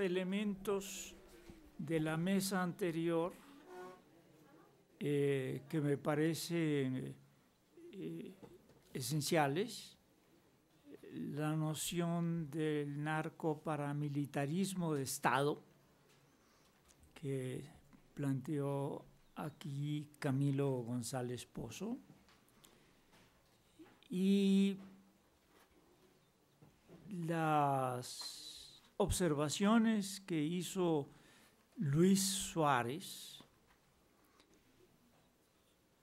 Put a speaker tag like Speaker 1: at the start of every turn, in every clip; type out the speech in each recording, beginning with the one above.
Speaker 1: elementos
Speaker 2: de la mesa anterior
Speaker 1: eh,
Speaker 2: que me parecen eh, esenciales. La noción del narco paramilitarismo de Estado que planteó aquí Camilo González Pozo. Y las observaciones que hizo Luis Suárez,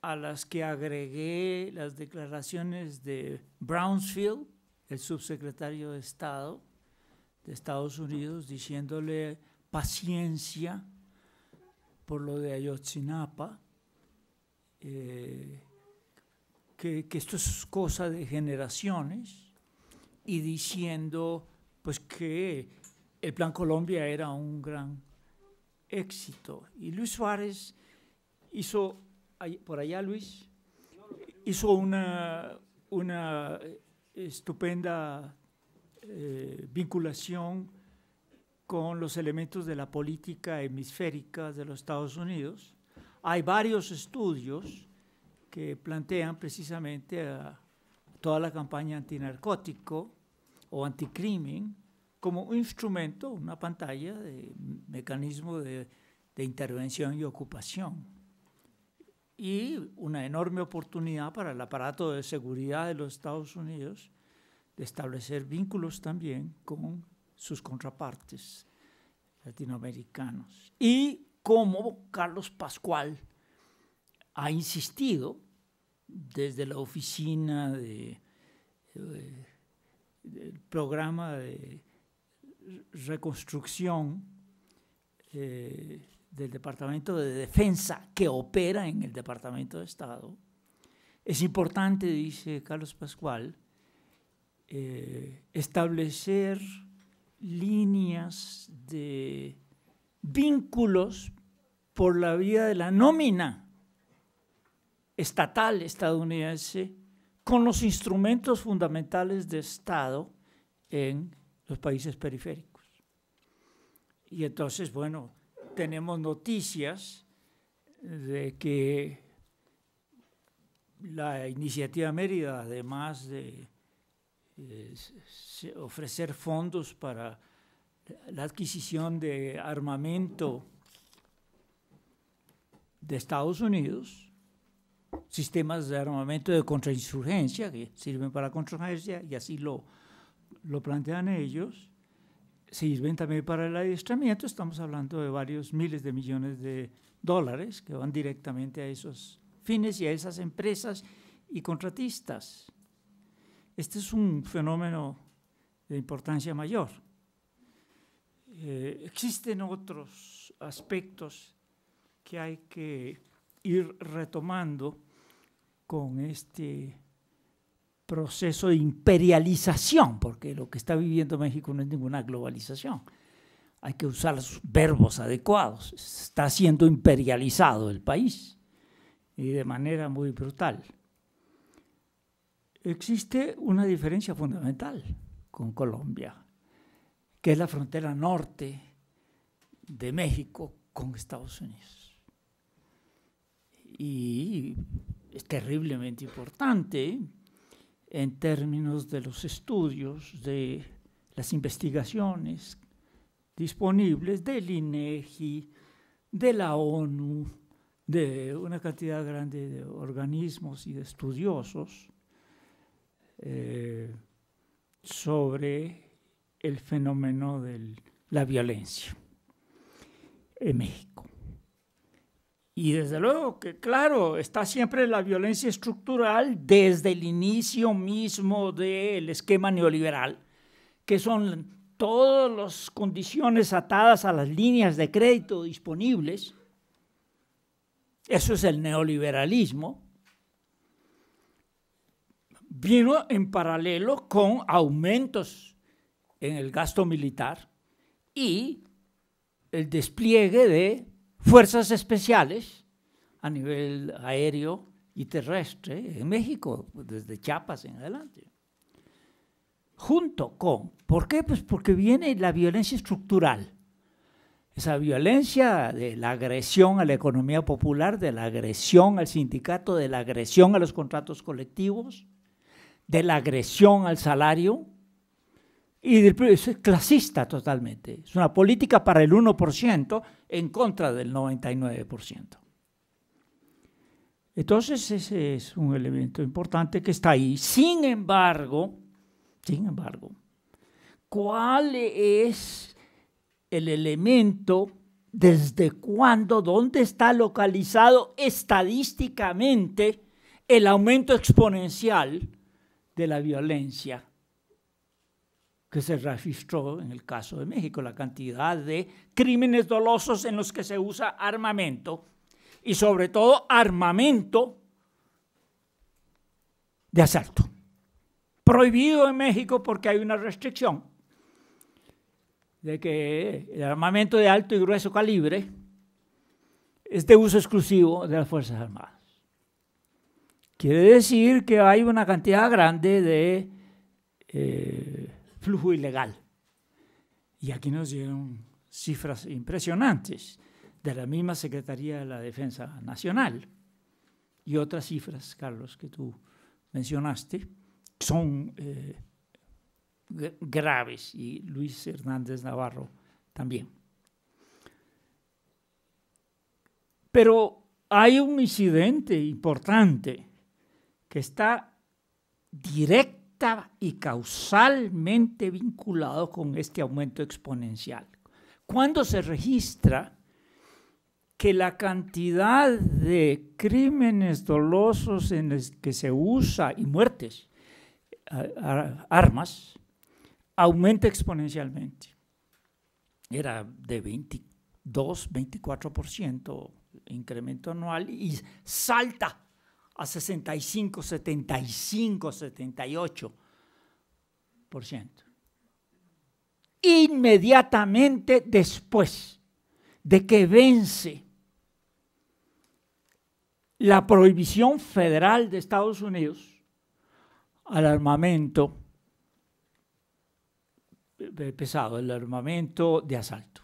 Speaker 2: a las que agregué las declaraciones de Brownsfield, el subsecretario de Estado de Estados Unidos, diciéndole paciencia por lo de Ayotzinapa, eh, que esto es cosa de generaciones, y diciendo pues que el Plan Colombia era un gran éxito. Y Luis Suárez hizo, por allá Luis, hizo una, eh, estupenda eh, vinculación con los elementos de la política hemisférica de los Estados Unidos. Hay varios estudios que plantean precisamente toda la campaña antinarcótico o anticrimen como un instrumento, una pantalla de mecanismo de, intervención y ocupación. Y una enorme oportunidad para el aparato de seguridad de los Estados Unidos de establecer vínculos también con sus contrapartes latinoamericanos. Y como Carlos Pascual ha insistido desde la oficina eh, del programa de reconstrucción eh, del Departamento de Defensa que opera en el Departamento de Estado, es importante, dice Carlos Pascual, eh, establecer líneas de vínculos por la vía de la nómina estatal estadounidense con los instrumentos fundamentales de Estado en los países periféricos. Y entonces, bueno, tenemos noticias de que la iniciativa Mérida, además de eh, ofrecer fondos para la adquisición de armamento de Estados Unidos, sistemas de armamento de contrainsurgencia que sirven para contrainsurgencia, y así lo, lo plantean ellos, sirven también para el adiestramiento. Estamos hablando de varios miles de millones de dólares que van directamente a esos fines y a esas empresas y contratistas. Este es un fenómeno de importancia mayor. Eh, existen otros aspectos que hay que ir retomando con este proceso de imperialización, porque lo que está viviendo México no es ninguna globalización. Hay que usar los verbos adecuados. Está siendo imperializado el país y de manera muy brutal. Existe una diferencia fundamental con Colombia, que es la frontera norte de México con Estados Unidos. Y es terriblemente importante en términos de los estudios, de las investigaciones disponibles del INEGI, e de la ONU, de una cantidad grande de organismos y de estudiosos eh, sobre el fenómeno de la violencia en México. Y desde luego que, claro, está siempre la violencia estructural desde el inicio mismo del esquema neoliberal, que son todas las condiciones atadas a las líneas de crédito disponibles. Eso es el neoliberalismo. Vino en paralelo con aumentos en el gasto militar y el despliegue de fuerzas especiales a nivel aéreo y terrestre en México, desde Chiapas en adelante. Junto con, ¿por qué? Pues porque viene la violencia estructural, esa violencia de la agresión a la economía popular, de la agresión al sindicato, de la agresión a los contratos colectivos, de la agresión al salario, y es clasista totalmente. Es una política para el 1% en contra del 99%. Entonces ese es un elemento importante que está ahí. Sin embargo, sin embargo, ¿cuál es el elemento desde cuándo, dónde está localizado estadísticamente el aumento exponencial de la violencia que se registró en el caso de México, la cantidad de crímenes dolosos en los que se usa armamento y sobre todo armamento de asalto. Prohibido en México porque hay una restricción de que el armamento de alto y grueso calibre es de uso exclusivo de las Fuerzas Armadas. Quiere decir que hay una cantidad grande de... Eh, flujo ilegal. Y aquí nos dieron cifras impresionantes de la misma Secretaría de la Defensa Nacional y otras cifras, Carlos, que tú mencionaste, son eh, graves y Luis Hernández Navarro también. Pero hay un incidente importante que está directo y causalmente vinculado con este aumento exponencial. Cuando se registra que la cantidad de crímenes dolosos en los que se usa y muertes, armas, aumenta exponencialmente. Era de 22, 24% incremento anual y salta a 65, 75, 78 por ciento. Inmediatamente después de que vence la prohibición federal de Estados Unidos al armamento eh, pesado, el armamento de asalto,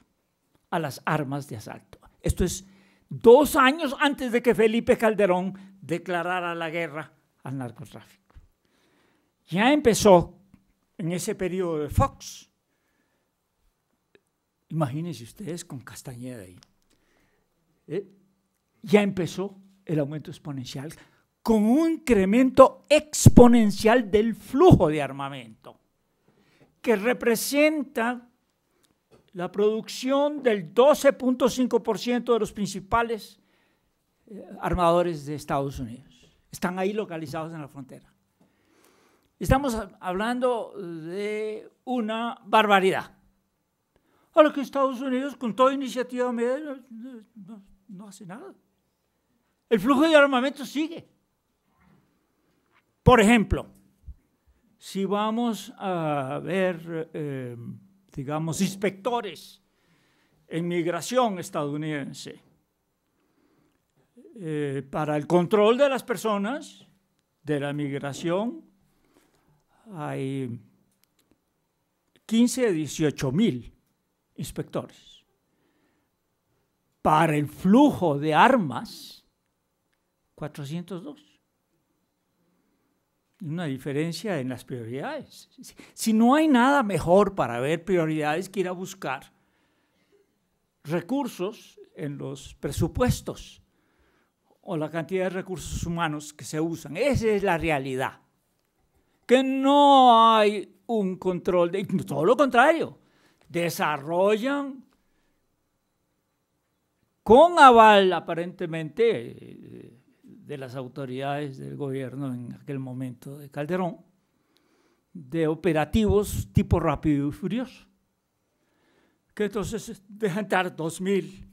Speaker 2: a las armas de asalto. Esto es dos años antes de que Felipe Calderón a la guerra al narcotráfico. Ya empezó en ese periodo de Fox. Imagínense ustedes con Castañeda ahí. Eh, ya empezó el aumento exponencial con un incremento exponencial del flujo de armamento, que representa la producción del 12.5% de los principales eh, armadores de Estados Unidos. Están ahí localizados en la frontera. Estamos hablando de una barbaridad. A lo que Estados Unidos, con toda iniciativa no, hace nada. El flujo de armamento sigue. Por ejemplo, si vamos a ver, eh, digamos, inspectores en migración estadounidense, eh, para el control de las personas, de la migración, hay 15 a 18 mil inspectores. Para el flujo de armas, 402. Una diferencia en las prioridades. Si no hay nada mejor para ver prioridades que ir a buscar recursos en los presupuestos o la cantidad de recursos humanos que se usan. Esa es la realidad. Que no hay un control, todo lo contrario, desarrollan con aval aparentemente eh, de las autoridades del gobierno en aquel momento de Calderón, de operativos tipo rápido y furioso, que entonces dejan entrar 2.000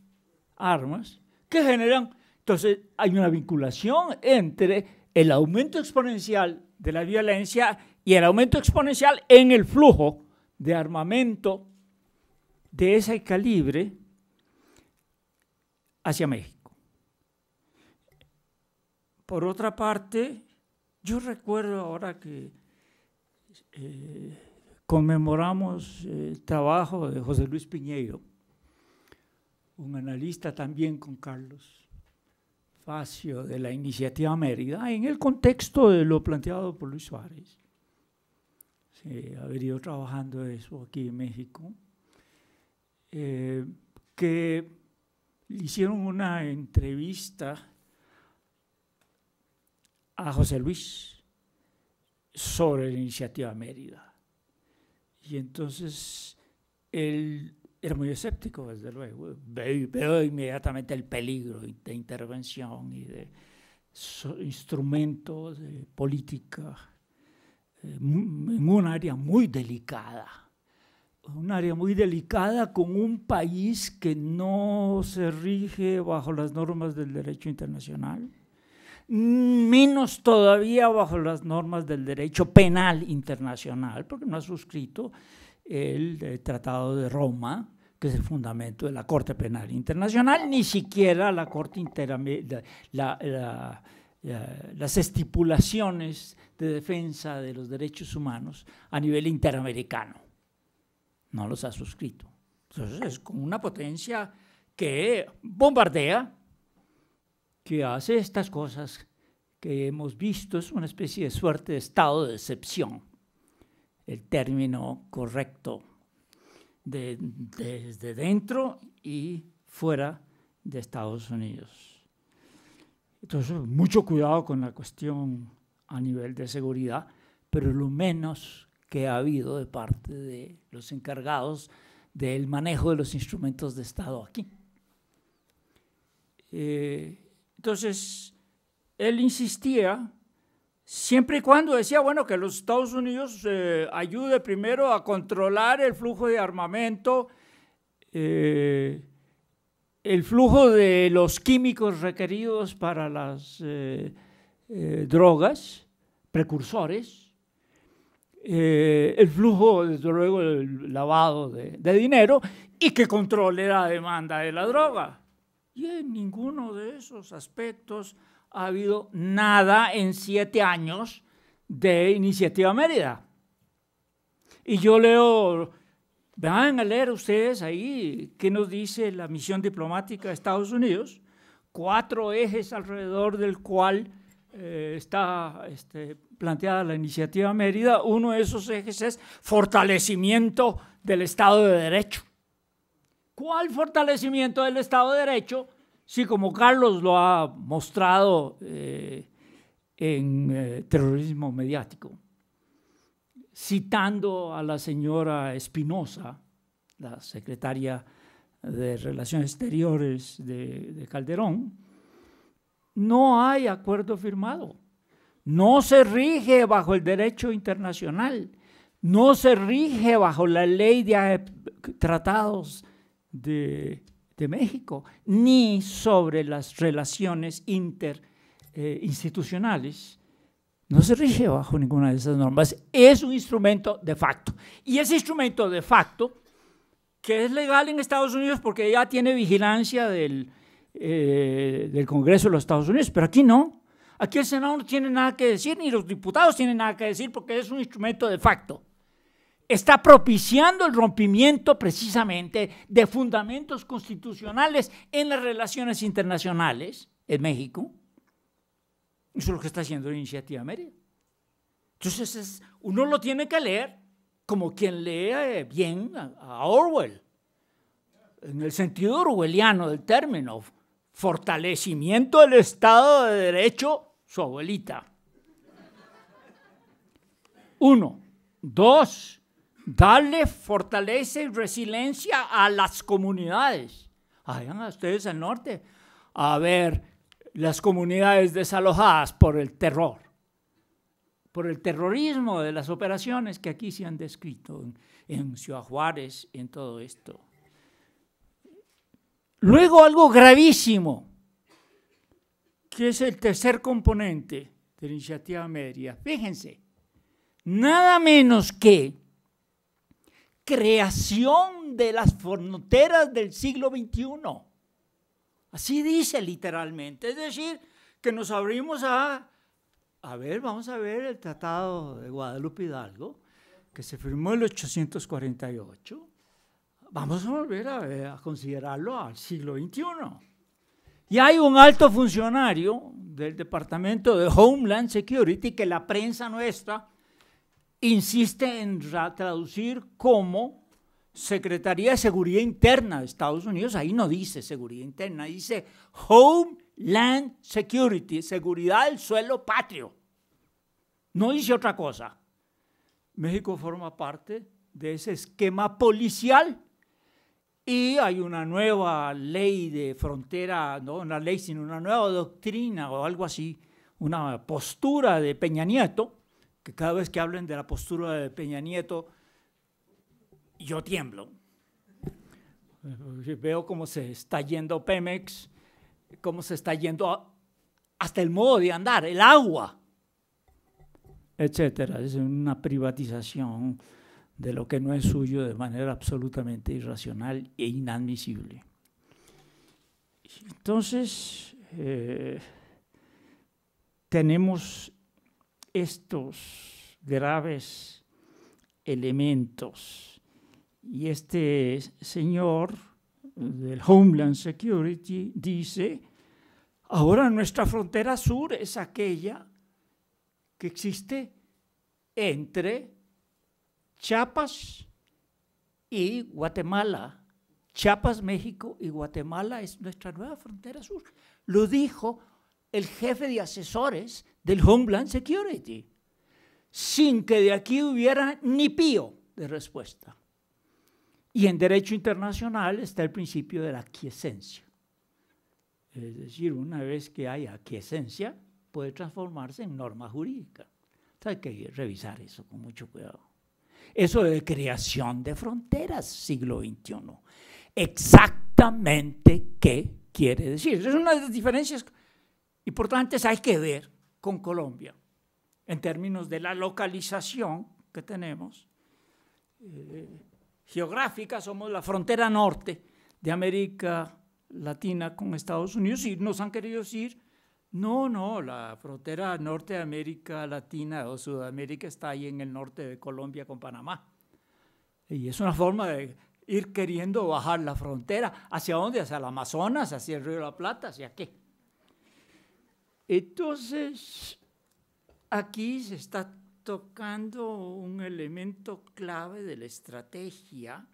Speaker 2: armas que generan entonces, hay una vinculación entre el aumento exponencial de la violencia y el aumento exponencial en el flujo de armamento de ese calibre hacia México. Por otra parte, yo recuerdo ahora que eh, conmemoramos el trabajo de José Luis Piñeiro, un analista también con Carlos de la iniciativa Mérida en el contexto de lo planteado por Luis Suárez. Se ha venido trabajando eso aquí en México, eh, que hicieron una entrevista a José Luis sobre la iniciativa Mérida. Y entonces él era muy escéptico, desde luego. Veo, inmediatamente el peligro de intervención y de instrumentos de política eh, en un área muy delicada. Un área muy delicada con un país que no se rige bajo las normas del derecho internacional, menos todavía bajo las normas del derecho penal internacional, porque no ha suscrito el, eh, Tratado de Roma, que es el fundamento de la Corte Penal Internacional, ni siquiera la Corte eh, las estipulaciones de defensa de los derechos humanos a nivel interamericano. No los ha suscrito. Entonces es como una potencia que bombardea, que hace estas cosas que hemos visto, es una especie de suerte de estado de excepción el término correcto desde dentro y fuera de Estados Unidos. Entonces, mucho cuidado con la cuestión a nivel de seguridad, pero lo menos que ha habido de parte de los encargados del manejo de los instrumentos de Estado aquí. Eh, entonces, él insistía Siempre y cuando decía, bueno, que los Estados Unidos eh, ayude primero a controlar el flujo de armamento,
Speaker 3: eh,
Speaker 2: el flujo de los químicos requeridos para las eh, drogas, precursores, el flujo, desde luego, el lavado de, de dinero y que controle la demanda de la droga. Y en ninguno de esos aspectos ha habido nada en siete años de Iniciativa Mérida. Y yo leo, van a leer ustedes ahí qué nos dice la misión diplomática de Estados Unidos, cuatro ejes alrededor del cual eh, está este, planteada la iniciativa Mérida. Uno de esos ejes es fortalecimiento del Estado de Derecho. ¿Cuál fortalecimiento del Estado de Derecho? Sí, como Carlos lo ha mostrado eh, en eh, terrorismo mediático, citando a la señora Espinosa, la secretaria de Relaciones Exteriores de Calderón, no hay acuerdo firmado. No se rige bajo el derecho internacional. No se rige bajo la ley de eh, tratados de de México, ni sobre las relaciones interinstitucionales. no se rige bajo ninguna de esas normas. Es un instrumento de facto. Y ese instrumento de facto, que es legal en Estados Unidos porque ya tiene vigilancia del, eh, del Congreso de los Estados Unidos, pero aquí no. Aquí el Senado no tiene nada que decir, ni los diputados tienen nada que decir porque es un instrumento de facto está propiciando el rompimiento precisamente de fundamentos constitucionales en las relaciones internacionales en México. Eso es lo que está haciendo la iniciativa Mérida. Entonces, uno lo tiene que leer como quien lee eh, bien a, Orwell, en el sentido orwelliano del término, fortalecimiento del Estado de Derecho, su abuelita. Uno. Dos, darle fortaleza y resiliencia a las comunidades. Vayan a ustedes al norte a ver las comunidades desalojadas por el terror, por el terrorismo de las operaciones que aquí se han descrito en, Ciudad Juárez, en todo esto. Luego algo gravísimo, que es el tercer componente de la iniciativa media. Fíjense, nada menos que creación de las fronteras del siglo XXI. Así dice literalmente. Es decir, que nos abrimos a, a ver, vamos a ver el Tratado de Guadalupe Hidalgo, que se firmó en 1848. Vamos a volver a, considerarlo al siglo XXI. Y hay un alto funcionario del Departamento de Homeland Security que la prensa nuestra insiste en traducir como Secretaría de Seguridad Interna de Estados Unidos, ahí no dice seguridad interna, dice Homeland Security, seguridad del suelo patrio. No dice otra cosa. México forma parte de ese esquema policial y hay una nueva ley de frontera, no una ley, sino una nueva doctrina o algo así, una postura de Peña Nieto cada vez que hablen de la postura de Peña Nieto, yo tiemblo. Eh, veo cómo se está yendo Pemex, cómo se está yendo hasta el modo de andar, el agua, etcétera. Es una privatización de lo que no es suyo de manera absolutamente irracional e inadmisible. Entonces, eh, tenemos estos graves elementos. Y este señor del Homeland Security dice, ahora nuestra frontera sur es aquella que existe entre Chiapas y Guatemala. Chiapas, México y Guatemala es nuestra nueva frontera sur. Lo dijo el jefe de asesores del Homeland Security, sin que de aquí hubiera ni pío de respuesta. Y en derecho internacional está el principio de la aquiescencia. Es decir, una vez que hay aquiescencia, puede transformarse en norma jurídica. hay que revisar eso con mucho cuidado. Eso de creación de fronteras, siglo XXI. Exactamente qué quiere decir. Es una de las diferencias importantes, hay que ver con Colombia, en términos de la localización que tenemos. Eh, geográfica, somos la frontera norte de América Latina con Estados Unidos y nos han querido decir, no, no, la frontera norte de América Latina o Sudamérica está ahí en el norte de Colombia con Panamá. Y es una forma de ir queriendo bajar la frontera. ¿Hacia dónde? ¿Hacia el Amazonas? ¿Hacia el Río de la Plata? ¿Hacia qué? Entonces, aquí se está tocando un elemento clave de la estrategia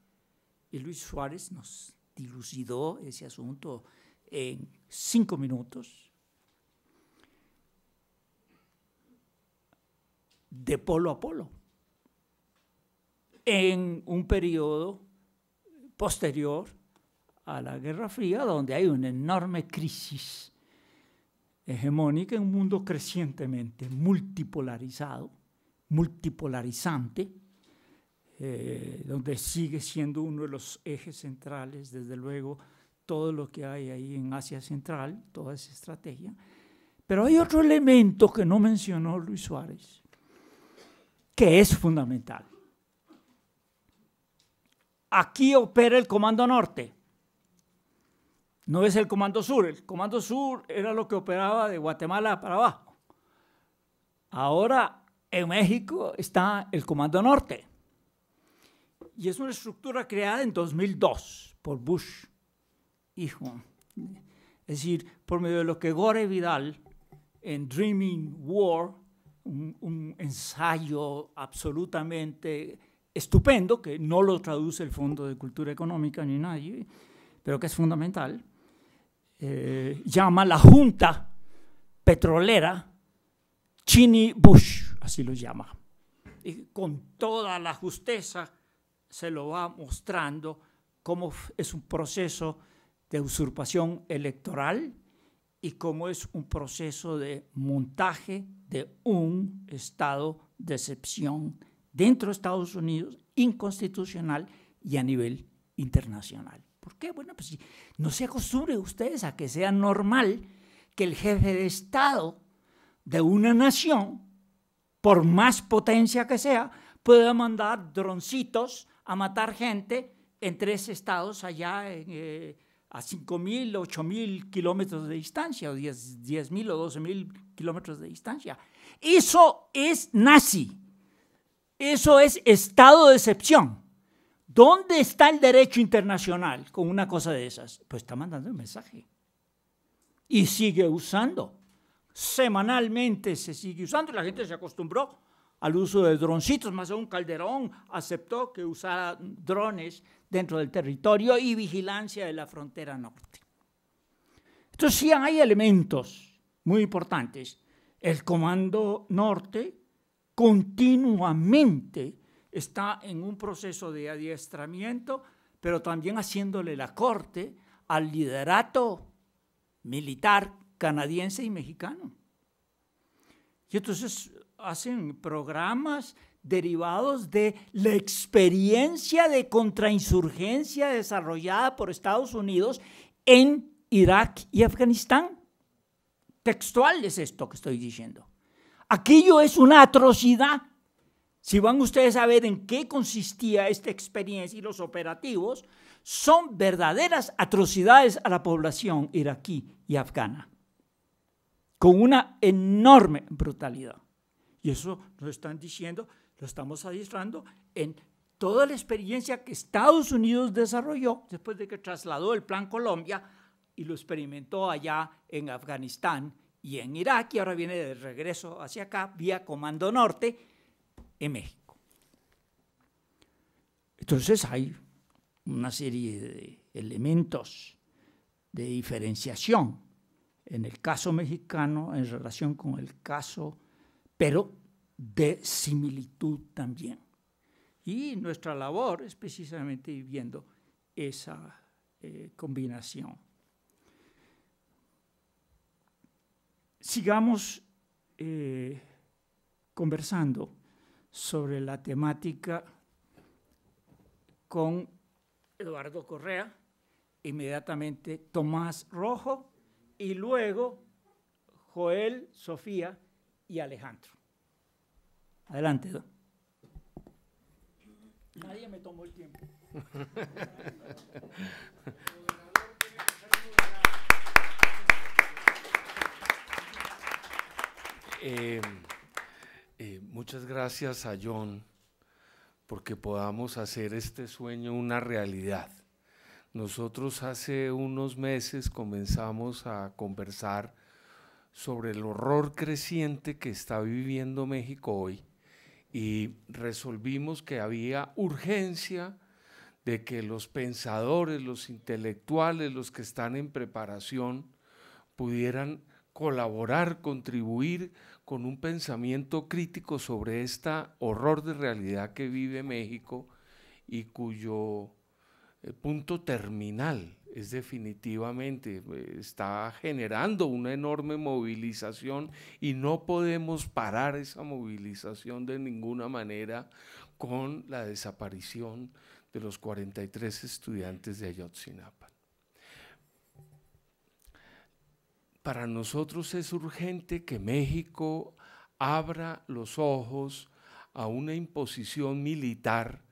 Speaker 2: y Luis Suárez nos dilucidó ese asunto en cinco minutos. De polo a polo, en un periodo posterior a la Guerra Fría, donde hay una enorme crisis hegemónica en un mundo crecientemente multipolarizado, multipolarizante, eh, donde sigue siendo uno de los ejes centrales, desde luego, todo lo que hay ahí en Asia Central, toda esa estrategia. Pero hay otro elemento que no mencionó Luis Suárez, que es fundamental. Aquí opera el Comando Norte no es el Comando Sur. El Comando Sur era lo que operaba de Guatemala para abajo. Ahora en México está el Comando Norte. Y es una estructura creada en 2002 por Bush, hijo. Es decir, por medio de lo que Gore Vidal en Dreaming War, un, un ensayo absolutamente estupendo, que no lo traduce el Fondo de Cultura Económica ni nadie, pero que es fundamental, eh, llama la Junta Petrolera Chini Bush, así lo llama. Y con toda la justeza se lo va mostrando cómo es un proceso de usurpación electoral y cómo es un proceso de montaje de un estado de excepción dentro de Estados Unidos, inconstitucional y a nivel internacional. ¿Por qué? Bueno, pues no se acostumbren ustedes a que sea normal que el jefe de Estado de una nación, por más potencia que sea, pueda mandar droncitos a matar gente en tres estados allá eh, mil a 5.000, 8.000 kilómetros de distancia, o 10.000 o 12.000 kilómetros de distancia. Eso es nazi. Eso es estado de excepción. ¿Dónde está el derecho internacional con una cosa de esas? Pues está mandando un mensaje. Y sigue usando. Semanalmente se sigue usando la gente se acostumbró al uso de droncitos, más aún Calderón aceptó que usara drones dentro del territorio y vigilancia de la frontera norte. Entonces sí hay elementos muy importantes. El Comando Norte continuamente está en un proceso de adiestramiento, pero también haciéndole la corte al liderato militar canadiense y mexicano. Y entonces hacen programas derivados de la experiencia de contrainsurgencia desarrollada por Estados Unidos en Irak y Afganistán. Textual es esto que estoy diciendo. Aquello es una atrocidad si van ustedes a ver en qué consistía esta experiencia y los operativos, son verdaderas atrocidades a la población iraquí y afgana, con una enorme brutalidad. Y eso lo están diciendo, lo estamos adiestrando en toda la experiencia que Estados Unidos desarrolló después de que trasladó el Plan Colombia y lo experimentó allá en Afganistán y en Irak, y ahora viene de regreso hacia acá, vía Comando Norte, en México. Entonces hay una serie de elementos de diferenciación en el caso mexicano en relación con el caso, pero de similitud también. Y nuestra labor es precisamente viviendo esa eh, combinación. Sigamos eh, conversando sobre la temática con Eduardo Correa, inmediatamente Tomás Rojo y luego Joel, Sofía y Alejandro. Adelante. Nadie me tomó el tiempo.
Speaker 1: Eh, Muchas gracias a John porque podamos hacer este sueño una realidad. Nosotros hace unos meses comenzamos a conversar sobre el horror creciente que está viviendo México hoy y resolvimos que había urgencia de que los pensadores, los intelectuales, los que están en preparación, pudieran colaborar, contribuir con un pensamiento crítico sobre este horror de realidad que vive México y cuyo eh, punto terminal es definitivamente, eh, está generando una enorme movilización y no podemos parar esa movilización de ninguna manera con la desaparición de los 43 estudiantes de Ayotzinapa. para nosotros es urgente que México abra los ojos a una imposición militar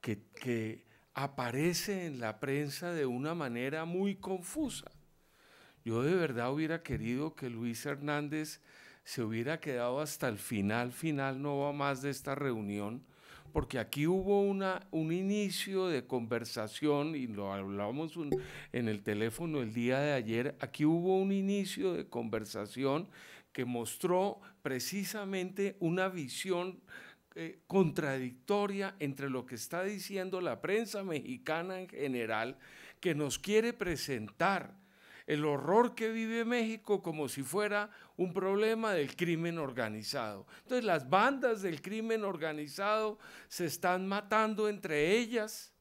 Speaker 1: que, que aparece en la prensa de una manera muy confusa. Yo de verdad hubiera querido que Luis Hernández se hubiera quedado hasta el final, final no va más de esta reunión, porque aquí hubo una, un inicio de conversación, y lo hablábamos en el teléfono el día de ayer, aquí hubo un inicio de conversación que mostró precisamente una visión eh, contradictoria entre lo que está diciendo la prensa mexicana en general, que nos quiere presentar el horror que vive México como si fuera un problema del crimen organizado. Entonces las bandas del crimen organizado se están matando entre ellas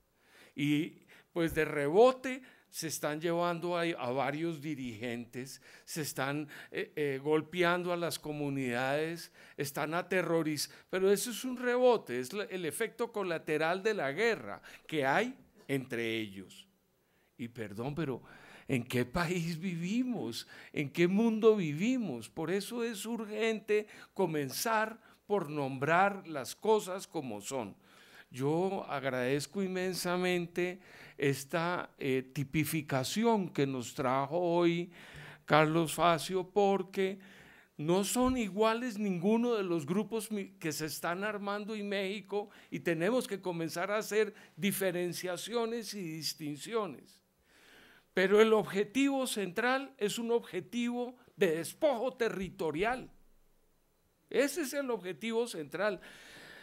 Speaker 1: y pues de rebote se están llevando a, varios dirigentes, se están eh, eh, golpeando a las comunidades, están aterrorizando. Pero eso es un rebote, es el efecto colateral de la guerra que hay entre ellos. Y perdón, pero ¿En qué país vivimos? ¿En qué mundo vivimos? Por eso es urgente comenzar por nombrar las cosas como son. Yo agradezco inmensamente esta eh, tipificación que nos trajo hoy Carlos Facio porque no son iguales ninguno de los grupos que se están armando en México y tenemos que comenzar a hacer diferenciaciones y distinciones. Pero el objetivo central es un objetivo de despojo territorial. Ese es el objetivo central.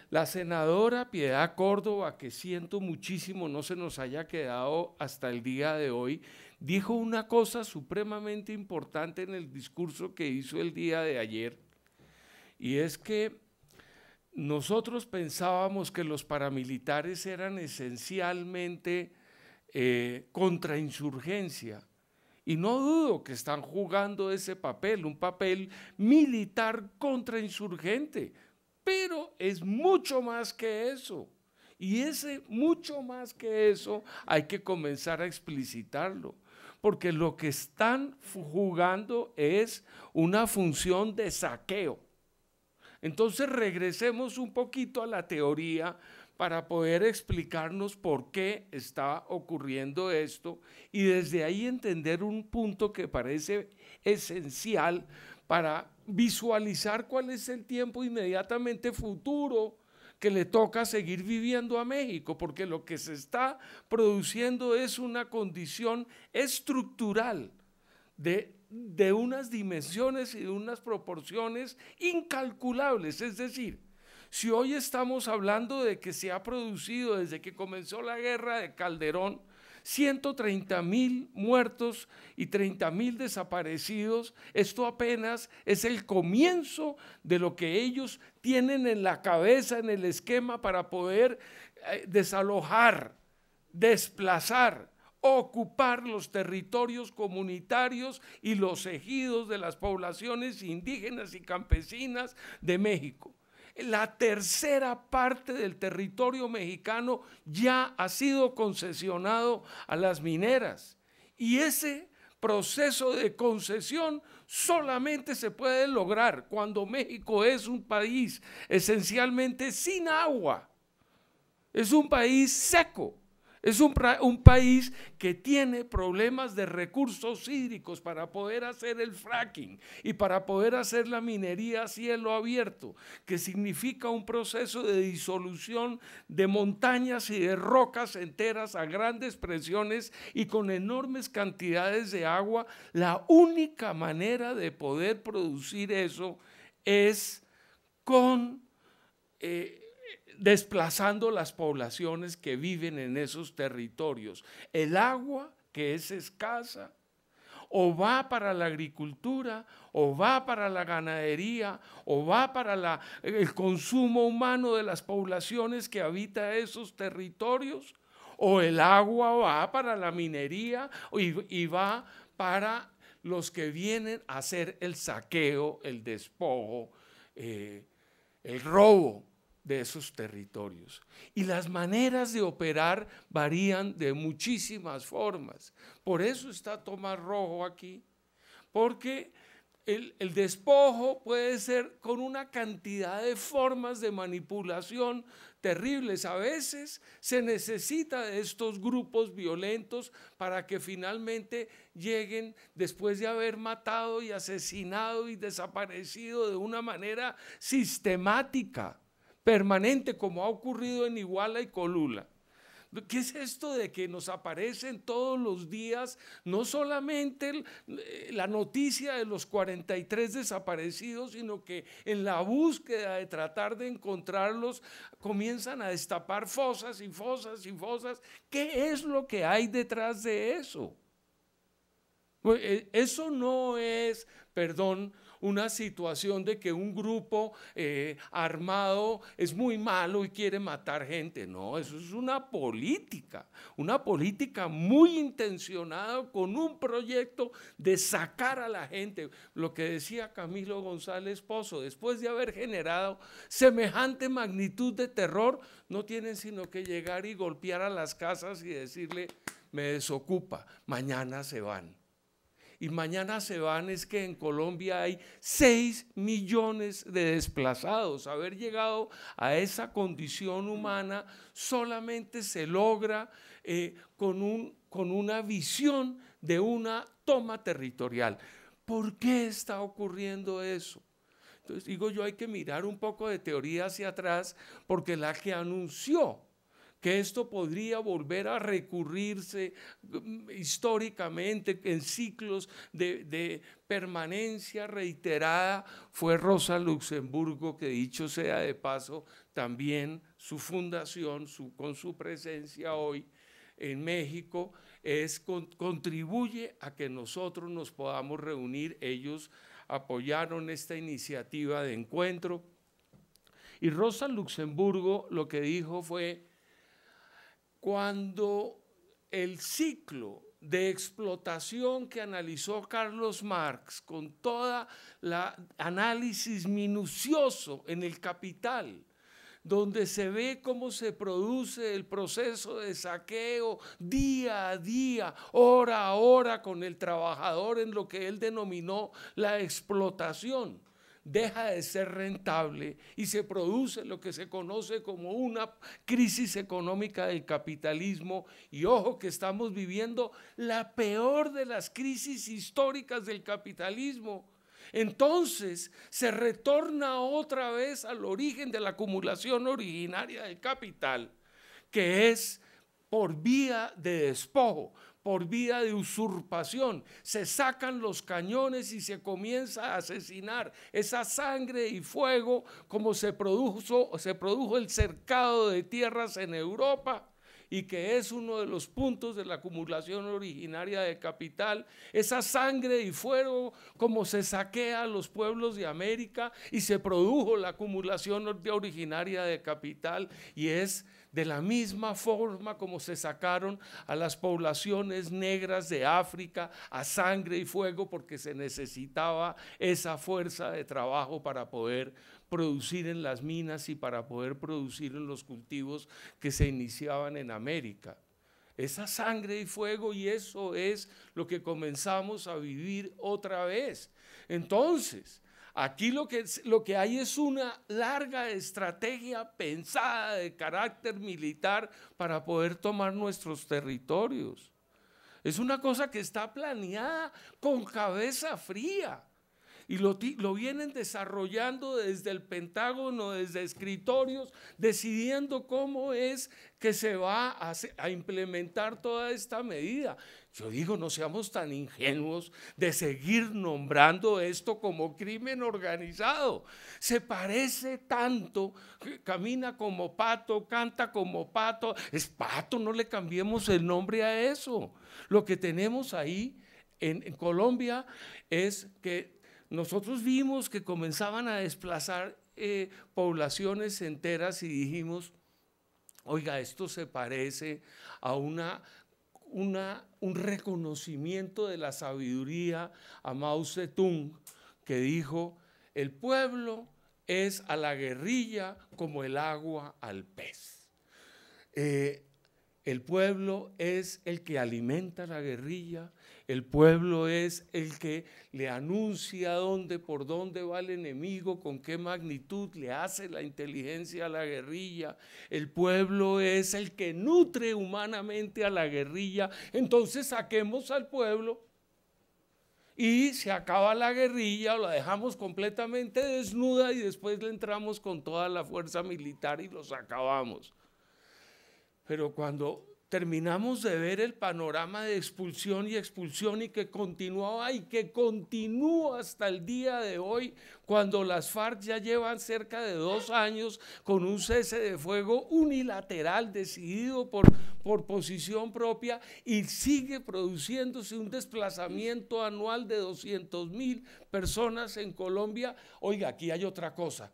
Speaker 1: La senadora Piedad Córdoba, que siento muchísimo no se nos haya quedado hasta el día de hoy, dijo una cosa supremamente importante en el discurso que hizo el día de ayer, y es que nosotros pensábamos que los paramilitares eran esencialmente contra eh, contrainsurgencia. Y no dudo que están jugando ese papel, un papel militar contrainsurgente, pero es mucho más que eso. Y ese mucho más que eso hay que comenzar a explicitarlo, porque lo que están jugando es una función de saqueo. Entonces regresemos un poquito a la teoría para poder explicarnos por qué está ocurriendo esto y desde ahí entender un punto que parece esencial para visualizar cuál es el tiempo inmediatamente futuro que le toca seguir viviendo a México, porque lo que se está produciendo es una condición estructural de, de unas dimensiones y de unas proporciones incalculables, es decir, si hoy estamos hablando de que se ha producido desde que comenzó la guerra de Calderón, 130 mil muertos y 30 mil desaparecidos. Esto apenas es el comienzo de lo que ellos tienen en la cabeza, en el esquema para poder eh, desalojar, desplazar, ocupar los territorios comunitarios y los ejidos de las poblaciones indígenas y campesinas de México la tercera parte del territorio mexicano ya ha sido concesionado a las mineras. Y ese proceso de concesión solamente se puede lograr cuando México es un país esencialmente sin agua. Es un país seco. Es un, país que tiene problemas de recursos hídricos para poder hacer el fracking y para poder hacer la minería a cielo abierto, que significa un proceso de disolución de montañas y de rocas enteras a grandes presiones y con enormes cantidades de agua. La única manera de poder producir eso es con... Eh, desplazando las poblaciones que viven en esos territorios. El agua, que es escasa, o va para la agricultura, o va para la ganadería, o va para el consumo humano de las poblaciones que habitan esos territorios, o el agua va para la minería y, va para los que vienen a hacer el saqueo, el despojo, eh, el robo de esos territorios. Y las maneras de operar varían de muchísimas formas. Por eso está tomar Rojo aquí, porque el, el, despojo puede ser con una cantidad de formas de manipulación terribles. A veces se necesita de estos grupos violentos para que finalmente lleguen después de haber matado y asesinado y desaparecido de una manera sistemática permanente como ha ocurrido en Iguala y Colula. ¿Qué es esto de que nos aparecen todos los días no solamente eh, la noticia de los 43 desaparecidos, sino que en la búsqueda de tratar de encontrarlos comienzan a destapar fosas y fosas y fosas? ¿Qué es lo que hay detrás de eso? Pues, eh, eso no es, perdón, una situación de que un grupo eh, armado es muy malo y quiere matar gente. No, eso es una política, una política muy intencionada con un proyecto de sacar a la gente. Lo que decía Camilo González Pozo, después de haber generado semejante magnitud de terror, no tienen sino que llegar y golpear a las casas y decirle, me desocupa, mañana se van y mañana se van, es que en Colombia hay 6 millones de desplazados. Haber llegado a esa condición humana solamente se logra eh, con, con una visión de una toma territorial. ¿Por qué está ocurriendo eso? Entonces digo yo, hay que mirar un poco de teoría hacia atrás porque la que anunció que esto podría volver a recurrirse mm, históricamente en ciclos de, permanencia reiterada, fue Rosa Luxemburgo, que dicho sea de paso, también su fundación, con su presencia hoy en México, es, contribuye a que nosotros nos podamos reunir. Ellos apoyaron esta iniciativa de encuentro. Y Rosa Luxemburgo lo que dijo fue, cuando el ciclo de explotación que analizó Carlos Marx con toda la análisis minucioso en el capital, donde se ve cómo se produce el proceso de saqueo día a día, hora a hora con el trabajador en lo que él denominó la explotación deja de ser rentable y se produce lo que se conoce como una crisis económica del capitalismo. Y ojo que estamos viviendo la peor de las crisis históricas del capitalismo. Entonces se retorna otra vez al origen de la acumulación originaria del capital, que es por vía de despojo, por vía de usurpación. Se sacan los cañones y se comienza a asesinar. Esa sangre y fuego, como se produjo, se produjo el cercado de tierras en Europa y que es uno de los puntos de la acumulación originaria de capital, esa sangre y fuego como se saquea a los pueblos de América y se produjo la acumulación originaria de capital y es de la misma forma como se sacaron a las poblaciones negras de África a sangre y fuego porque se necesitaba esa fuerza de trabajo para poder producir en las minas y para poder producir en los cultivos que se iniciaban en América. Esa sangre y fuego y eso es lo que comenzamos a vivir otra vez. Entonces, Aquí lo que, hay es una larga estrategia pensada de carácter militar para poder tomar nuestros territorios. Es una cosa que está planeada con cabeza fría. Y lo, vienen desarrollando desde el Pentágono, desde escritorios, decidiendo cómo es que se va a, implementar toda esta medida. Yo digo, no seamos tan ingenuos de seguir nombrando esto como crimen organizado. Se parece tanto, camina como pato, canta como pato. Es pato, no le cambiemos el nombre a eso. Lo que tenemos ahí en Colombia es que nosotros vimos que comenzaban a desplazar eh, poblaciones enteras y dijimos, oiga, esto se parece a una, un reconocimiento de la sabiduría a Mao Zedong, que dijo, el pueblo es a la guerrilla como el agua al pez. Eh, el pueblo es el que alimenta la guerrilla, el pueblo es el que le anuncia dónde, por dónde va el enemigo, con qué magnitud le hace la inteligencia a la guerrilla. El pueblo es el que nutre humanamente a la guerrilla. Entonces saquemos al pueblo y se acaba la guerrilla la dejamos completamente desnuda y después le entramos con toda la fuerza militar y los acabamos. Pero cuando terminamos de ver el panorama de expulsión y expulsión y que continuaba y que continúa hasta el día de hoy, cuando las FARC ya llevan cerca de dos años con un cese de fuego unilateral decidido por, por posición propia y sigue produciéndose un desplazamiento anual de 200 mil personas en Colombia. Oiga, aquí hay otra cosa.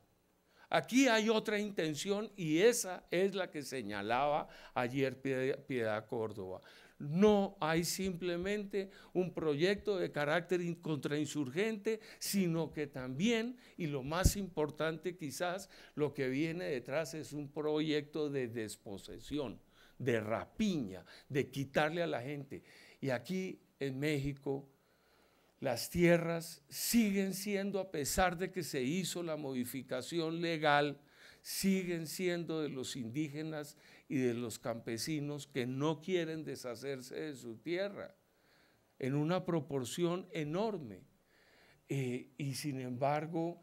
Speaker 1: Aquí hay otra intención y esa es la que señalaba ayer Piedad Córdoba. No hay simplemente un proyecto de carácter contrainsurgente, sino que también, y lo más importante quizás, lo que viene detrás es un proyecto de desposesión, de rapiña, de quitarle a la gente. Y aquí en México las tierras siguen siendo, a pesar de que se hizo la modificación legal, siguen siendo de los indígenas y de los campesinos que no quieren deshacerse de su tierra, en una proporción enorme. Eh, y sin embargo,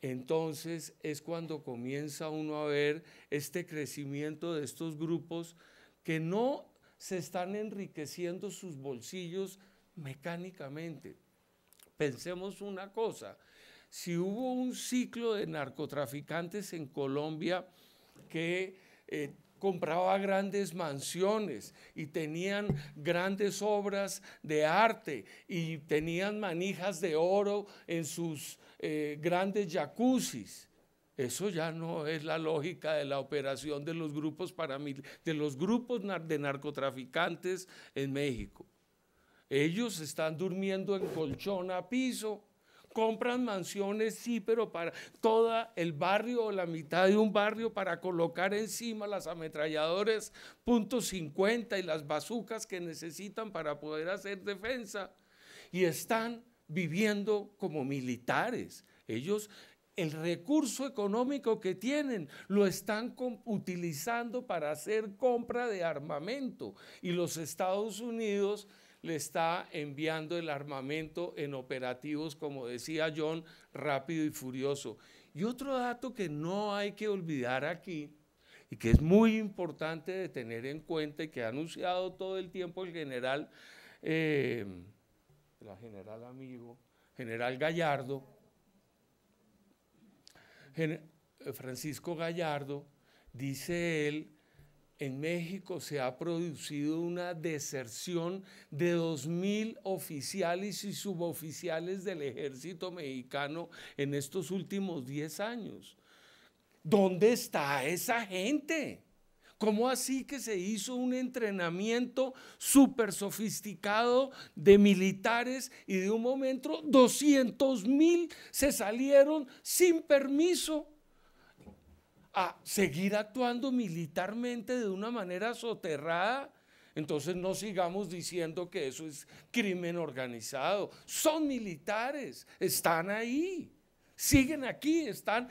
Speaker 1: entonces es cuando comienza uno a ver este crecimiento de estos grupos que no se están enriqueciendo sus bolsillos mecánicamente, pensemos una cosa, si hubo un ciclo de narcotraficantes en Colombia que eh, compraba grandes mansiones y tenían grandes obras de arte y tenían manijas de oro en sus eh, grandes jacuzzis. Eso ya no es la lógica de la operación de los grupos, de, los grupos de narcotraficantes en México. Ellos están durmiendo en colchón a piso, compran mansiones, sí, pero para todo el barrio o la mitad de un barrio para colocar encima las ametralladoras .50 y las bazucas que necesitan para poder hacer defensa. Y están viviendo como militares. Ellos el recurso económico que tienen lo están utilizando para hacer compra de armamento y los Estados Unidos le está enviando el armamento en operativos, como decía John, rápido y furioso. Y otro dato que no hay que olvidar aquí, y que es muy importante de tener en cuenta y que ha anunciado todo el tiempo el general, eh, la general amigo, general Gallardo, Francisco Gallardo, dice él en México se ha producido una deserción de 2.000 oficiales y suboficiales del ejército mexicano en estos últimos 10 años. ¿Dónde está esa gente? ¿Cómo así que se hizo un entrenamiento súper sofisticado de militares y de un momento 200.000 mil se salieron sin permiso? a seguir actuando militarmente de una manera soterrada, entonces no sigamos diciendo que eso es crimen organizado. Son militares, están ahí, siguen aquí, están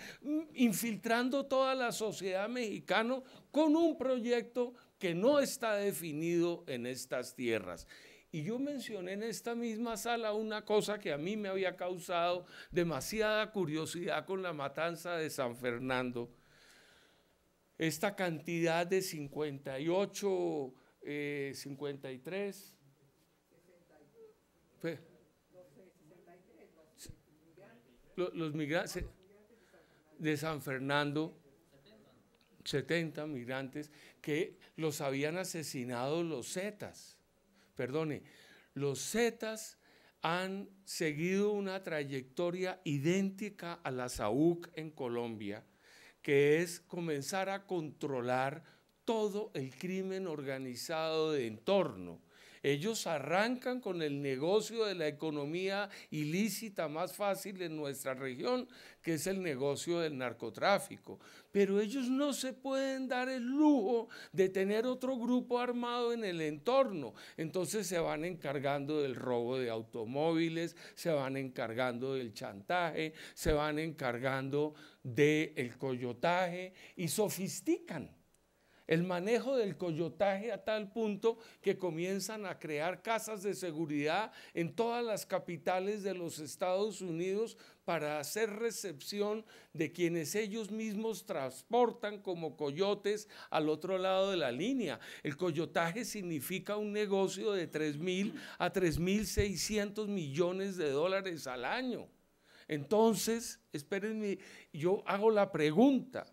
Speaker 1: infiltrando toda la sociedad mexicana con un proyecto que no está definido en estas tierras. Y yo mencioné en esta misma sala una cosa que a mí me había causado demasiada curiosidad con la matanza de San Fernando esta cantidad de 58, 53. Eh, los, los migrantes de San Fernando, 70 migrantes que los habían asesinado los Zetas. Perdone, los Zetas han seguido una trayectoria idéntica a la SAUC en Colombia que es comenzar a controlar todo el crimen organizado de entorno. Ellos arrancan con el negocio de la economía ilícita más fácil en nuestra región, que es el negocio del narcotráfico. Pero ellos no se pueden dar el lujo de tener otro grupo armado en el entorno. Entonces se van encargando del robo de automóviles, se van encargando del chantaje, se van encargando del coyotaje y sofistican el manejo del coyotaje a tal punto que comienzan a crear casas de seguridad en todas las capitales de los Estados Unidos para hacer recepción de quienes ellos mismos transportan como coyotes al otro lado de la línea. El coyotaje significa un negocio de 3.000 a 3.600 millones de dólares al año. Entonces, espérenme, yo hago la pregunta.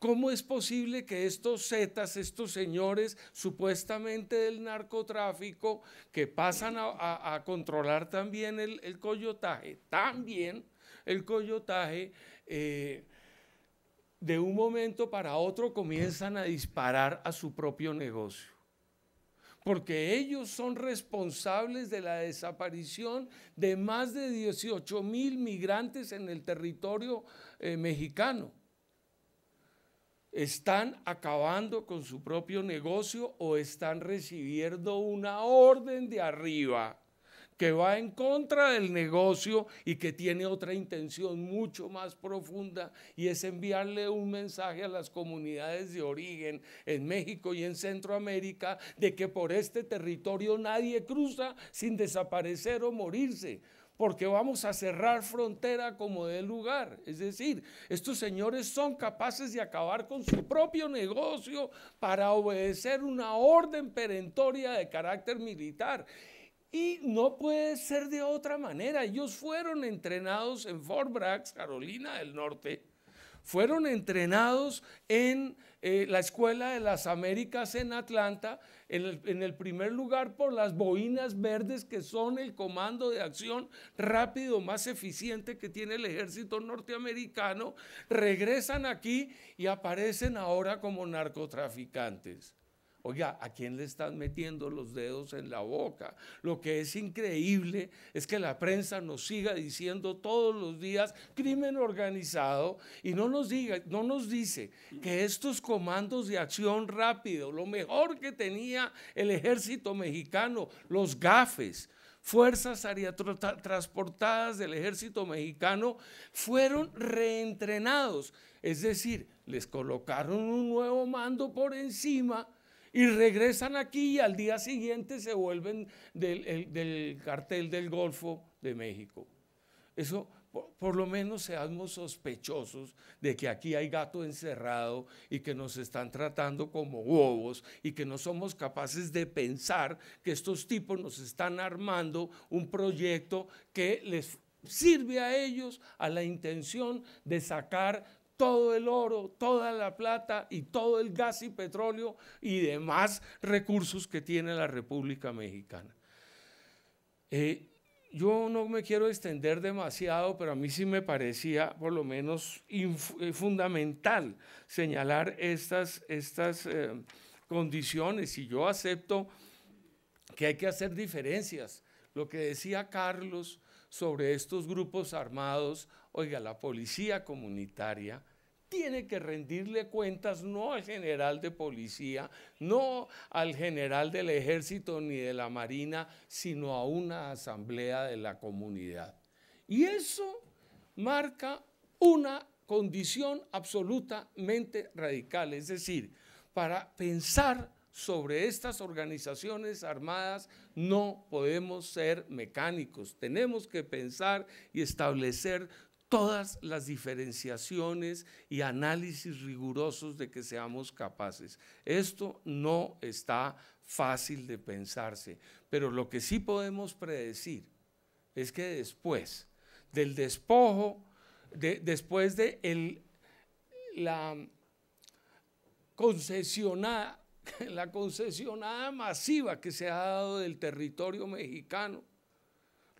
Speaker 1: ¿Cómo es posible que estos zetas, estos señores supuestamente del narcotráfico, que pasan a, controlar también el, coyotaje, también el coyotaje, eh, de un momento para otro comienzan a disparar a su propio negocio? porque ellos son responsables de la desaparición de más de 18 mil migrantes en el territorio eh, mexicano. ¿Están acabando con su propio negocio o están recibiendo una orden de arriba? que va en contra del negocio y que tiene otra intención mucho más profunda y es enviarle un mensaje a las comunidades de origen en México y en Centroamérica de que por este territorio nadie cruza sin desaparecer o morirse porque vamos a cerrar frontera como de lugar. Es decir, estos señores son capaces de acabar con su propio negocio para obedecer una orden perentoria de carácter militar. Y no puede ser de otra manera. Ellos fueron entrenados en Fort Bragg, Carolina del Norte. Fueron entrenados en eh, la Escuela de las Américas en Atlanta, en el, primer lugar por las boinas verdes que son el comando de acción rápido más eficiente que tiene el ejército norteamericano, regresan aquí y aparecen ahora como narcotraficantes. Oiga, ¿a quién le están metiendo los dedos en la boca? Lo que es increíble es que la prensa nos siga diciendo todos los días crimen organizado y no nos diga, no nos dice que estos comandos de acción rápido, lo mejor que tenía el ejército mexicano, los GAFES, fuerzas transportadas del ejército mexicano fueron reentrenados, es decir, les colocaron un nuevo mando por encima y regresan aquí y al día siguiente se vuelven del, cartel del Golfo de México. Eso por, lo menos seamos sospechosos de que aquí hay gato encerrado y que nos están tratando como huevos y que no somos capaces de pensar que estos tipos nos están armando un proyecto que les sirve a ellos a la intención de sacar todo el oro, toda la plata y todo el gas y petróleo y demás recursos que tiene la República Mexicana. Eh, yo no me quiero extender demasiado, pero a mí sí me parecía por lo menos eh, fundamental señalar estas, eh, condiciones y yo acepto que hay que hacer diferencias. Lo que decía Carlos sobre estos grupos armados, oiga, la policía comunitaria tiene que rendirle cuentas no al general de policía, no al general del ejército ni de la marina, sino a una asamblea de la comunidad. Y eso marca una condición absolutamente radical, es decir, para pensar sobre estas organizaciones armadas no podemos ser mecánicos, tenemos que pensar y establecer todas las diferenciaciones y análisis rigurosos de que seamos capaces. Esto no está fácil de pensarse, pero lo que sí podemos predecir es que después del despojo, después de la, la concesionada masiva que se ha dado del territorio mexicano,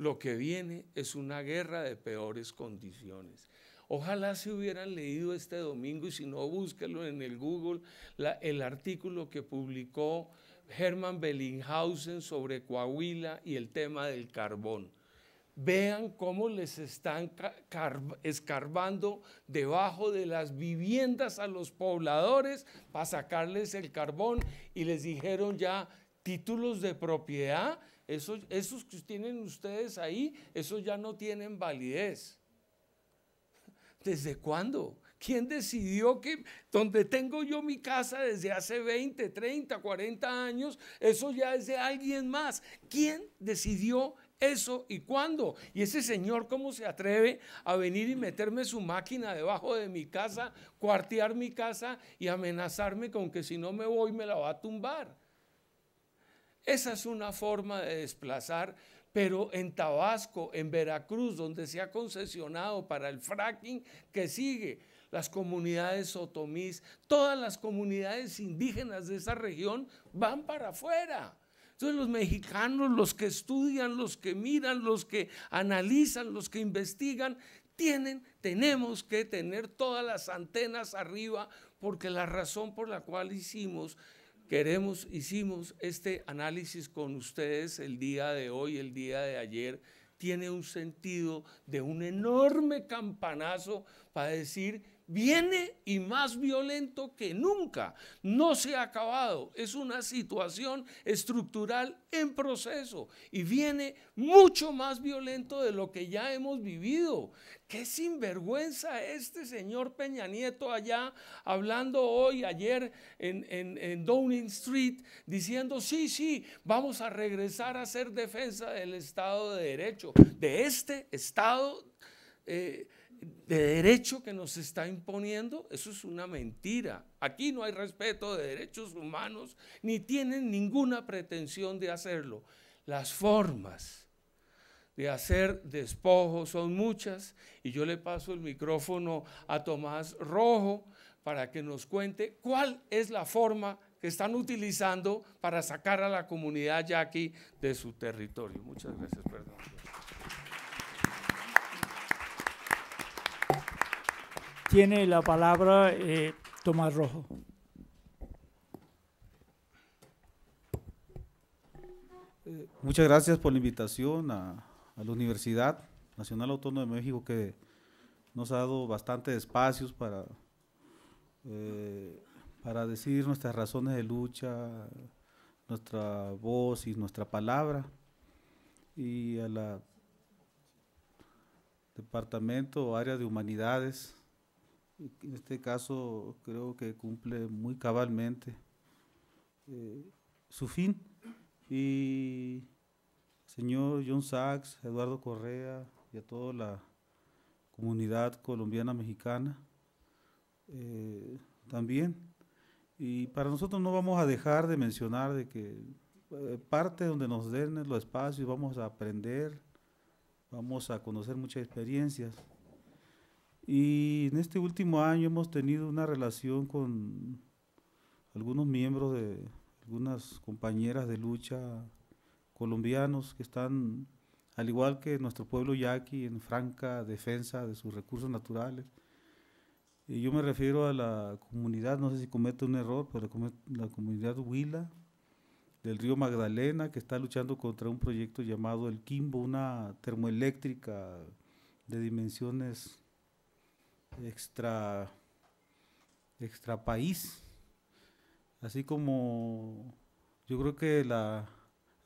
Speaker 1: lo que viene es una guerra de peores condiciones. Ojalá se hubieran leído este domingo y si no, búsquelo en el Google, el artículo que publicó Herman Bellinghausen sobre Coahuila y el tema del carbón. Vean cómo les están escarbando debajo de las viviendas a los pobladores para sacarles el carbón y les dijeron ya títulos de propiedad esos que tienen ustedes ahí, esos ya no tienen validez. ¿Desde cuándo? ¿Quién decidió que donde tengo yo mi casa desde hace 20, 30, 40 años, eso ya es de alguien más? ¿Quién decidió eso y cuándo? Y ese señor, ¿cómo se atreve a venir y meterme su máquina debajo de mi casa, cuartear mi casa y amenazarme con que si no me voy me la va a tumbar? Esa es una forma de desplazar, pero en Tabasco, en Veracruz, donde se ha concesionado para el fracking, que sigue las comunidades otomís, todas las comunidades indígenas de esa región van para afuera. Entonces los mexicanos, los que estudian, los que miran, los que analizan, los que investigan, tienen, tenemos que tener todas las antenas arriba, porque la razón por la cual hicimos Queremos, hicimos este análisis con ustedes el día de hoy, el día de ayer, tiene un sentido de un enorme campanazo para decir viene y más violento que nunca. No se ha acabado. Es una situación estructural en proceso y viene mucho más violento de lo que ya hemos vivido. Qué sinvergüenza este señor Peña Nieto allá hablando hoy, ayer en, Downing Street, diciendo, sí, sí, vamos a regresar a hacer defensa del Estado de Derecho, de este Estado. Eh, de derecho que nos está imponiendo, eso es una mentira. Aquí no hay respeto de derechos humanos, ni tienen ninguna pretensión de hacerlo. Las formas de hacer despojos son muchas y yo le paso el micrófono a Tomás Rojo para que nos cuente cuál es la forma que están utilizando para sacar a la comunidad yaqui de su territorio. Muchas gracias, perdón.
Speaker 2: Tiene la palabra eh, Tomás Rojo.
Speaker 4: Muchas gracias por la invitación a, la Universidad Nacional Autónoma de México que nos ha dado bastantes espacios para, eh, para decir nuestras razones de lucha, nuestra voz y nuestra palabra. Y a la Departamento Área de Humanidades en este caso creo que cumple muy cabalmente eh, su fin. Y señor John Sachs, Eduardo Correa y a toda la comunidad colombiana mexicana eh, también. Y para nosotros no vamos a dejar de mencionar de que eh, parte donde nos den los espacios vamos a aprender, vamos a conocer muchas experiencias y en este último año hemos tenido una relación con algunos miembros de algunas compañeras de lucha colombianos que están, al igual que nuestro pueblo yaqui, en franca defensa de sus recursos naturales. Y yo me refiero a la comunidad, no sé si cometo un error, pero la comunidad Huila del río Magdalena, que está luchando contra un proyecto llamado el Quimbo, una termoeléctrica de dimensiones extra, extra país. Así como yo creo que la,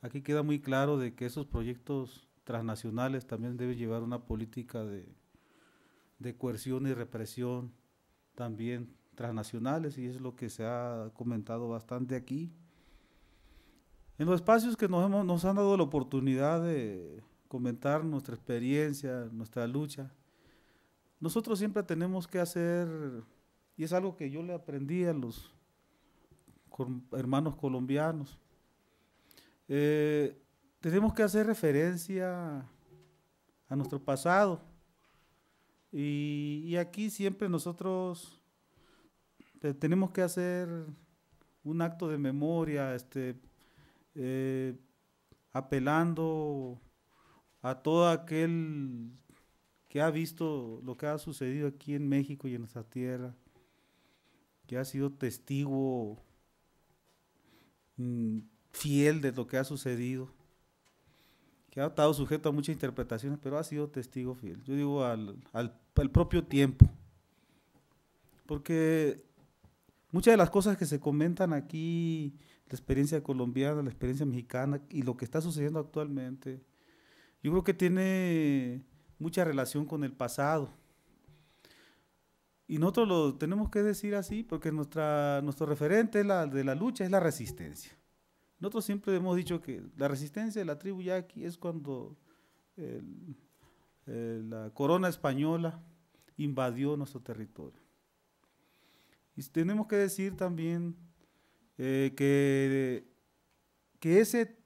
Speaker 4: aquí queda muy claro de que esos proyectos transnacionales también deben llevar una política de, coerción y represión también transnacionales y es lo que se ha comentado bastante aquí. En los espacios que nos, nos han dado la oportunidad de comentar nuestra experiencia, nuestra lucha, nosotros siempre tenemos que hacer, y es algo que yo le aprendí a los hermanos colombianos, eh, tenemos que hacer referencia a nuestro pasado. Y, aquí siempre nosotros eh, tenemos que hacer un acto de memoria, este, eh, apelando a todo aquel que ha visto lo que ha sucedido aquí en México y en nuestra tierra, que ha sido testigo mm, fiel de lo que ha sucedido, que ha estado sujeto a muchas interpretaciones, pero ha sido testigo fiel. Yo digo al, al propio tiempo, porque muchas de las cosas que se comentan aquí, la experiencia colombiana, la experiencia mexicana y lo que está sucediendo actualmente, yo creo que tiene mucha relación con el pasado. Y nosotros lo tenemos que decir así porque nuestra, nuestro referente de la lucha es la resistencia. Nosotros siempre hemos dicho que la resistencia de la tribu yaqui es cuando la corona española invadió nuestro territorio. Y tenemos que decir también eh, que, que ese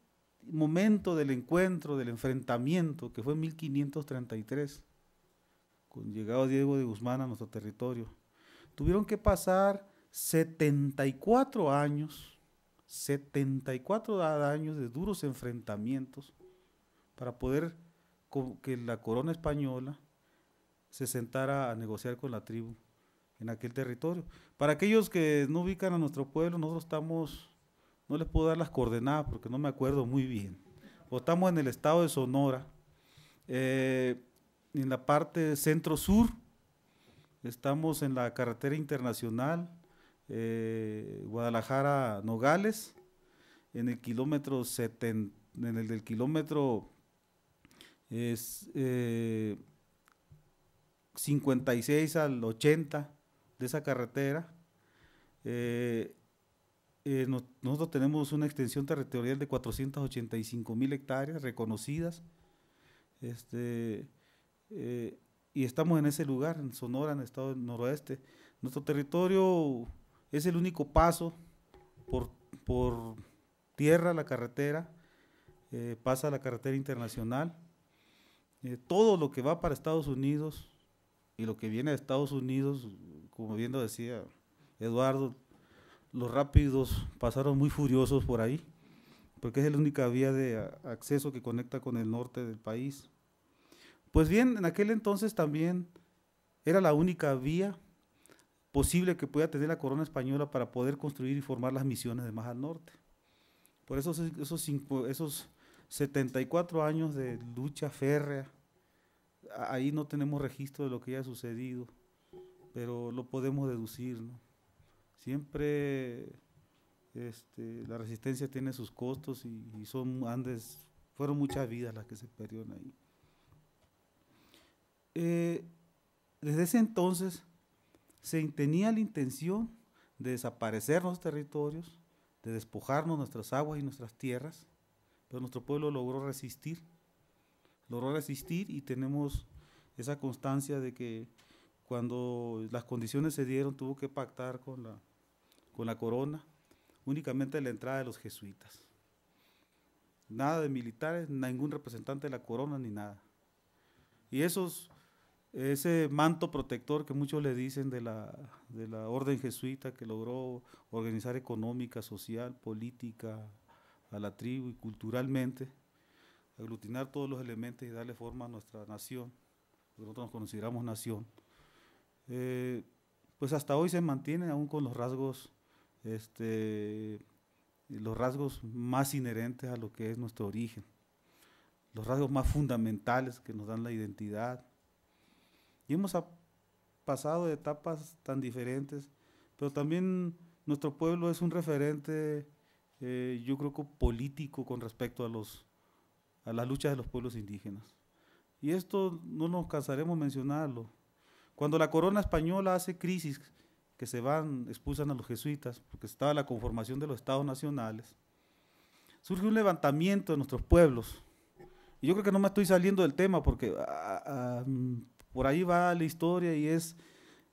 Speaker 4: momento del encuentro, del enfrentamiento, que fue en 1533, con llegado Diego de Guzmán a nuestro territorio, tuvieron que pasar 74 años, 74 años de duros enfrentamientos para poder que la corona española se sentara a negociar con la tribu en aquel territorio. Para aquellos que no ubican a nuestro pueblo, nosotros estamos no les puedo dar las coordenadas porque no me acuerdo muy bien. Estamos en el estado de Sonora, eh, en la parte centro-sur, estamos en la carretera internacional eh, Guadalajara-Nogales, en el kilómetro 70, en el del kilómetro 56 eh, al 80 de esa carretera. Eh, nosotros tenemos una extensión territorial de 485 mil hectáreas reconocidas. Este, eh, y estamos en ese lugar, en Sonora, en el estado noroeste. Nuestro territorio es el único paso por, por tierra, la carretera, eh, pasa la carretera internacional. todo lo que va para Estados Unidos y lo que viene de Estados Unidos, como bien lo decía Eduardo, los rápidos pasaron muy furiosos por ahí, porque es la única vía de acceso que conecta con el norte del país. Pues bien, en aquel entonces también era la única vía posible que podía tener la corona española para poder construir y formar las misiones de más al norte. Por eso esos, esos 74 años de lucha férrea, ahí no tenemos registro de lo que haya sucedido, pero lo podemos deducir, ¿no? siempre este, la resistencia tiene sus costos y, son fueron muchas vidas las que se perdieron ahí. Eh, desde ese entonces se tenía la intención de desaparecer los territorios, de despojarnos nuestras aguas y nuestras tierras, pero nuestro pueblo logró resistir, logró resistir y tenemos esa constancia de que cuando las condiciones se dieron tuvo que pactar con la con la corona, únicamente la entrada de los jesuitas. Nada de militares, ningún representante de la corona ni nada. Y esos, ese manto protector que muchos le dicen de la, de la orden jesuita que logró organizar económica, social, política a la tribu y culturalmente, aglutinar todos los elementos y darle forma a nuestra nación, nosotros nos consideramos nación, eh, pues hasta hoy se mantiene aún con los rasgos este, los rasgos más inherentes a lo que es nuestro origen, los rasgos más fundamentales que nos dan la identidad. Y hemos pasado de etapas tan diferentes, pero también nuestro pueblo es un referente, eh, yo creo que político con respecto a, los, a las luchas de los pueblos indígenas. Y esto no nos cansaremos mencionarlo. Cuando la corona española hace crisis que se van, expulsan a los jesuitas, porque estaba la conformación de los estados nacionales, surge un levantamiento de nuestros pueblos. Y yo creo que no me estoy saliendo del tema porque ah, ah, mm, por ahí va la historia y es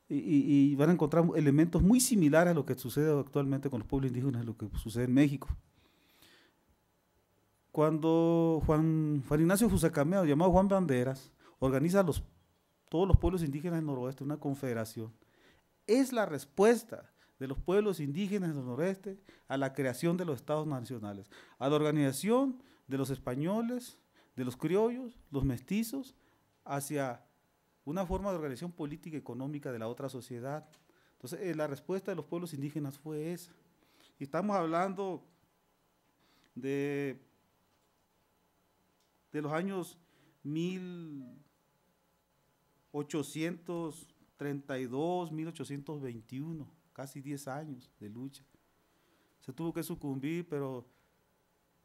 Speaker 4: y, van a encontrar elementos muy similares a lo que sucede actualmente con los pueblos indígenas, lo que sucede en México. Cuando Juan, Juan Ignacio Fusacameo, llamado Juan Banderas, organiza los, todos los pueblos indígenas del noroeste, una confederación, es la respuesta de los pueblos indígenas del noreste a la creación de los estados nacionales, a la organización de los españoles, de los criollos, los mestizos, hacia una forma de organización política y económica de la otra sociedad. Entonces, eh, la respuesta de los pueblos indígenas fue esa. Y estamos hablando de, de los años 1800. 32, 1821, casi 10 años de lucha. Se tuvo que sucumbir, pero,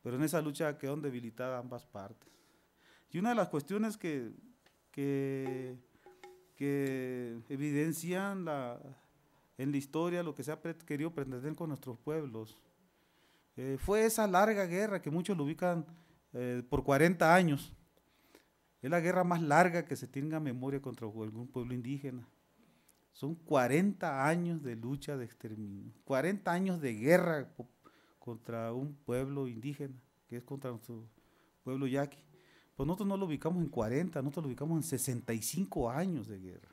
Speaker 4: pero en esa lucha quedaron debilitadas ambas partes. Y una de las cuestiones que, evidencian la, en la historia lo que se ha querido pretender con nuestros pueblos. Eh, fue esa larga guerra que muchos lo ubican eh, por 40 años. Es la guerra más larga que se tenga memoria contra algún pueblo indígena. Son 40 años de lucha de exterminio, 40 años de guerra contra un pueblo indígena, que es contra nuestro pueblo yaqui. Pues nosotros no lo ubicamos en 40, nosotros lo ubicamos en 65 años de guerra.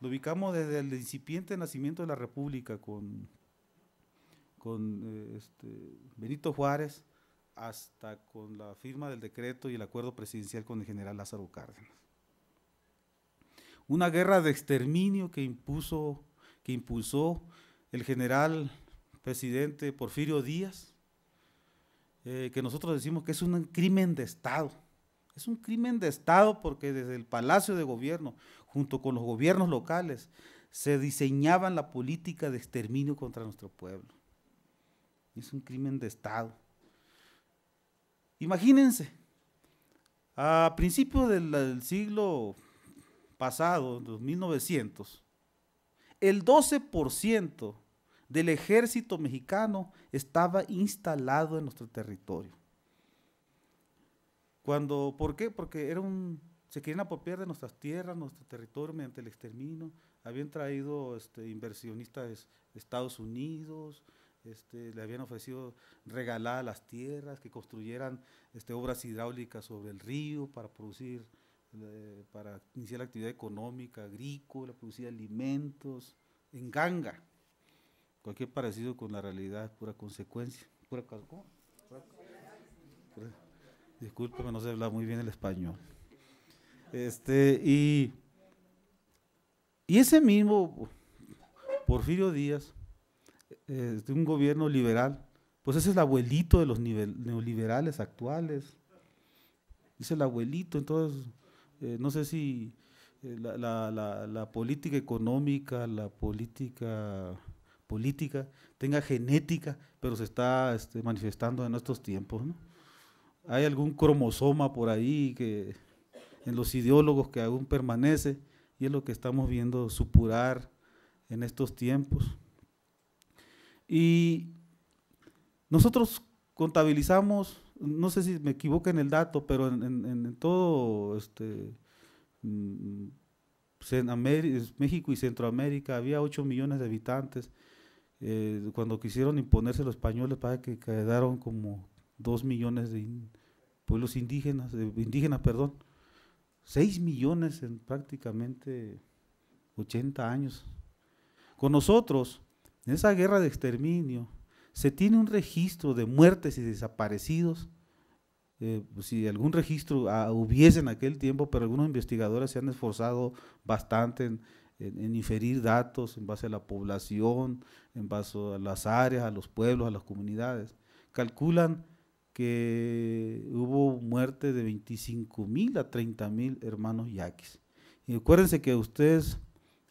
Speaker 4: Lo ubicamos desde el incipiente nacimiento de la República con, eh, este, Benito Juárez hasta con la firma del decreto y el acuerdo presidencial con el general Lázaro Cárdenas una guerra de exterminio que impuso, que impulsó el general presidente Porfirio Díaz, eh, que nosotros decimos que es un crimen de Estado. Es un crimen de Estado porque desde el Palacio de Gobierno, junto con los gobiernos locales, se diseñaban la política de exterminio contra nuestro pueblo. Es un crimen de Estado. Imagínense, a principios del, del siglo pasado, 2900, el 12% del ejército mexicano estaba instalado en nuestro territorio. Cuando, ¿Por qué? Porque era un, se querían apropiar de nuestras tierras, nuestro territorio mediante el exterminio. Habían traído este, inversionistas de Estados Unidos, este, le habían ofrecido regalar las tierras, que construyeran este, obras hidráulicas sobre el río para producir eh, para iniciar la actividad económica, agrícola, producir alimentos, en ganga. Cualquier parecido con la realidad pura consecuencia. Pura, no se habla muy bien el español. Este, y, ese mismo Porfirio Díaz, eh, de un gobierno liberal, pues ese es el abuelito de los neoliberales actuales. Es el abuelito, entonces eh, no sé si eh, la, política económica, la política política, tenga genética, pero se está este, manifestando en estos tiempos. Hay algún cromosoma por ahí que en los ideólogos que aún permanece y es lo que estamos viendo supurar en estos tiempos. Y nosotros contabilizamos no sé si me equivoco en el dato, pero en, todo este, mm, México y Centroamérica había 8 millones de habitantes. Eh, cuando quisieron imponerse los españoles, para que quedaron como 2 millones de pueblos indígenas, eh, indígenas, perdón. 6 millones en prácticamente 80 años. Con nosotros, en esa guerra de exterminio, se tiene un registro de muertes y desaparecidos. Eh, pues, si algún registro ah, hubiese en aquel tiempo, pero algunos investigadores se han esforzado bastante en, inferir datos en base a la población, en base a las áreas, a los pueblos, a las comunidades. Calculan que hubo muerte de 25 mil a 30 mil hermanos yaquis. Y acuérdense que ustedes,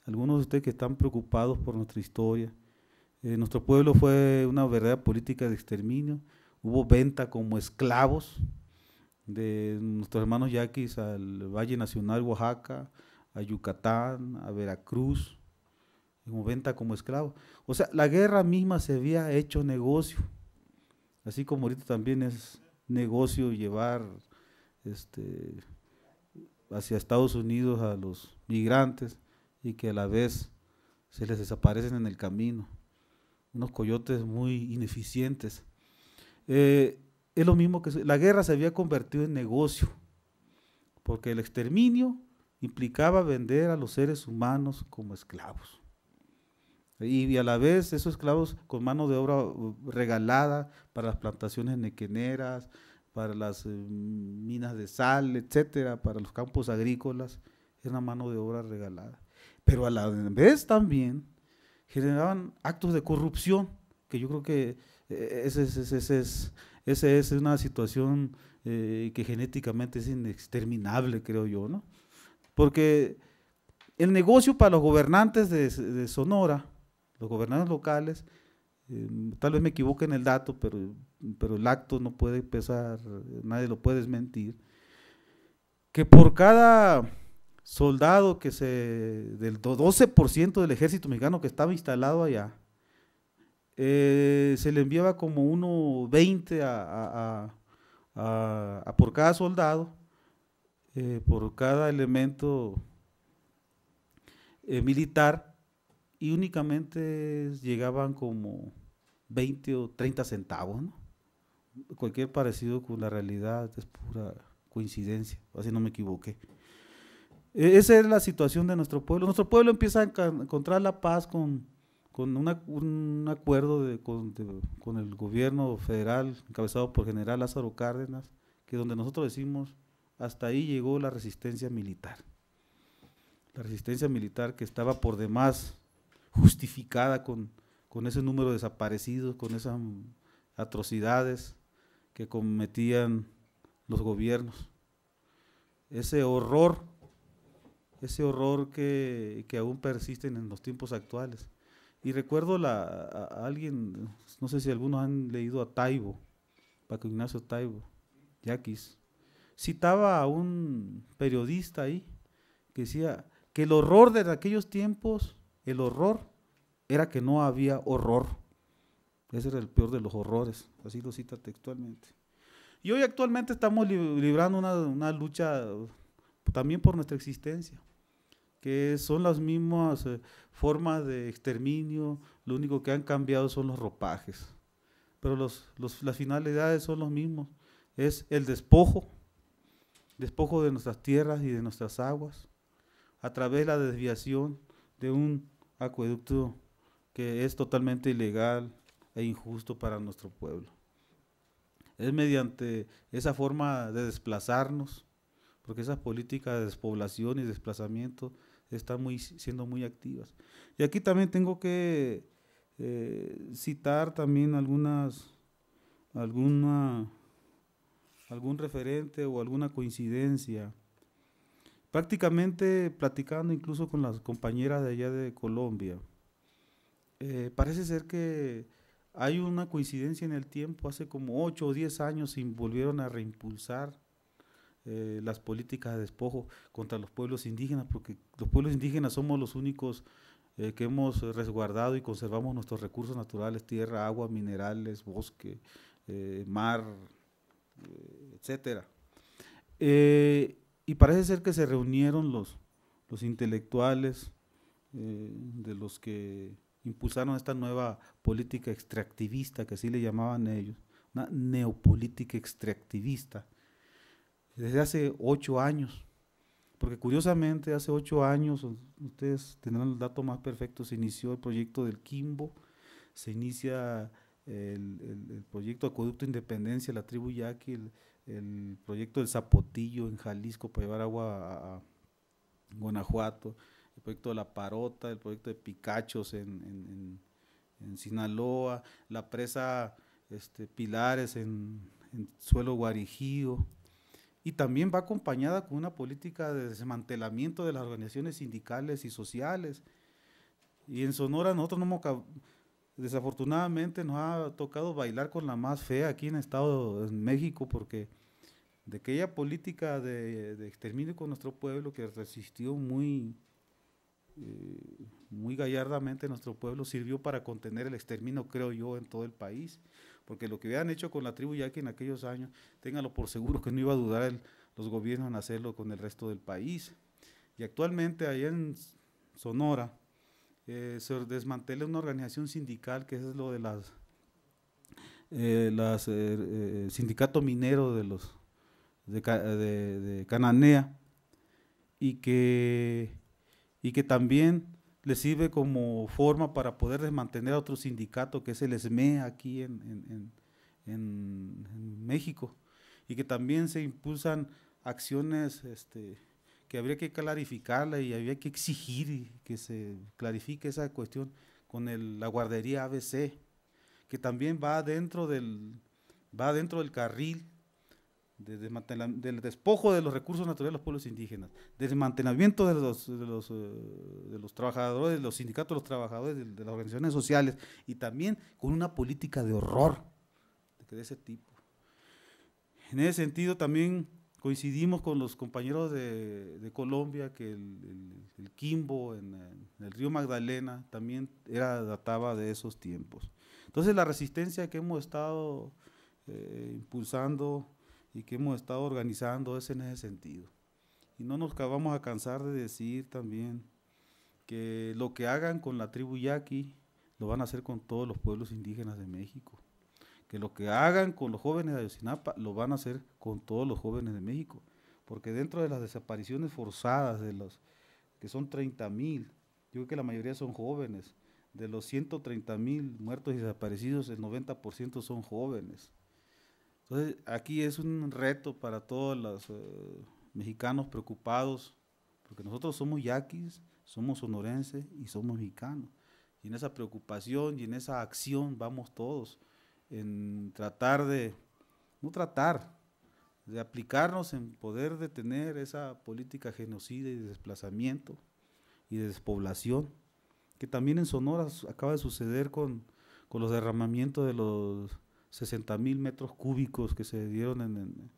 Speaker 4: algunos de ustedes que están preocupados por nuestra historia, eh, nuestro pueblo fue una verdadera política de exterminio. Hubo venta como esclavos de nuestros hermanos yaquis al Valle Nacional, Oaxaca, a Yucatán, a Veracruz, como venta como esclavos. O sea, la guerra misma se había hecho negocio, así como ahorita también es negocio llevar este, hacia Estados Unidos a los migrantes y que a la vez se les desaparecen en el camino unos coyotes muy ineficientes. Eh, es lo mismo que la guerra se había convertido en negocio, porque el exterminio implicaba vender a los seres humanos como esclavos. Y, a la vez esos esclavos con mano de obra uh, regalada para las plantaciones nequeneras, para las eh, minas de sal, etcétera, para los campos agrícolas, era mano de obra regalada. Pero a la vez también generaban actos de corrupción, que yo creo que eh, esa es, ese es, una situación eh, que genéticamente es inexterminable, creo yo, ¿no? Porque el negocio para los gobernantes de, Sonora, los gobernantes locales, em, tal vez me equivoque en el dato, pero, pero el acto no puede pesar, nadie lo puede desmentir, que por cada soldado que se, del 12% del ejército mexicano que estaba instalado allá, eh, se le enviaba como 1.20 a, a, por cada soldado, eh, por cada elemento eh, militar, y únicamente llegaban como 20 o 30 centavos. Cualquier parecido con la realidad es pura coincidencia, así no me equivoqué. E-, esa es la situación de nuestro pueblo. Nuestro pueblo empieza a encontrar la paz con, un acuerdo con, el gobierno federal encabezado por general Lázaro Cárdenas, que donde nosotros decimos, hasta ahí llegó la resistencia militar. La resistencia militar que estaba por demás justificada con, con ese número de desaparecidos, con esas atrocidades que cometían los gobiernos. Ese horror ese horror que, que aún persisten en los tiempos actuales. Y recuerdo la, a, alguien, no sé si algunos han leído a Taibo, Paco Ignacio Taibo, Yaquis, citaba a un periodista ahí que decía que el horror de aquellos tiempos, el horror, era que no había horror. Ese era el peor de los horrores, así lo cita textualmente. Y hoy actualmente estamos librando una, una lucha también por nuestra existencia que son las mismas eh, formas de exterminio, lo único que han cambiado son los ropajes, pero las finalidades son los mismos, es el despojo, despojo de nuestras tierras y de nuestras aguas, a través de la desviación de un acueducto que es totalmente ilegal e injusto para nuestro pueblo. Es mediante esa forma de desplazarnos, porque esas políticas de despoblación y desplazamiento están muy, siendo muy activas. Y aquí también tengo que eh, citar también algunas, alguna, algún referente o alguna coincidencia. Prácticamente platicando incluso con las compañeras de allá de Colombia, eh, parece ser que hay una coincidencia en el tiempo, hace como 8 o 10 años se volvieron a reimpulsar eh, las políticas de despojo contra los pueblos indígenas, porque los pueblos indígenas somos los únicos eh, que hemos resguardado y conservamos nuestros recursos naturales, tierra, agua, minerales, bosque, eh, mar, etcétera. y parece ser que se reunieron los, los intelectuales de los que impulsaron esta nueva política extractivista, que así le llamaban ellos, una neopolítica extractivista, desde hace ocho años. Porque curiosamente, hace ocho años, ustedes tendrán el dato más perfecto, se inició el proyecto del Quimbo, se inicia el, proyecto Acueducto Independencia, la tribu Yaqui, el, proyecto del Zapotillo en Jalisco para llevar agua a, Guanajuato, el proyecto de La Parota, el proyecto de Picachos en, Sinaloa, la presa este, Pilares en, suelo guarijío y también va acompañada con una política de desmantelamiento de las organizaciones sindicales y sociales. Y en Sonora nosotros desafortunadamente nos ha tocado bailar con la más fea aquí en Estado de México porque de aquella política de, exterminio con nuestro pueblo que resistió muy eh, muy gallardamente nuestro pueblo sirvió para contener el exterminio creo yo en todo el país porque lo que habían hecho con la tribu yaqui en aquellos años, ténganlo por seguro que no iba a dudar los gobiernos en hacerlo con el resto del país. Y actualmente allá en Sonora eh, se desmantela una organización sindical que es lo de las eh, eh, sindicato minero de los de, de Cananea y que y que también le sirve como forma para poder desmantener a otro sindicato que es el SME aquí en, en, en, México y que también se impulsan acciones este, que habría que clarificarla y habría que exigir que se clarifique esa cuestión con el, la guardería ABC, que también va dentro del, va dentro del carril del despojo de los recursos naturales de los pueblos indígenas, desmantelamiento de los, de los, eh, de los trabajadores, de los sindicatos de los trabajadores, de, las organizaciones sociales, y también con una política de horror de ese tipo. En ese sentido también coincidimos con los compañeros de, Colombia que el, Quimbo en, el río Magdalena también era, databa de esos tiempos. Entonces la resistencia que hemos estado eh, impulsando y que hemos estado organizando es en ese sentido. Y no nos acabamos a cansar de decir también que lo que hagan con la tribu yaqui lo van a hacer con todos los pueblos indígenas de México. Que lo que hagan con los jóvenes de Ayotzinapa lo van a hacer con todos los jóvenes de México. Porque dentro de las desapariciones forzadas, de los que son 30 mil, yo creo que la mayoría son jóvenes. De los 130 mil muertos y desaparecidos, el 90% son jóvenes. Entonces, aquí es un reto para todos los eh, mexicanos preocupados, porque nosotros somos yaquis, somos sonorenses y somos mexicanos. Y en esa preocupación y en esa acción vamos todos, en tratar de, no tratar, de aplicarnos en poder detener esa política genocida y de desplazamiento y de despoblación, que también en Sonora acaba de suceder con, con los derramamientos de los 60 mil metros cúbicos que se dieron en,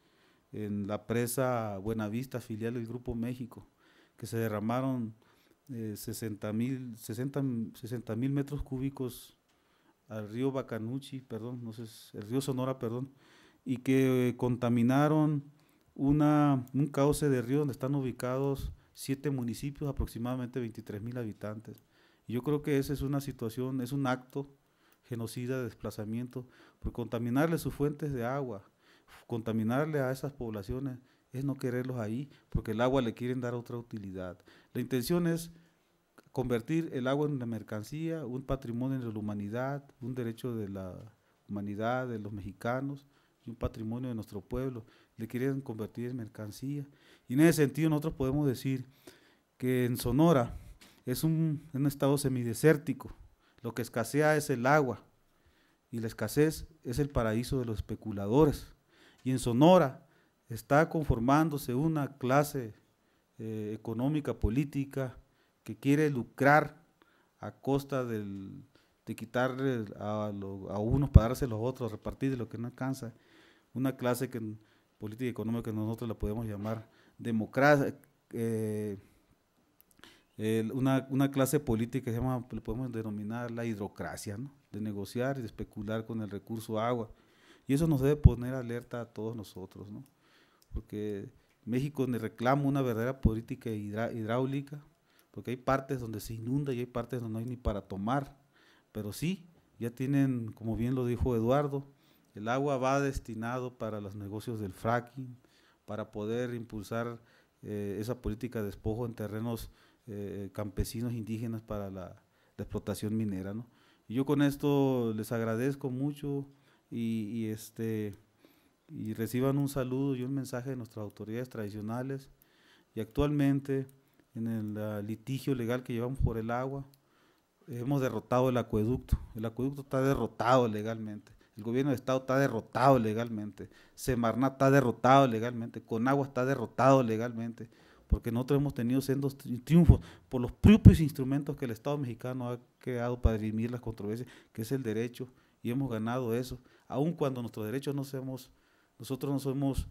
Speaker 4: en, la presa Buenavista, filial del Grupo México, que se derramaron eh, 60 mil 60, 60 metros cúbicos al río Bacanuchi, perdón, no sé, el río Sonora, perdón, y que contaminaron una, un cauce de río donde están ubicados siete municipios, aproximadamente 23 mil habitantes. Y yo creo que esa es una situación, es un acto genocida, desplazamiento, por contaminarle sus fuentes de agua, contaminarle a esas poblaciones, es no quererlos ahí, porque el agua le quieren dar otra utilidad. La intención es convertir el agua en una mercancía, un patrimonio de la humanidad, un derecho de la humanidad, de los mexicanos, y un patrimonio de nuestro pueblo. Le quieren convertir en mercancía. Y en ese sentido nosotros podemos decir que en Sonora es un, un estado semidesértico, lo que escasea es el agua y la escasez es el paraíso de los especuladores. Y en Sonora está conformándose una clase eh, económica, política, que quiere lucrar a costa de quitarle a, unos para darse a los otros, repartir de lo que no alcanza. Una clase que política y económica que nosotros la podemos llamar democracia. Eh, una, clase política que podemos denominar la hidrocracia, de negociar y de especular con el recurso agua. Y eso nos debe poner alerta a todos nosotros, ¿no? porque México le reclama una verdadera política hidráulica, porque hay partes donde se inunda y hay partes donde no hay ni para tomar, pero sí, ya tienen, como bien lo dijo Eduardo, el agua va destinado para los negocios del fracking, para poder impulsar eh, esa política de despojo en terrenos eh, campesinos indígenas para la, explotación minera. yo con esto les agradezco mucho y, este, y reciban un saludo y un mensaje de nuestras autoridades tradicionales. Y actualmente, en el litigio legal que llevamos por el agua, hemos derrotado el acueducto. El acueducto está derrotado legalmente. El gobierno de Estado está derrotado legalmente. Semarnat está derrotado legalmente. Conagua está derrotado legalmente porque nosotros hemos tenido sendos triunfos por los propios instrumentos que el Estado mexicano ha creado para dirimir las controversias, que es el derecho, y hemos ganado eso, aun cuando nuestros derechos no seamos, nosotros no somos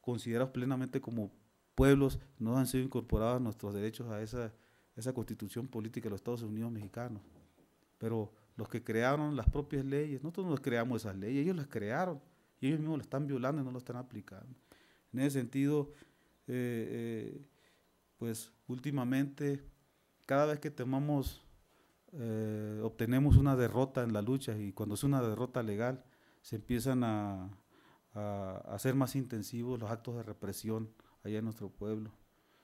Speaker 4: considerados plenamente como pueblos, no han sido incorporados nuestros derechos a esa, esa constitución política de los Estados Unidos mexicanos. Pero los que crearon las propias leyes, nosotros no creamos esas leyes, ellos las crearon y ellos mismos las están violando y no las están aplicando. En ese sentido, eh, eh, pues últimamente, cada vez que tomamos, eh, obtenemos una derrota en la lucha y cuando es una derrota legal, se empiezan a, hacer más intensivos los actos de represión allá en nuestro pueblo.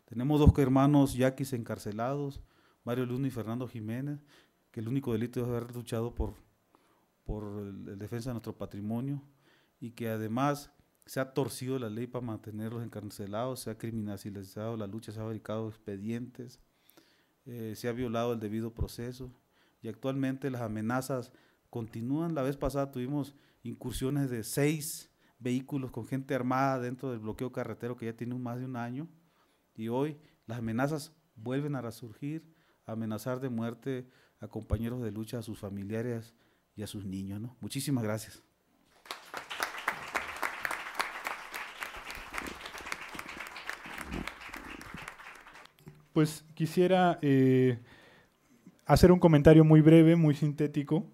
Speaker 4: Tenemos dos hermanos yaquis encarcelados, Mario Luna y Fernando Jiménez, que el único delito es haber luchado por, por defensa de nuestro patrimonio y que además se ha torcido la ley para mantenerlos encarcelados, se ha criminalizado la lucha, se ha fabricado expedientes, eh, se ha violado el debido proceso y actualmente las amenazas continúan. La vez pasada tuvimos incursiones de seis vehículos con gente armada dentro del bloqueo carretero que ya tiene más de un año y hoy las amenazas vuelven a resurgir, amenazar de muerte a compañeros de lucha, a sus familiares y a sus niños. Muchísimas gracias.
Speaker 5: pues quisiera eh, hacer un comentario muy breve, muy sintético,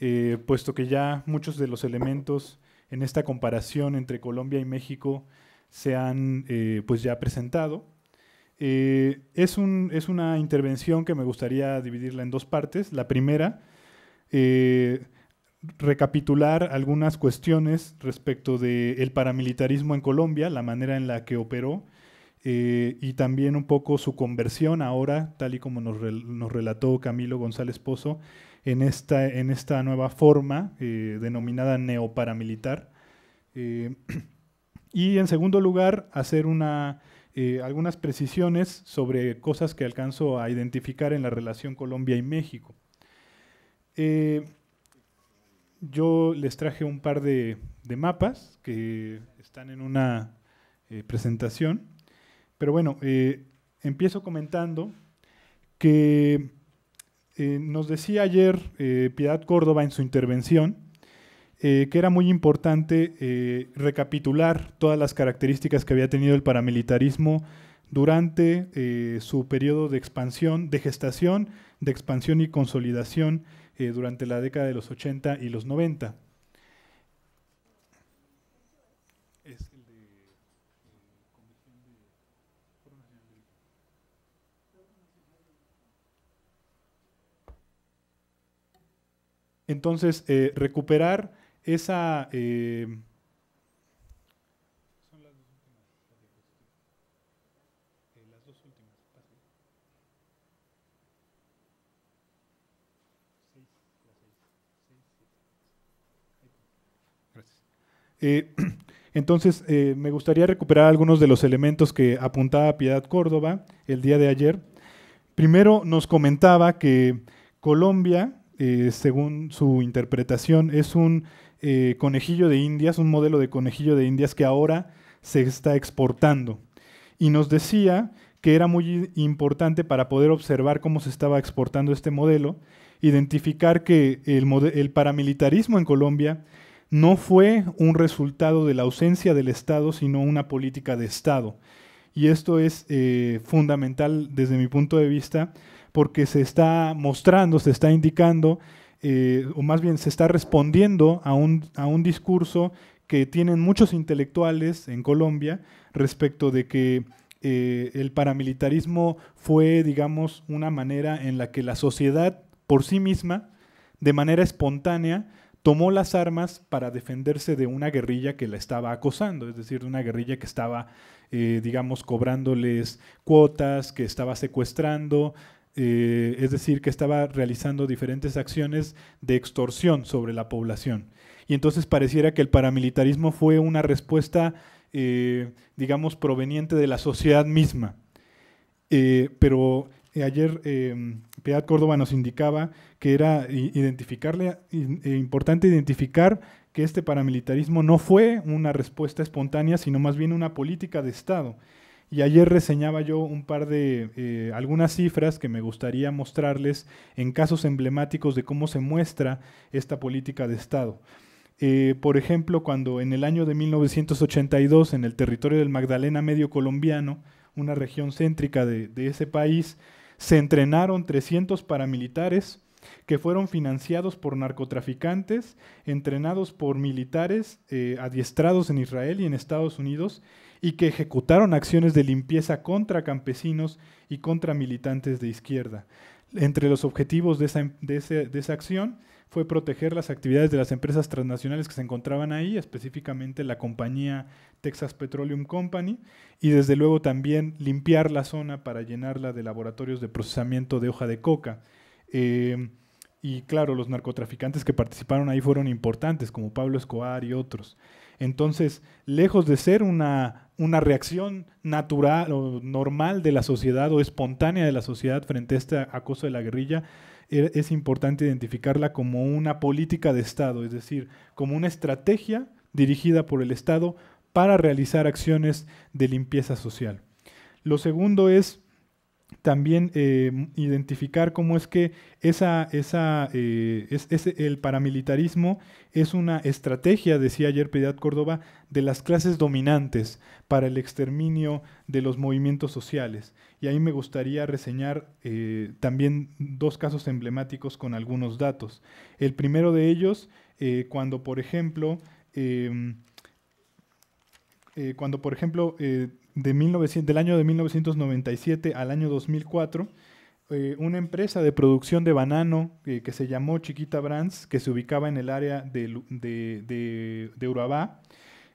Speaker 5: eh, puesto que ya muchos de los elementos en esta comparación entre Colombia y México se han eh, pues ya presentado. es, una intervención que me gustaría dividirla en dos partes. La primera, recapitular algunas cuestiones respecto del paramilitarismo en Colombia, la manera en la que operó eh, y también un poco su conversión ahora, tal y como nos, nos relató Camilo González Pozo, en esta, en esta nueva forma eh, denominada neoparamilitar. Eh, y en segundo lugar, hacer una, algunas precisiones sobre cosas que alcanzo a identificar en la relación Colombia y México. yo les traje un par de, de mapas que están en una presentación. Pero bueno, eh, empiezo comentando que eh, nos decía ayer eh, Piedad Córdoba en su intervención que era muy importante recapitular todas las características que había tenido el paramilitarismo durante su periodo de expansión, de gestación, de expansión y consolidación durante la década de los 80 y los 90. Entonces, eh, recuperar esa... Eh, eh, entonces, me gustaría recuperar algunos de los elementos que apuntaba Piedad Córdoba el día de ayer. Primero, nos comentaba que Colombia eh, según su interpretación, es un eh, conejillo de indias, un modelo de conejillo de indias que ahora se está exportando. Y nos decía que era muy importante para poder observar cómo se estaba exportando este modelo, identificar que el, paramilitarismo en Colombia no fue un resultado de la ausencia del Estado, sino una política de Estado. Y esto es eh, fundamental desde mi punto de vista porque se está mostrando, se está indicando, eh, o más bien se está respondiendo a un, discurso que tienen muchos intelectuales en Colombia respecto de que eh, el paramilitarismo fue, digamos, una manera en la que la sociedad por sí misma, de manera espontánea, tomó las armas para defenderse de una guerrilla que la estaba acosando, es decir, de una guerrilla que estaba, eh, digamos, cobrándoles cuotas, que estaba secuestrando, eh, es decir, que estaba realizando diferentes acciones de extorsión sobre la población. Y entonces pareciera que el paramilitarismo fue una respuesta, eh, digamos, proveniente de la sociedad misma. Eh, pero ayer em, Piedad Córdoba nos indicaba que era e importante identificar que este paramilitarismo no fue una respuesta espontánea, sino más bien una política de Estado. Y ayer reseñaba yo un par de eh, algunas cifras que me gustaría mostrarles en casos emblemáticos de cómo se muestra esta política de Estado. Eh, por ejemplo, cuando en el año de 1982, en el territorio del Magdalena Medio Colombiano, una región céntrica de, ese país, se entrenaron 300 paramilitares que fueron financiados por narcotraficantes, entrenados por militares eh, adiestrados en Israel y en Estados Unidos y que ejecutaron acciones de limpieza contra campesinos y contra militantes de izquierda. Entre los objetivos de esa, acción fue proteger las actividades de las empresas transnacionales que se encontraban ahí, específicamente la compañía Texas Petroleum Company, y desde luego también limpiar la zona para llenarla de laboratorios de procesamiento de hoja de coca. Em, y claro, los narcotraficantes que participaron ahí fueron importantes, como Pablo Escobar y otros. Entonces, lejos de ser una, reacción natural o normal de la sociedad o espontánea de la sociedad frente a este acoso de la guerrilla, e, es importante identificarla como una política de Estado, es decir, como una estrategia dirigida por el Estado para realizar acciones de limpieza social. Lo segundo es también eh, identificar cómo es que esa, esa, eh, es, el paramilitarismo es una estrategia, decía ayer Piedad Córdoba, de las clases dominantes para el exterminio de los movimientos sociales. Y ahí me gustaría reseñar eh, también dos casos emblemáticos con algunos datos. El primero de ellos, cuando, por ejemplo, em, eh, cuando, por ejemplo, eh, de del año de 1997 al año 2004, eh, una empresa de producción de banano que se llamó Chiquita Brands, que se ubicaba en el área de, de, Urabá,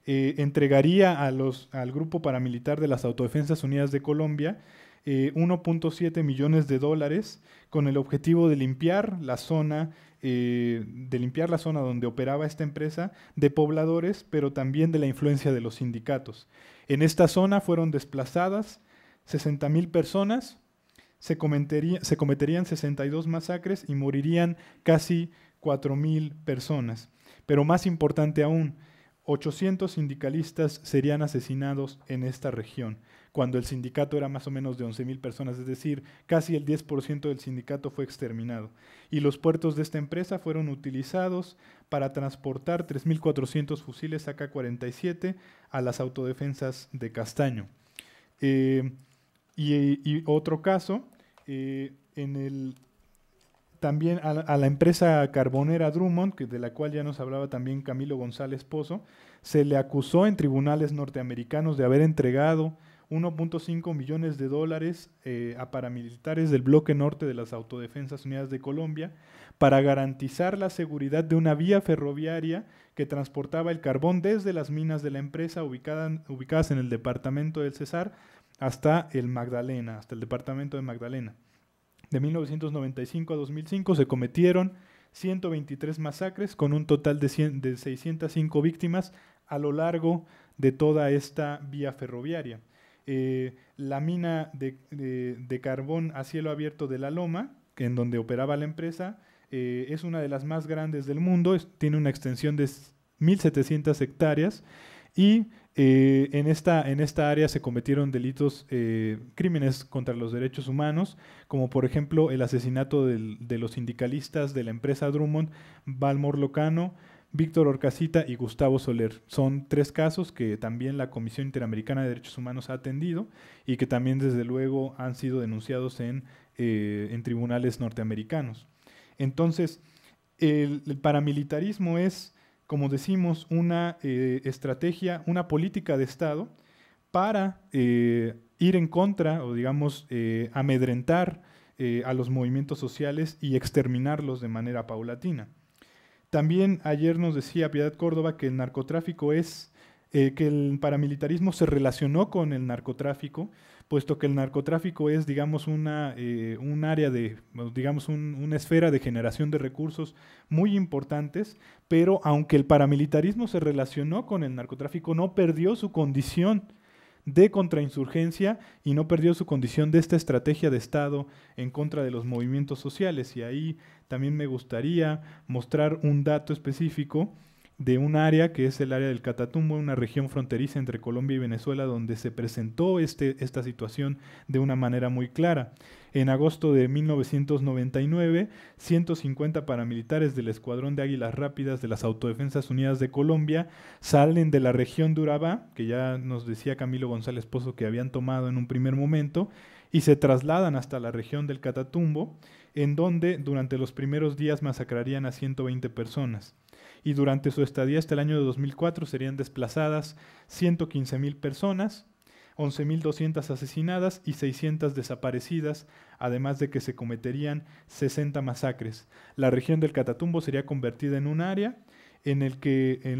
Speaker 5: entregaría a los, al grupo paramilitar de las Autodefensas Unidas de Colombia 1.7 millones de dólares con el objetivo de limpiar la zona eh, de limpiar la zona donde operaba esta empresa de pobladores, pero también de la influencia de los sindicatos. En esta zona fueron desplazadas 60.000 personas, se, se cometerían 62 masacres y morirían casi 4.000 personas. Pero más importante aún, 800 sindicalistas serían asesinados en esta región cuando el sindicato era más o menos de 11.000 personas, es decir, casi el 10% del sindicato fue exterminado. Y los puertos de esta empresa fueron utilizados para transportar 3.400 fusiles AK-47 a las autodefensas de Castaño. Eh, y, otro caso, eh, en también a la, empresa carbonera Drummond, que de la cual ya nos hablaba también Camilo González Pozo, se le acusó en tribunales norteamericanos de haber entregado 1.5 millones de dólares eh, a paramilitares del bloque norte de las Autodefensas Unidas de Colombia para garantizar la seguridad de una vía ferroviaria que transportaba el carbón desde las minas de la empresa ubicada, ubicadas en el departamento del Cesar hasta el Magdalena, hasta el departamento de Magdalena. De 1995 a 2005 se cometieron 123 masacres con un total de, de 605 víctimas a lo largo de toda esta vía ferroviaria. Eh, la mina de, carbón a cielo abierto de La Loma, en donde operaba la empresa, eh, es una de las más grandes del mundo, tiene una extensión de 1.700 hectáreas y eh, en, esta, en esta área se cometieron delitos, crímenes contra los derechos humanos, como por ejemplo el asesinato de los sindicalistas de la empresa Drummond, Balmor Locano, Víctor Orcasita y Gustavo Soler. Son tres casos que también la Comisión Interamericana de Derechos Humanos ha atendido y que también desde luego han sido denunciados en, eh, tribunales norteamericanos. Entonces, el, paramilitarismo es, como decimos, una eh, estrategia, una política de Estado para eh, ir en contra o, digamos, amedrentar a los movimientos sociales y exterminarlos de manera paulatina. También ayer nos decía Piedad Córdoba que el narcotráfico es, eh, que el paramilitarismo se relacionó con el narcotráfico, puesto que el narcotráfico es, digamos, una, eh, un área de, digamos, una esfera de generación de recursos muy importantes, pero aunque el paramilitarismo se relacionó con el narcotráfico, no perdió su condición de contrainsurgencia y no perdió su condición de esta estrategia de Estado en contra de los movimientos sociales. Y ahí también me gustaría mostrar un dato específico de un área que es el área del Catatumbo, una región fronteriza entre Colombia y Venezuela, donde se presentó este, esta situación de una manera muy clara. En agosto de 1999, 150 paramilitares del Escuadrón de Águilas Rápidas de las Autodefensas Unidas de Colombia salen de la región de Urabá, que ya nos decía Camilo González Pozo que habían tomado en un primer momento, y se trasladan hasta la región del Catatumbo, en donde durante los primeros días masacrarían a 120 personas y durante su estadía hasta el año de 2004 serían desplazadas 115 mil personas, 11.200 asesinadas y 600 desaparecidas, además de que se cometerían 60 masacres. La región del Catatumbo sería convertida en un área en,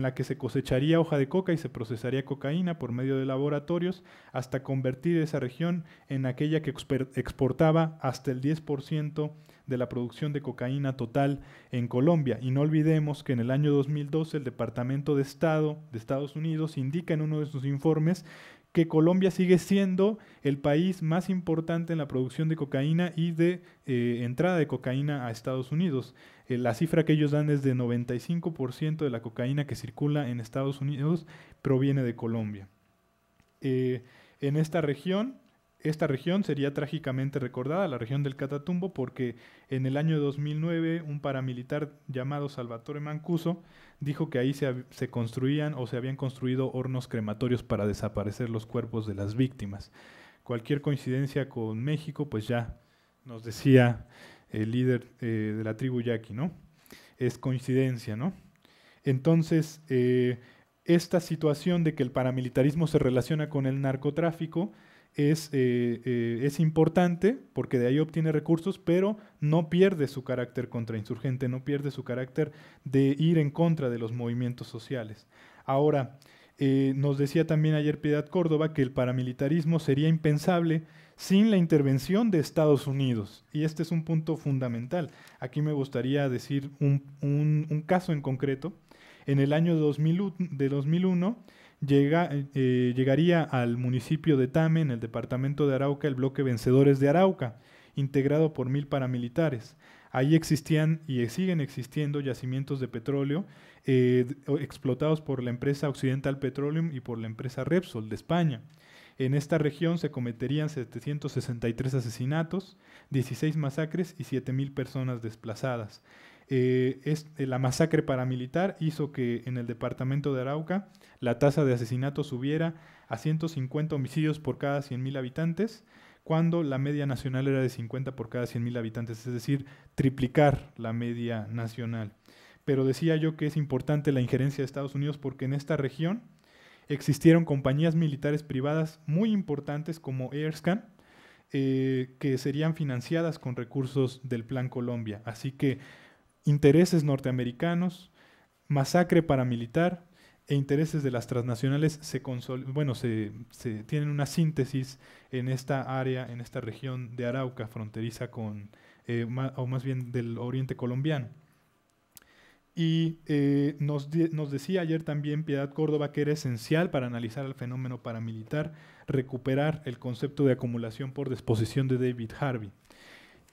Speaker 5: la que se cosecharía hoja de coca y se procesaría cocaína por medio de laboratorios hasta convertir esa región en aquella que exportaba hasta el 10% de la producción de cocaína total en Colombia. Y no olvidemos que en el año 2012 el Departamento de Estado de Estados Unidos indica en uno de sus informes que Colombia sigue siendo el país más importante en la producción de cocaína y de eh, entrada de cocaína a Estados Unidos. Eh, la cifra que ellos dan es de 95% de la cocaína que circula en Estados Unidos proviene de Colombia. Eh, en esta región, esta región sería trágicamente recordada, la región del Catatumbo, porque en el año 2009 un paramilitar llamado Salvatore Mancuso dijo que ahí se, construían o se habían construido hornos crematorios para desaparecer los cuerpos de las víctimas. Cualquier coincidencia con México, pues ya nos decía el líder eh, de la tribu Yaqui, ¿no? Es coincidencia, ¿no? Entonces, eh, esta situación de que el paramilitarismo se relaciona con el narcotráfico, eh, eh, es, importante porque de ahí obtiene recursos, pero no pierde su carácter contrainsurgente, no pierde su carácter de ir en contra de los movimientos sociales. Ahora, eh, nos decía también ayer Piedad Córdoba que el paramilitarismo sería impensable sin la intervención de Estados Unidos. Y este es un punto fundamental. Aquí me gustaría decir un, caso en concreto. En el año de 2001, eh, llegaría al municipio de Tame, en el departamento de Arauca, el bloque Vencedores de Arauca, integrado por mil paramilitares. Ahí existían y siguen existiendo yacimientos de petróleo eh, explotados por la empresa Occidental Petroleum y por la empresa Repsol de España. En esta región se cometerían 763 asesinatos, 16 masacres y 7.000 personas desplazadas. Eh, eh, la masacre paramilitar hizo que en el departamento de Arauca la tasa de asesinatos subiera a 150 homicidios por cada 100.000 habitantes, cuando la media nacional era de 50 por cada 100.000 habitantes, es decir, triplicar la media nacional. Pero decía yo que es importante la injerencia de Estados Unidos porque en esta región existieron compañías militares privadas muy importantes como Airscan, eh, que serían financiadas con recursos del Plan Colombia. Así que intereses norteamericanos, masacre paramilitar e intereses de las transnacionales se, bueno, se, tienen una síntesis en esta área, en esta región de Arauca, fronteriza con, eh, o más bien del oriente colombiano. Y eh, nos, nos, decía ayer también Piedad Córdoba que era esencial para analizar el fenómeno paramilitar recuperar el concepto de acumulación por disposición de David Harvey.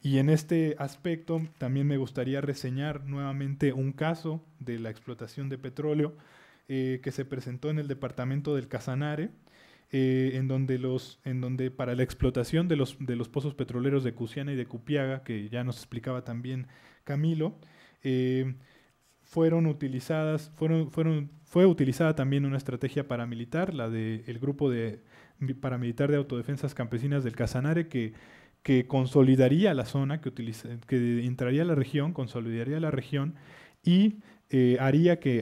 Speaker 5: Y en este aspecto también me gustaría reseñar nuevamente un caso de la explotación de petróleo eh, que se presentó en el departamento del Casanare, eh, en, donde los, en donde para la explotación de los, de los pozos petroleros de Cusiana y de Cupiaga, que ya nos explicaba también Camilo, eh, fueron utilizadas, fueron, fue utilizada también una estrategia paramilitar, la del grupo de paramilitar de autodefensas campesinas del Casanare, que que consolidaría la zona, que, entraría a la región, consolidaría la región y eh, haría que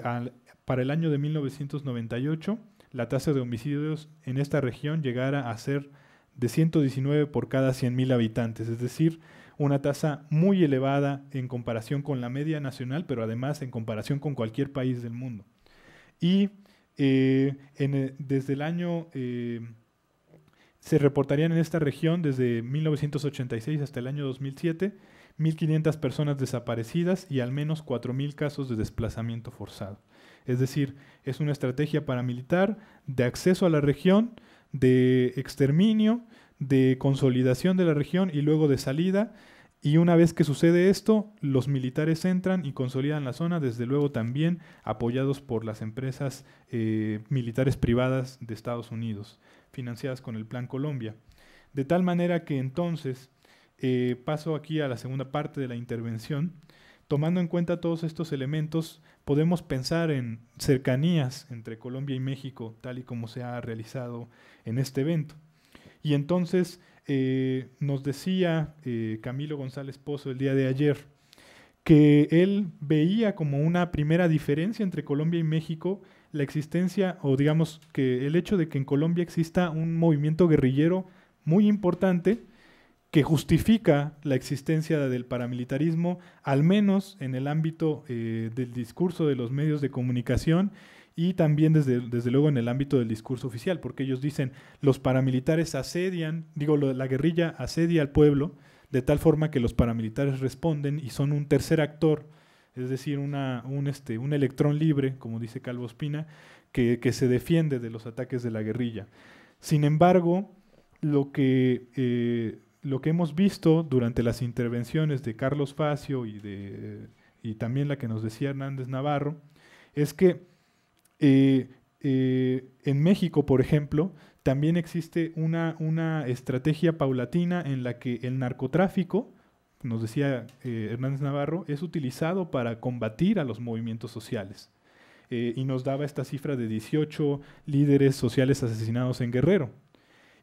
Speaker 5: para el año de 1998 la tasa de homicidios en esta región llegara a ser de 119 por cada 100.000 habitantes, es decir, una tasa muy elevada en comparación con la media nacional, pero además en comparación con cualquier país del mundo. Y eh, eh, desde el año se reportarían en esta región desde 1986 hasta el año 2007 1.500 personas desaparecidas y al menos 4.000 casos de desplazamiento forzado. Es decir, es una estrategia paramilitar de acceso a la región, de exterminio, de consolidación de la región y luego de salida, y una vez que sucede esto, los militares entran y consolidan la zona, desde luego también apoyados por las empresas eh, militares privadas de Estados Unidos, financiadas con el Plan Colombia. De tal manera que entonces, eh, paso aquí a la segunda parte de la intervención, tomando en cuenta todos estos elementos, podemos pensar en cercanías entre Colombia y México, tal y como se ha realizado en este evento. Y entonces eh, nos decía eh, Camilo González Pozo el día de ayer que él veía como una primera diferencia entre Colombia y México la existencia, o digamos que el hecho de que en Colombia exista un movimiento guerrillero muy importante que justifica la existencia del paramilitarismo, al menos en el ámbito eh, del discurso de los medios de comunicación y también desde, desde luego en el ámbito del discurso oficial, porque ellos dicen los paramilitares asedian, digo, la guerrilla asedia al pueblo de tal forma que los paramilitares responden y son un tercer actor, es decir, un, este, un electrón libre, como dice Calvo Espina, que, se defiende de los ataques de la guerrilla. Sin embargo, lo que, eh, lo que hemos visto durante las intervenciones de Carlos Facio y, de, y también la que nos decía Hernández Navarro, es que eh, eh, en México, por ejemplo, también existe una, estrategia paulatina en la que el narcotráfico, nos decía eh, Hernández Navarro, es utilizado para combatir a los movimientos sociales. y nos daba esta cifra de 18 líderes sociales asesinados en Guerrero.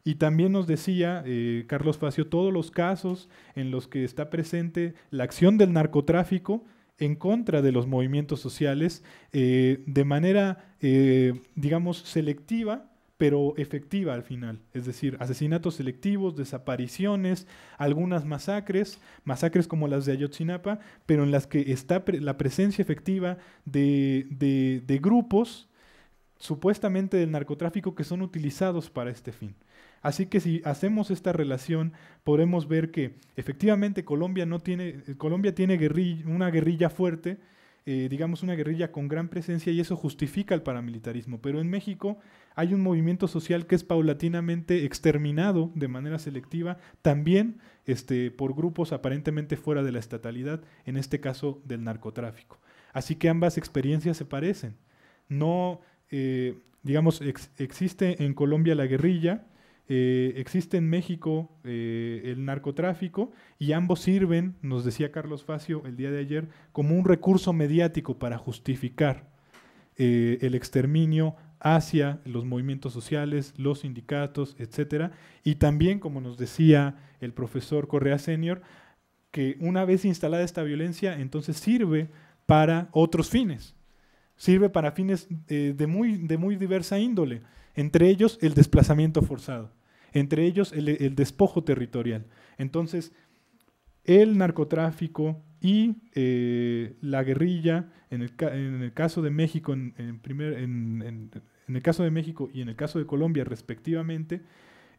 Speaker 5: Y también nos decía Carlos Facio todos los casos en los que está presente la acción del narcotráfico en contra de los movimientos sociales eh, de manera, eh, digamos, selectiva, pero efectiva al final. Es decir, asesinatos selectivos, desapariciones, algunas masacres, masacres como las de Ayotzinapa, pero en las que está la presencia efectiva de grupos supuestamente del narcotráfico que son utilizados para este fin. Así que si hacemos esta relación, podemos ver que efectivamente Colombia, no tiene, Colombia tiene una guerrilla fuerte, eh, digamos una guerrilla con gran presencia y eso justifica el paramilitarismo. Pero en México hay un movimiento social que es paulatinamente exterminado de manera selectiva, también este, por grupos aparentemente fuera de la estatalidad, en este caso del narcotráfico. Así que ambas experiencias se parecen. No, eh, digamos, existe en Colombia la guerrilla, eh, existe en México eh, el narcotráfico y ambos sirven, nos decía Carlos Facio el día de ayer, como un recurso mediático para justificar eh, el exterminio hacia los movimientos sociales, los sindicatos, etcétera, y también, como nos decía el profesor Correa Senior, que una vez instalada esta violencia, entonces sirve para otros fines, sirve para fines de muy diversa índole entre ellos el desplazamiento forzado, entre ellos el, despojo territorial. Entonces, el narcotráfico y eh, la guerrilla, en el, caso de México, en, el caso de México y en el caso de Colombia, respectivamente,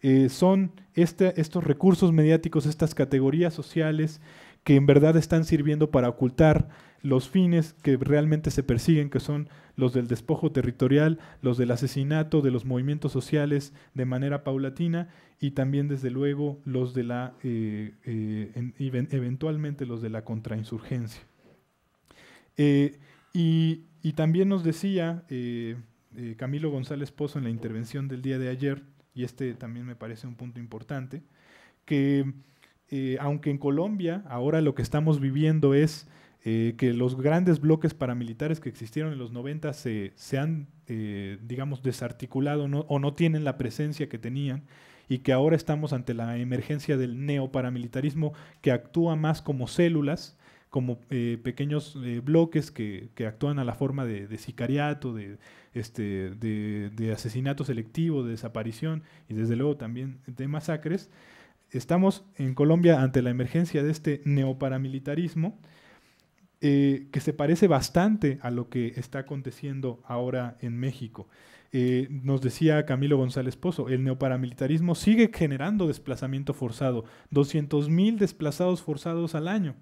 Speaker 5: eh, son estos recursos mediáticos, estas categorías sociales que en verdad están sirviendo para ocultar los fines que realmente se persiguen, que son los del despojo territorial, los del asesinato, de los movimientos sociales de manera paulatina y también, desde luego, los de la, eh, eh, eventualmente los de la contrainsurgencia. Eh, y, también nos decía Camilo González Pozo en la intervención del día de ayer, y este también me parece un punto importante, que eh, aunque en Colombia ahora lo que estamos viviendo es eh, que los grandes bloques paramilitares que existieron en los 90 se, se han, eh, digamos, desarticulado o no tienen la presencia que tenían y que ahora estamos ante la emergencia del neoparamilitarismo que actúa más como células, como pequeños bloques que, actúan a la forma de, sicariato, de, este, de, asesinato selectivo, de desaparición y desde luego también de masacres, estamos en Colombia ante la emergencia de este neoparamilitarismo eh, que se parece bastante a lo que está aconteciendo ahora en México. Eh, nos decía Camilo González Pozo, el neoparamilitarismo sigue generando desplazamiento forzado, 200.000 desplazados forzados al año.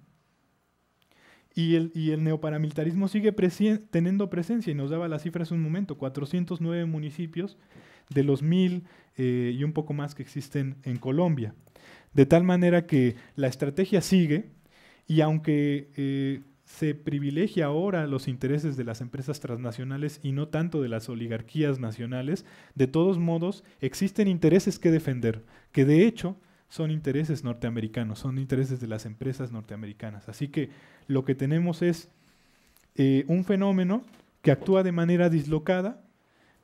Speaker 5: Y el, neoparamilitarismo sigue teniendo presencia, y nos daba las cifras un momento, 409 municipios de los mil eh, y un poco más que existen en Colombia. De tal manera que la estrategia sigue, y aunque eh, se privilegia ahora los intereses de las empresas transnacionales y no tanto de las oligarquías nacionales, de todos modos existen intereses que defender, que de hecho son intereses norteamericanos, son intereses de las empresas norteamericanas. Así que lo que tenemos es eh, un fenómeno que actúa de manera dislocada,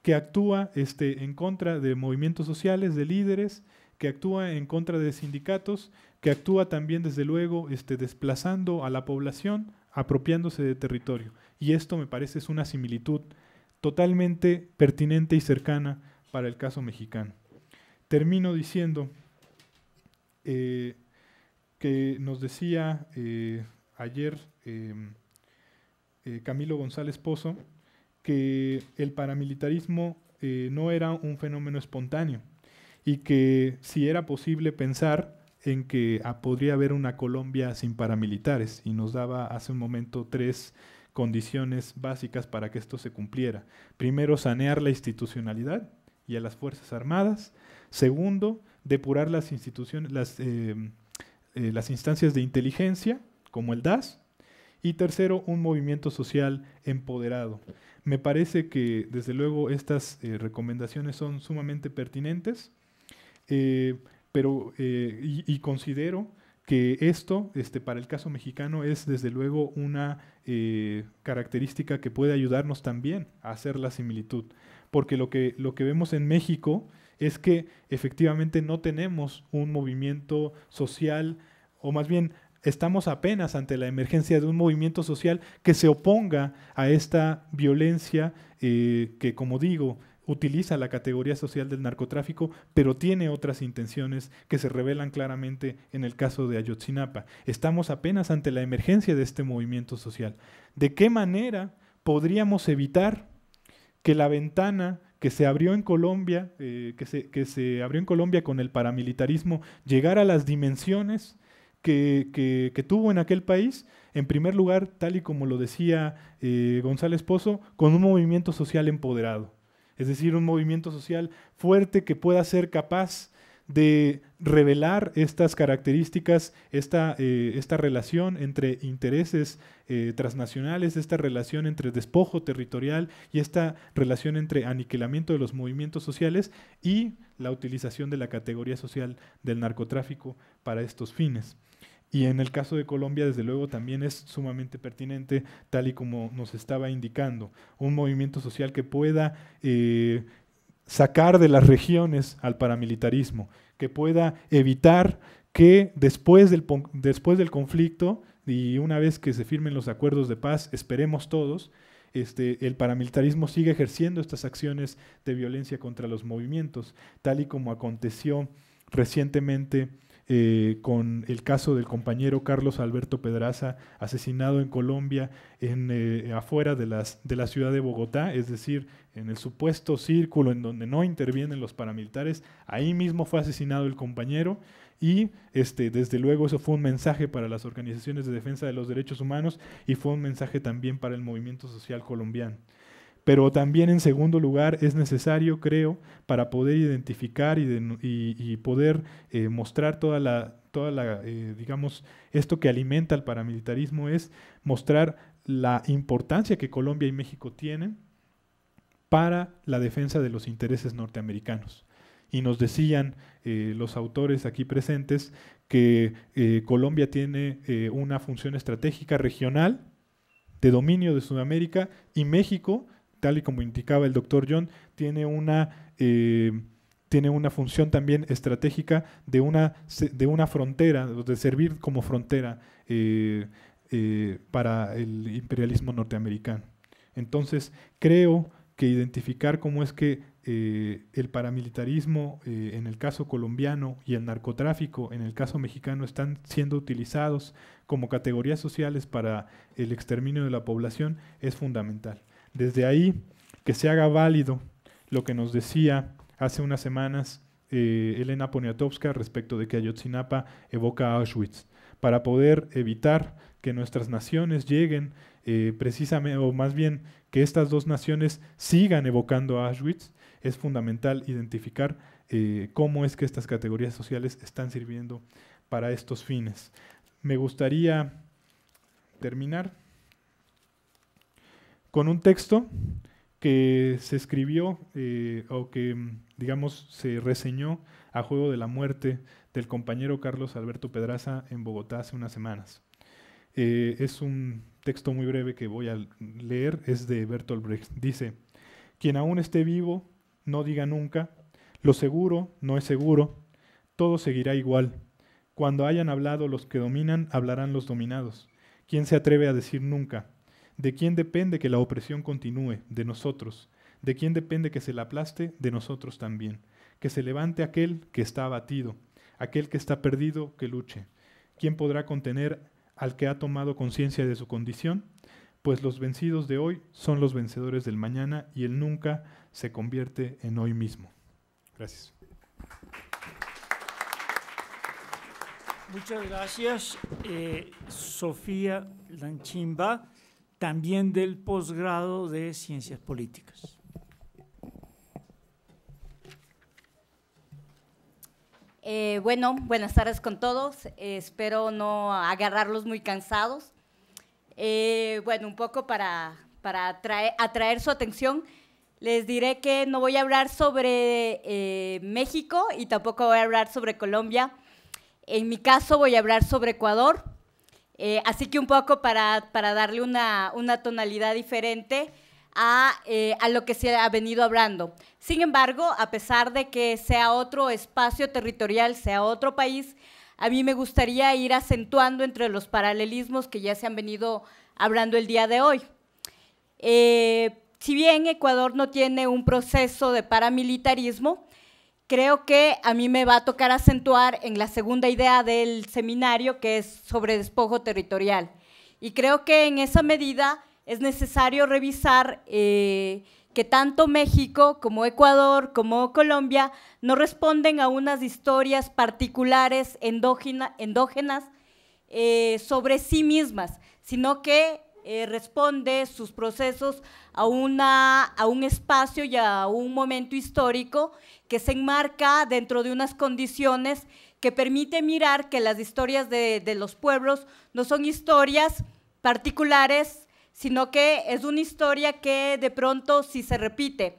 Speaker 5: que actúa este, en contra de movimientos sociales, de líderes, que actúa en contra de sindicatos, que actúa también, desde luego, este, desplazando a la población, apropiándose de territorio. Y esto me parece es una similitud totalmente pertinente y cercana para el caso mexicano. Termino diciendo eh, que nos decía eh, ayer em, eh, Camilo González Pozo que el paramilitarismo no era un fenómeno espontáneo y que si era posible pensar en que ah, podría haber una Colombia sin paramilitares y nos daba hace un momento tres condiciones básicas para que esto se cumpliera. Primero, sanear la institucionalidad y a las Fuerzas Armadas. Segundo, depurar las instituciones, em, eh, las, instancias de inteligencia, como el DAS, y tercero, un movimiento social empoderado. Me parece que, desde luego, estas eh, recomendaciones son sumamente pertinentes, eh, pero, y, considero que esto, este, para el caso mexicano, es desde luego una característica que puede ayudarnos también a hacer la similitud, porque lo que, lo que vemos en México es que efectivamente no tenemos un movimiento social, o más bien estamos apenas ante la emergencia de un movimiento social que se oponga a esta violencia eh, que, como digo, utiliza la categoría social del narcotráfico, pero tiene otras intenciones que se revelan claramente en el caso de Ayotzinapa. Estamos apenas ante la emergencia de este movimiento social. ¿De qué manera podríamos evitar que la ventana que se abrió en Colombia, eh, que, que, se, abrió en Colombia con el paramilitarismo, llegar a las dimensiones que, tuvo en aquel país, en primer lugar, tal y como lo decía eh, González Pozo, con un movimiento social empoderado. Es decir, un movimiento social fuerte que pueda ser capaz de revelar estas características, esta, eh, esta relación entre intereses eh, transnacionales, esta relación entre despojo territorial y esta relación entre aniquilamiento de los movimientos sociales y la utilización de la categoría social del narcotráfico para estos fines. Y en el caso de Colombia, desde luego, también es sumamente pertinente, tal y como nos estaba indicando, un movimiento social que pueda eh, sacar de las regiones al paramilitarismo, que pueda evitar que después del, después del conflicto y una vez que se firmen los acuerdos de paz, esperemos todos, este, el paramilitarismo siga ejerciendo estas acciones de violencia contra los movimientos, tal y como aconteció recientemente eh, con el caso del compañero Carlos Alberto Pedraza, asesinado en Colombia, en, eh, afuera de, la ciudad de Bogotá, es decir, en el supuesto círculo en donde no intervienen los paramilitares, ahí mismo fue asesinado el compañero. Y este, desde luego eso fue un mensaje para las organizaciones de defensa de los derechos humanos y fue un mensaje también para el movimiento social colombiano. Pero también en segundo lugar es necesario, creo, para poder identificar y, poder eh, mostrar toda la, toda la eh, digamos, esto que alimenta el paramilitarismo es mostrar la importancia que Colombia y México tienen para la defensa de los intereses norteamericanos. Y nos decían eh, los autores aquí presentes que Colombia tiene una función estratégica regional de dominio de Sudamérica y México tal y como indicaba el doctor John, tiene una, eh, tiene una función también estratégica de una, de una frontera, de servir como frontera eh, eh, para el imperialismo norteamericano. Entonces, creo que identificar cómo es que el paramilitarismo en el caso colombiano y el narcotráfico en el caso mexicano están siendo utilizados como categorías sociales para el exterminio de la población es fundamental. Desde ahí, que se haga válido lo que nos decía hace unas semanas eh, Elena Poniatowska respecto de que Ayotzinapa evoca a Auschwitz, para poder evitar que nuestras naciones lleguen eh, precisamente, o más bien que estas dos naciones sigan evocando a Auschwitz, es fundamental identificar eh, cómo es que estas categorías sociales están sirviendo para estos fines. Me gustaría terminar con un texto que se escribió eh, o que, digamos, se reseñó a juego de la muerte del compañero Carlos Alberto Pedraza en Bogotá hace unas semanas. Eh, es un texto muy breve que voy a leer, es de Bertolt Brecht. Dice, quien aún esté vivo, no diga nunca, lo seguro no es seguro, todo seguirá igual. Cuando hayan hablado los que dominan, hablarán los dominados. ¿Quién se atreve a decir nunca? ¿De quién depende que la opresión continúe? De nosotros. ¿De quién depende que se la aplaste? De nosotros también. Que se levante aquel que está abatido, aquel que está perdido, que luche. ¿Quién podrá contener al que ha tomado conciencia de su condición? Pues los vencidos de hoy son los vencedores del mañana y el nunca se convierte en hoy mismo. Gracias.
Speaker 2: Muchas gracias, eh, Sofía Lanchimba también del posgrado de Ciencias Políticas.
Speaker 6: Eh, bueno, buenas tardes con todos. espero no agarrarlos muy cansados. Eh, bueno, un poco para, atraer, atraer, su atención, les diré que no voy a hablar sobre eh, México y tampoco voy a hablar sobre Colombia. En mi caso voy a hablar sobre Ecuador eh, así que un poco para, darle una, tonalidad diferente eh, a, lo que se ha venido hablando. Sin embargo, a pesar de que sea otro espacio territorial, sea otro país, a mí me gustaría ir acentuando entre los paralelismos que ya se han venido hablando el día de hoy. Eh, si bien Ecuador no tiene un proceso de paramilitarismo, creo que a mí me va a tocar acentuar en la segunda idea del seminario, que es sobre despojo territorial. Y creo que en esa medida es necesario revisar eh, que tanto México como Ecuador como Colombia no responden a unas historias particulares endógenas eh, sobre sí mismas, sino que eh, responde sus procesos a, un espacio y a un momento histórico que se enmarca dentro de unas condiciones que permite mirar que las historias de, los pueblos no son historias particulares, sino que es una historia que de pronto si se repite.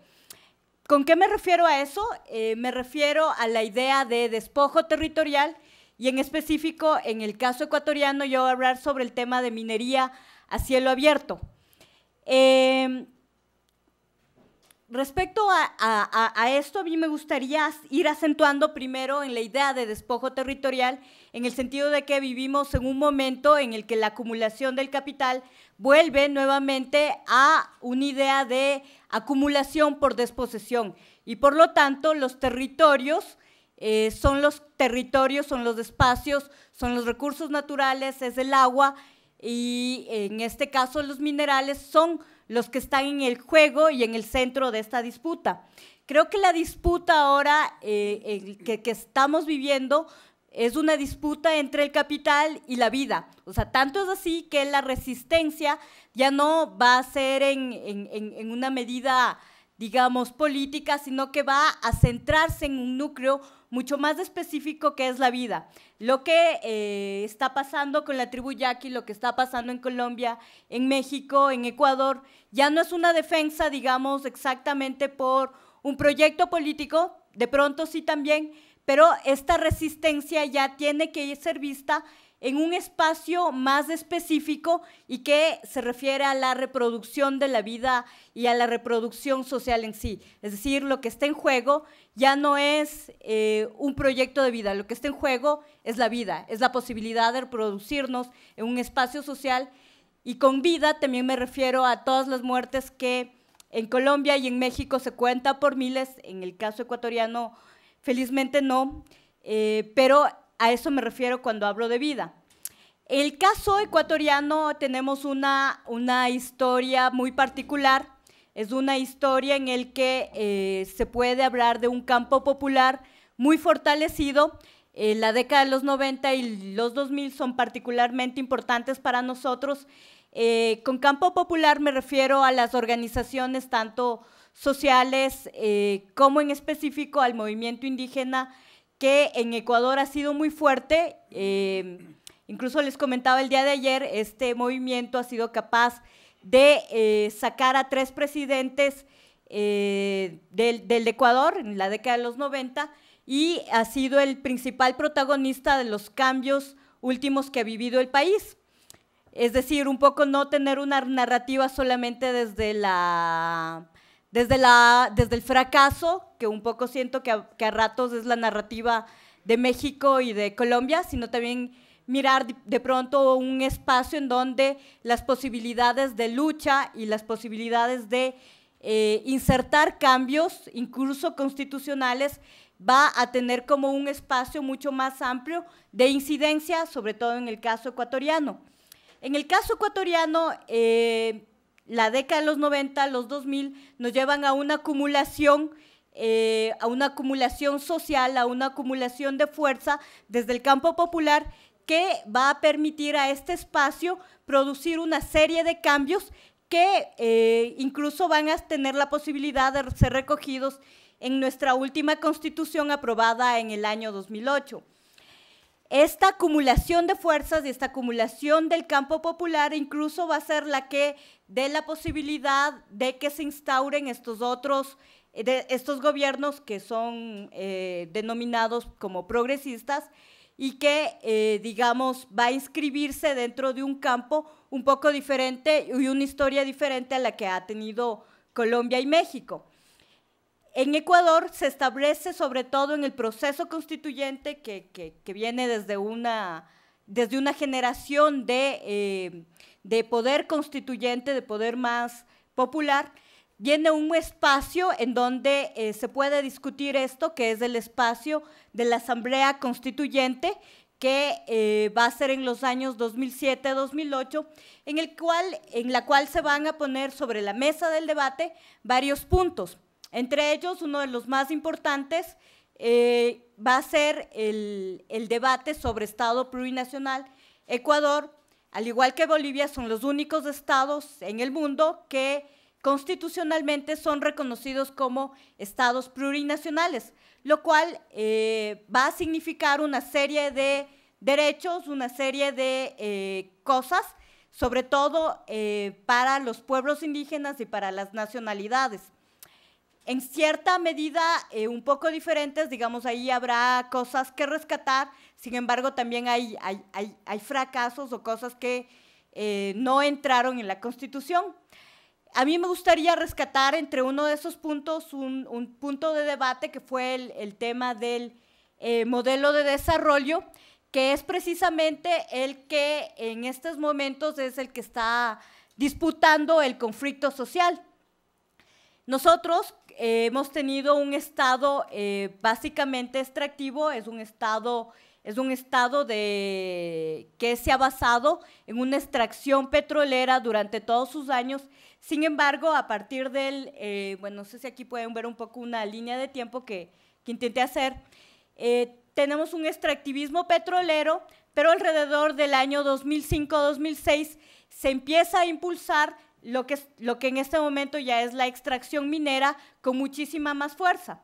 Speaker 6: ¿Con qué me refiero a eso? Eh, me refiero a la idea de despojo territorial y en específico en el caso ecuatoriano yo voy a hablar sobre el tema de minería a cielo abierto. Em, respecto a, esto, a mí me gustaría ir acentuando primero en la idea de despojo territorial, en el sentido de que vivimos en un momento en el que la acumulación del capital vuelve nuevamente a una idea de acumulación por desposesión. Y por lo tanto, los territorios eh, son los territorios, son los espacios, son los recursos naturales, es el agua y en este caso los minerales son los que están en el juego y en el centro de esta disputa. Creo que la disputa ahora eh, que, estamos viviendo es una disputa entre el capital y la vida. O sea, tanto es así que la resistencia ya no va a ser en, en, en una medida, digamos, política, sino que va a centrarse en un núcleo mucho más específico que es la vida. Lo que eh, está pasando con la tribu yaqui, lo que está pasando en Colombia, en México, en Ecuador, ya no es una defensa, digamos, exactamente por un proyecto político, de pronto sí también, pero esta resistencia ya tiene que ser vista en un espacio más específico y que se refiere a la reproducción de la vida y a la reproducción social en sí. Es decir, lo que está en juego ya no es eh, un proyecto de vida, lo que está en juego es la vida, es la posibilidad de reproducirnos en un espacio social y con vida también me refiero a todas las muertes que en Colombia y en México se cuenta por miles, en el caso ecuatoriano felizmente no, eh, pero a eso me refiero cuando hablo de vida. El caso ecuatoriano tenemos una, historia muy particular. Es una historia en la que eh, se puede hablar de un campo popular muy fortalecido. Eh, la década de los 90 y los 2000 son particularmente importantes para nosotros. Eh, con campo popular me refiero a las organizaciones tanto sociales como en específico al movimiento indígena que en Ecuador ha sido muy fuerte. Em, incluso les comentaba el día de ayer, este movimiento ha sido capaz de eh, sacar a tres presidentes eh, del, Ecuador en la década de los 90 y ha sido el principal protagonista de los cambios últimos que ha vivido el país. Es decir, un poco no tener una narrativa solamente desde la desde, la, desde el fracaso, que un poco siento que a, ratos es la narrativa de México y de Colombia, sino también mirar de pronto un espacio en donde las posibilidades de lucha y las posibilidades de eh, insertar cambios, incluso constitucionales, va a tener como un espacio mucho más amplio de incidencia, sobre todo en el caso ecuatoriano. En el caso ecuatoriano, eh, la década de los 90, los 2000, nos llevan a una acumulación, eh, a una acumulación social, a una acumulación de fuerza desde el campo popular que va a permitir a este espacio producir una serie de cambios que eh, incluso van a tener la posibilidad de ser recogidos en nuestra última constitución aprobada en el año 2008 esta acumulación de fuerzas y esta acumulación del campo popular incluso va a ser la que dé la posibilidad de que se instauren estos otros, eh, estos gobiernos que son eh, denominados como progresistas y que, eh, digamos, va a inscribirse dentro de un campo un poco diferente y una historia diferente a la que ha tenido Colombia y México en Ecuador se establece sobre todo en el proceso constituyente que, viene desde una, desde una generación eh, de, poder constituyente, de poder más popular, viene un espacio en donde eh, se puede discutir esto, que es el espacio de la Asamblea Constituyente, que eh, va a ser en los años 2007-2008, en, el cual, en la cual se van a poner sobre la mesa del debate varios puntos. Entre ellos, uno de los más importantes eh, va a ser el, debate sobre Estado plurinacional. Ecuador, al igual que Bolivia, son los únicos estados en el mundo que constitucionalmente son reconocidos como estados plurinacionales, lo cual eh, va a significar una serie de derechos, una serie de eh, cosas, sobre todo para los pueblos indígenas y para las nacionalidades en cierta medida eh, un poco diferentes, digamos, ahí habrá cosas que rescatar, sin embargo, también hay, hay, fracasos o cosas que eh, no entraron en la Constitución. A mí me gustaría rescatar entre uno de esos puntos un, punto de debate que fue el, tema del eh, modelo de desarrollo, que es precisamente el que en estos momentos es el que está disputando el conflicto social. Nosotros, eh, hemos tenido un estado eh, básicamente extractivo, es un estado es un estado de, que se ha basado en una extracción petrolera durante todos sus años. Sin embargo, a partir del, eh, bueno, no sé si aquí pueden ver un poco una línea de tiempo que, que intenté hacer, tenemos un extractivismo petrolero, pero alrededor del año 2005-2006 se empieza a impulsar lo que, lo que en este momento ya es la extracción minera con muchísima más fuerza.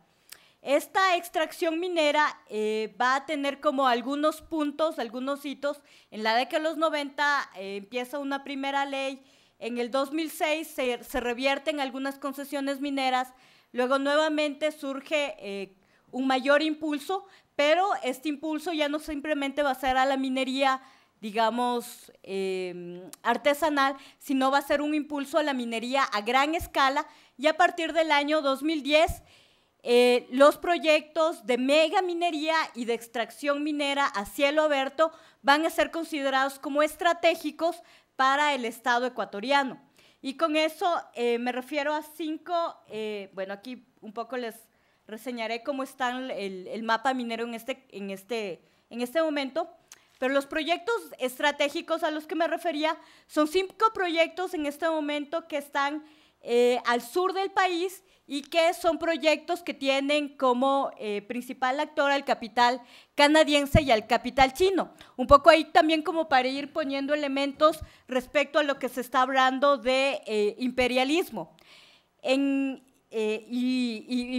Speaker 6: Esta extracción minera eh, va a tener como algunos puntos, algunos hitos. En la década de los 90 eh, empieza una primera ley, en el 2006 se, se revierten algunas concesiones mineras, luego nuevamente surge eh, un mayor impulso, pero este impulso ya no simplemente va a ser a la minería digamos, em, artesanal, sino va a ser un impulso a la minería a gran escala y a partir del año 2010 eh, los proyectos de mega minería y de extracción minera a cielo abierto van a ser considerados como estratégicos para el Estado ecuatoriano. Y con eso eh, me refiero a cinco, eh, bueno, aquí un poco les reseñaré cómo está el, mapa minero en este, en este, en este momento. Pero los proyectos estratégicos a los que me refería son cinco proyectos en este momento que están eh, al sur del país y que son proyectos que tienen como eh, principal actor al capital canadiense y al capital chino. Un poco ahí también como para ir poniendo elementos respecto a lo que se está hablando de eh, imperialismo. y,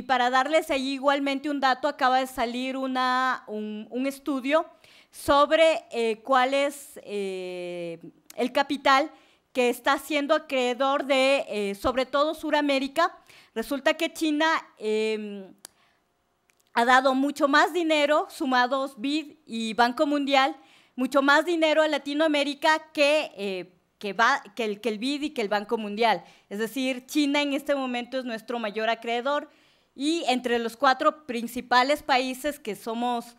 Speaker 6: para darles ahí igualmente un dato, acaba de salir una, un estudio sobre eh, cuál es eh, el capital que está siendo acreedor de, eh, sobre todo, Suramérica. Resulta que China em, ha dado mucho más dinero, sumados BID y Banco Mundial, mucho más dinero a Latinoamérica que, que, el, que el BID y que el Banco Mundial. Es decir, China en este momento es nuestro mayor acreedor y entre los cuatro principales países que somos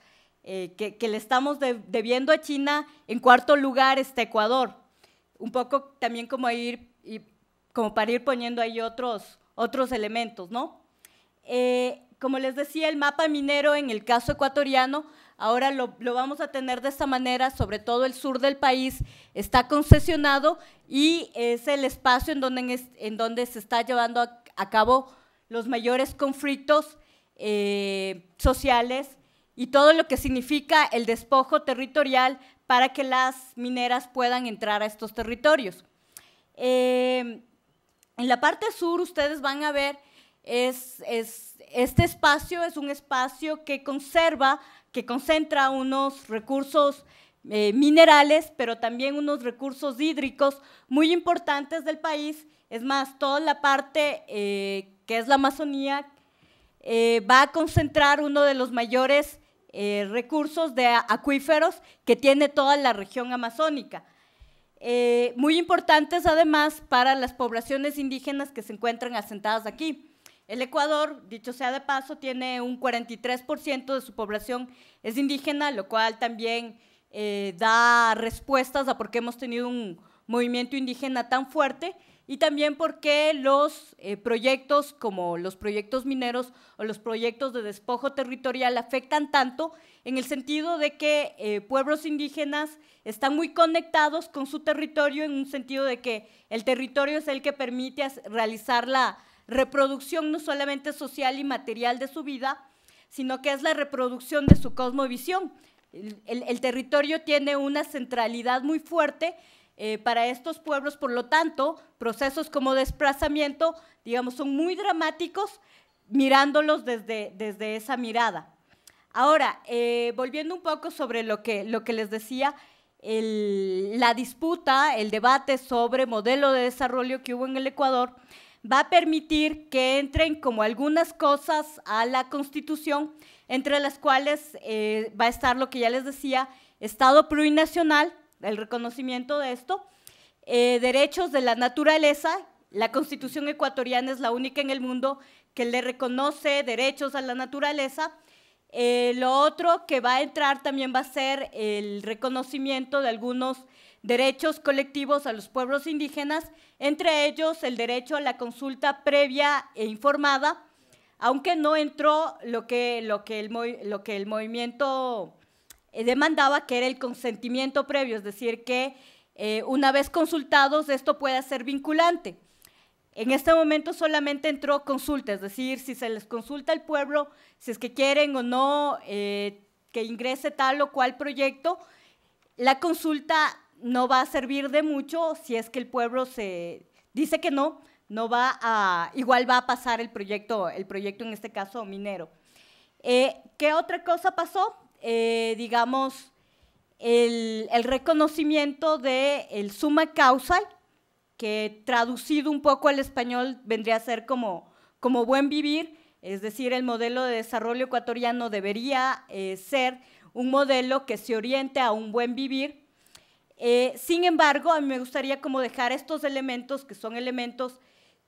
Speaker 6: eh, que, le estamos debiendo a China. En cuarto lugar está Ecuador. Un poco también como, ir, y, como para ir poniendo ahí otros, otros elementos, ¿no? Eh, como les decía, el mapa minero en el caso ecuatoriano, ahora lo, lo, vamos a tener de esta manera, sobre todo el sur del país está concesionado y es el espacio en donde, en, donde se está llevando a, cabo los mayores conflictos eh, sociales y todo lo que significa el despojo territorial para que las mineras puedan entrar a estos territorios. Eh, en la parte sur ustedes van a ver, este espacio es un espacio que conserva, que concentra unos recursos eh, minerales, pero también unos recursos hídricos muy importantes del país. Es más, toda la parte eh, que es la Amazonía va a concentrar uno de los mayores eh, recursos de acuíferos que tiene toda la región amazónica. Eh, muy importantes además para las poblaciones indígenas que se encuentran asentadas aquí. El Ecuador, dicho sea de paso, tiene un 43% de su población es indígena, lo cual también eh, da respuestas a por qué hemos tenido un movimiento indígena tan fuerte y también porque los eh, proyectos como los proyectos mineros o los proyectos de despojo territorial afectan tanto en el sentido de que eh, pueblos indígenas están muy conectados con su territorio en un sentido de que el territorio es el que permite realizar la reproducción no solamente social y material de su vida, sino que es la reproducción de su cosmovisión. el territorio tiene una centralidad muy fuerte eh, para estos pueblos, por lo tanto, procesos como desplazamiento, digamos, son muy dramáticos mirándolos desde, desde esa mirada. Ahora, eh, volviendo un poco sobre lo que, lo que les decía, la disputa, el debate sobre modelo de desarrollo que hubo en el Ecuador, va a permitir que entren como algunas cosas a la Constitución, entre las cuales eh, va a estar lo que ya les decía, Estado plurinacional, el reconocimiento de esto. Eh, derechos de la naturaleza. La constitución ecuatoriana es la única en el mundo que le reconoce derechos a la naturaleza. Eh, lo otro que va a entrar también va a ser el reconocimiento de algunos derechos colectivos a los pueblos indígenas, entre ellos el derecho a la consulta previa e informada, aunque no entró lo que, lo que, el, lo que el movimiento eh, demandaba que era el consentimiento previo, es decir, que eh, una vez consultados esto pueda ser vinculante. En este momento solamente entró consulta, es decir, si se les consulta al pueblo, si es que quieren o no eh, que ingrese tal o cual proyecto, la consulta no va a servir de mucho si es que el pueblo se dice que no, no va a, igual va a pasar el proyecto, el proyecto en este caso minero. ¿Qué otra cosa pasó? Eh, digamos, el, reconocimiento de el suma causa, que traducido un poco al español vendría a ser como, buen vivir, es decir, el modelo de desarrollo ecuatoriano debería eh, ser un modelo que se oriente a un buen vivir. Eh, sin embargo, a mí me gustaría como dejar estos elementos, que son elementos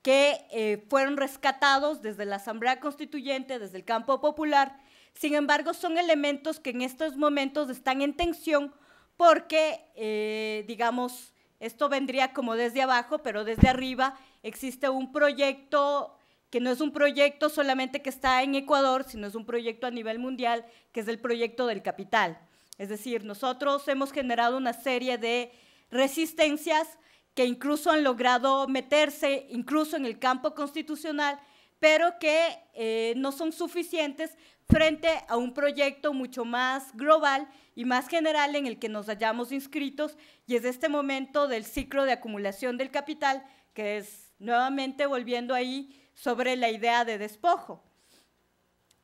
Speaker 6: que fueron rescatados desde la Asamblea Constituyente, desde el campo popular, sin embargo, son elementos que en estos momentos están en tensión porque, eh, digamos, esto vendría como desde abajo, pero desde arriba existe un proyecto que no es un proyecto solamente que está en Ecuador, sino es un proyecto a nivel mundial, que es el proyecto del capital. Es decir, nosotros hemos generado una serie de resistencias que incluso han logrado meterse, incluso en el campo constitucional, pero que eh, no son suficientes frente a un proyecto mucho más global y más general en el que nos hayamos inscritos y es este momento del ciclo de acumulación del capital, que es nuevamente volviendo ahí sobre la idea de despojo.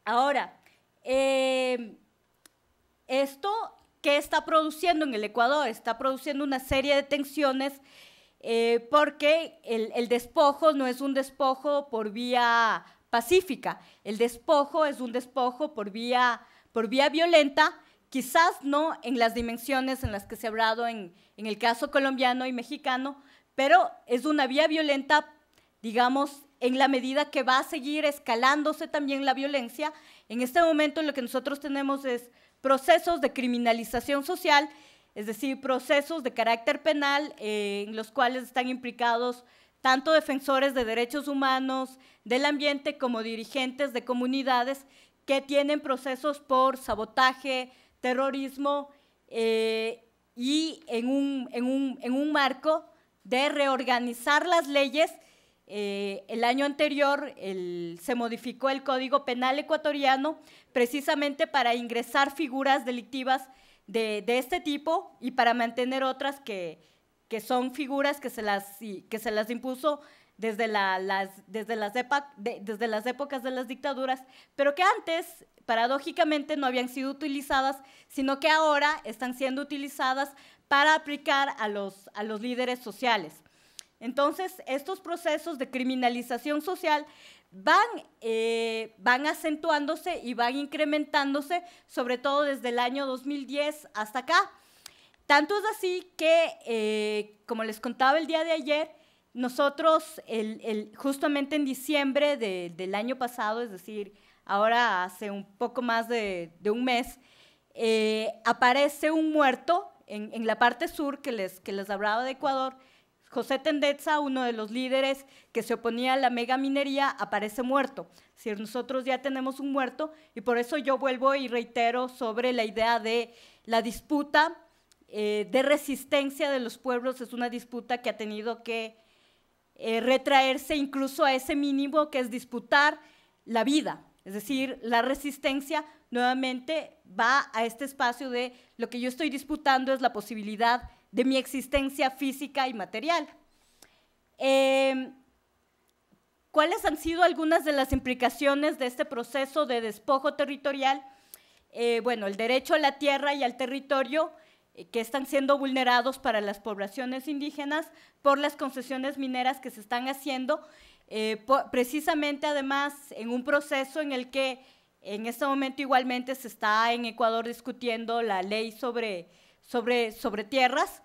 Speaker 6: Ahora, em, esto que está produciendo en el Ecuador está produciendo una serie de tensiones eh, porque el, despojo no es un despojo por vía pacífica, el despojo es un despojo por vía, por vía violenta, quizás no en las dimensiones en las que se ha hablado en, en el caso colombiano y mexicano, pero es una vía violenta, digamos, en la medida que va a seguir escalándose también la violencia. En este momento lo que nosotros tenemos es procesos de criminalización social es decir, procesos de carácter penal eh, en los cuales están implicados tanto defensores de derechos humanos, del ambiente, como dirigentes de comunidades que tienen procesos por sabotaje, terrorismo eh, y en un, marco de reorganizar las leyes. Eh, el año anterior se modificó el Código Penal ecuatoriano precisamente para ingresar figuras delictivas de, este tipo y para mantener otras que, son figuras que se las, que se las impuso desde, las, desde, las desde las épocas de las dictaduras, pero que antes, paradójicamente, no habían sido utilizadas, sino que ahora están siendo utilizadas para aplicar a los, a los líderes sociales. Entonces, estos procesos de criminalización social van, eh, van acentuándose y van incrementándose, sobre todo desde el año 2010 hasta acá. Tanto es así que, eh, como les contaba el día de ayer, nosotros justamente en diciembre del año pasado, es decir, ahora hace un poco más de, un mes, eh, aparece un muerto en, la parte sur que les, que les hablaba de Ecuador, José Tendetza, uno de los líderes que se oponía a la mega minería, aparece muerto. Si nosotros ya tenemos un muerto, y por eso yo vuelvo y reitero sobre la idea de la disputa eh, de resistencia de los pueblos, es una disputa que ha tenido que eh, retraerse incluso a ese mínimo que es disputar la vida. Es decir, la resistencia nuevamente va a este espacio de lo que yo estoy disputando es la posibilidad de mi existencia física y material. Eh, ¿Cuáles han sido algunas de las implicaciones de este proceso de despojo territorial? Eh, bueno, el derecho a la tierra y al territorio eh, que están siendo vulnerados para las poblaciones indígenas por las concesiones mineras que se están haciendo, precisamente además en un proceso en el que en este momento igualmente se está en Ecuador discutiendo la ley sobre sobre, tierras,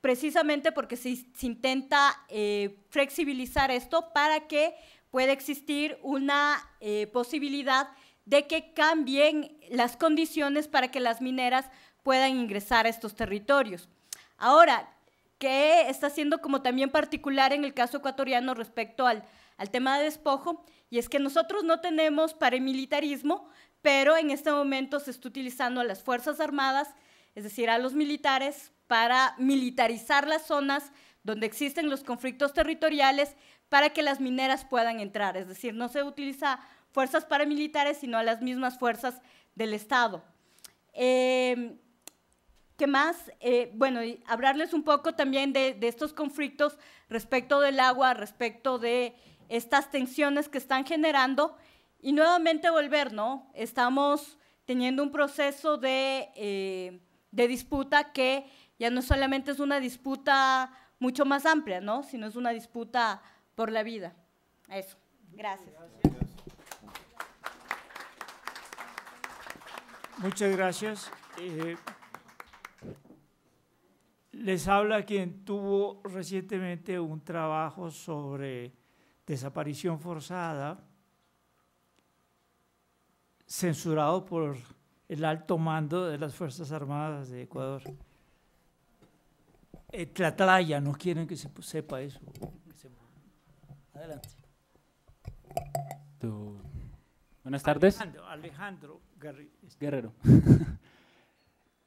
Speaker 6: precisamente porque se, intenta eh, flexibilizar esto para que pueda existir una eh, posibilidad de que cambien las condiciones para que las mineras puedan ingresar a estos territorios. Ahora, ¿qué está siendo como también particular en el caso ecuatoriano respecto al, al tema de despojo? Y es que nosotros no tenemos paramilitarismo, pero en este momento se está utilizando a las Fuerzas Armadas es decir, a los militares, para militarizar las zonas donde existen los conflictos territoriales para que las mineras puedan entrar. Es decir, no se utiliza fuerzas paramilitares, sino a las mismas fuerzas del Estado. Em, ¿Qué más? Eh, bueno, hablarles un poco también de, estos conflictos respecto del agua, respecto de estas tensiones que están generando y nuevamente volver, ¿no? Estamos teniendo un proceso de eh, de disputa que ya no solamente es una disputa mucho más amplia, ¿no? Sino es una disputa por la vida. Eso. Gracias.
Speaker 2: Muchas gracias. Eh, les habla quien tuvo recientemente un trabajo sobre desaparición forzada, censurado por el alto mando de las Fuerzas Armadas de Ecuador. Eh, Tlatlaya, no quieren que se sepa eso. Adelante. Buenas tardes. Alejandro, este, Guerrero.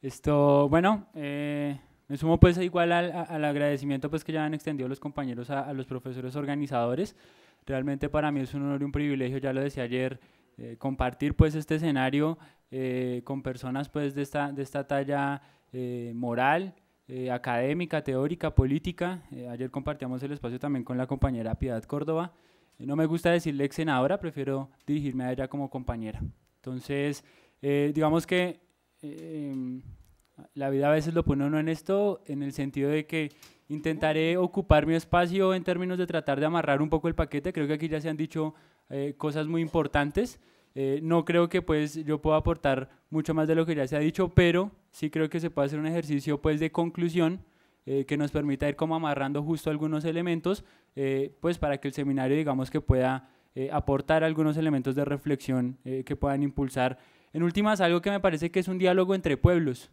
Speaker 3: Esto, bueno, eh, me sumo pues igual al, agradecimiento pues que ya han extendido los compañeros a los profesores organizadores. Realmente para mí es un honor y un privilegio, ya lo decía ayer, eh, compartir pues este escenario eh, con personas pues de esta, de esta talla eh, moral, académica, teórica, política. ayer compartíamos el espacio también con la compañera Piedad Córdoba. no me gusta decirle ex senadora, prefiero dirigirme a ella como compañera. Entonces, digamos que em, la vida a veces lo pone uno en esto, en el sentido de que intentaré ocupar mi espacio en términos de tratar de amarrar un poco el paquete. Creo que aquí ya se han dicho eh, cosas muy importantes. Eh, no creo que pues yo pueda aportar mucho más de lo que ya se ha dicho, pero sí creo que se puede hacer un ejercicio pues de conclusión eh, que nos permita ir como amarrando justo algunos elementos, pues para que el seminario digamos que pueda aportar algunos elementos de reflexión que puedan impulsar. En últimas, algo que me parece que es un diálogo entre pueblos,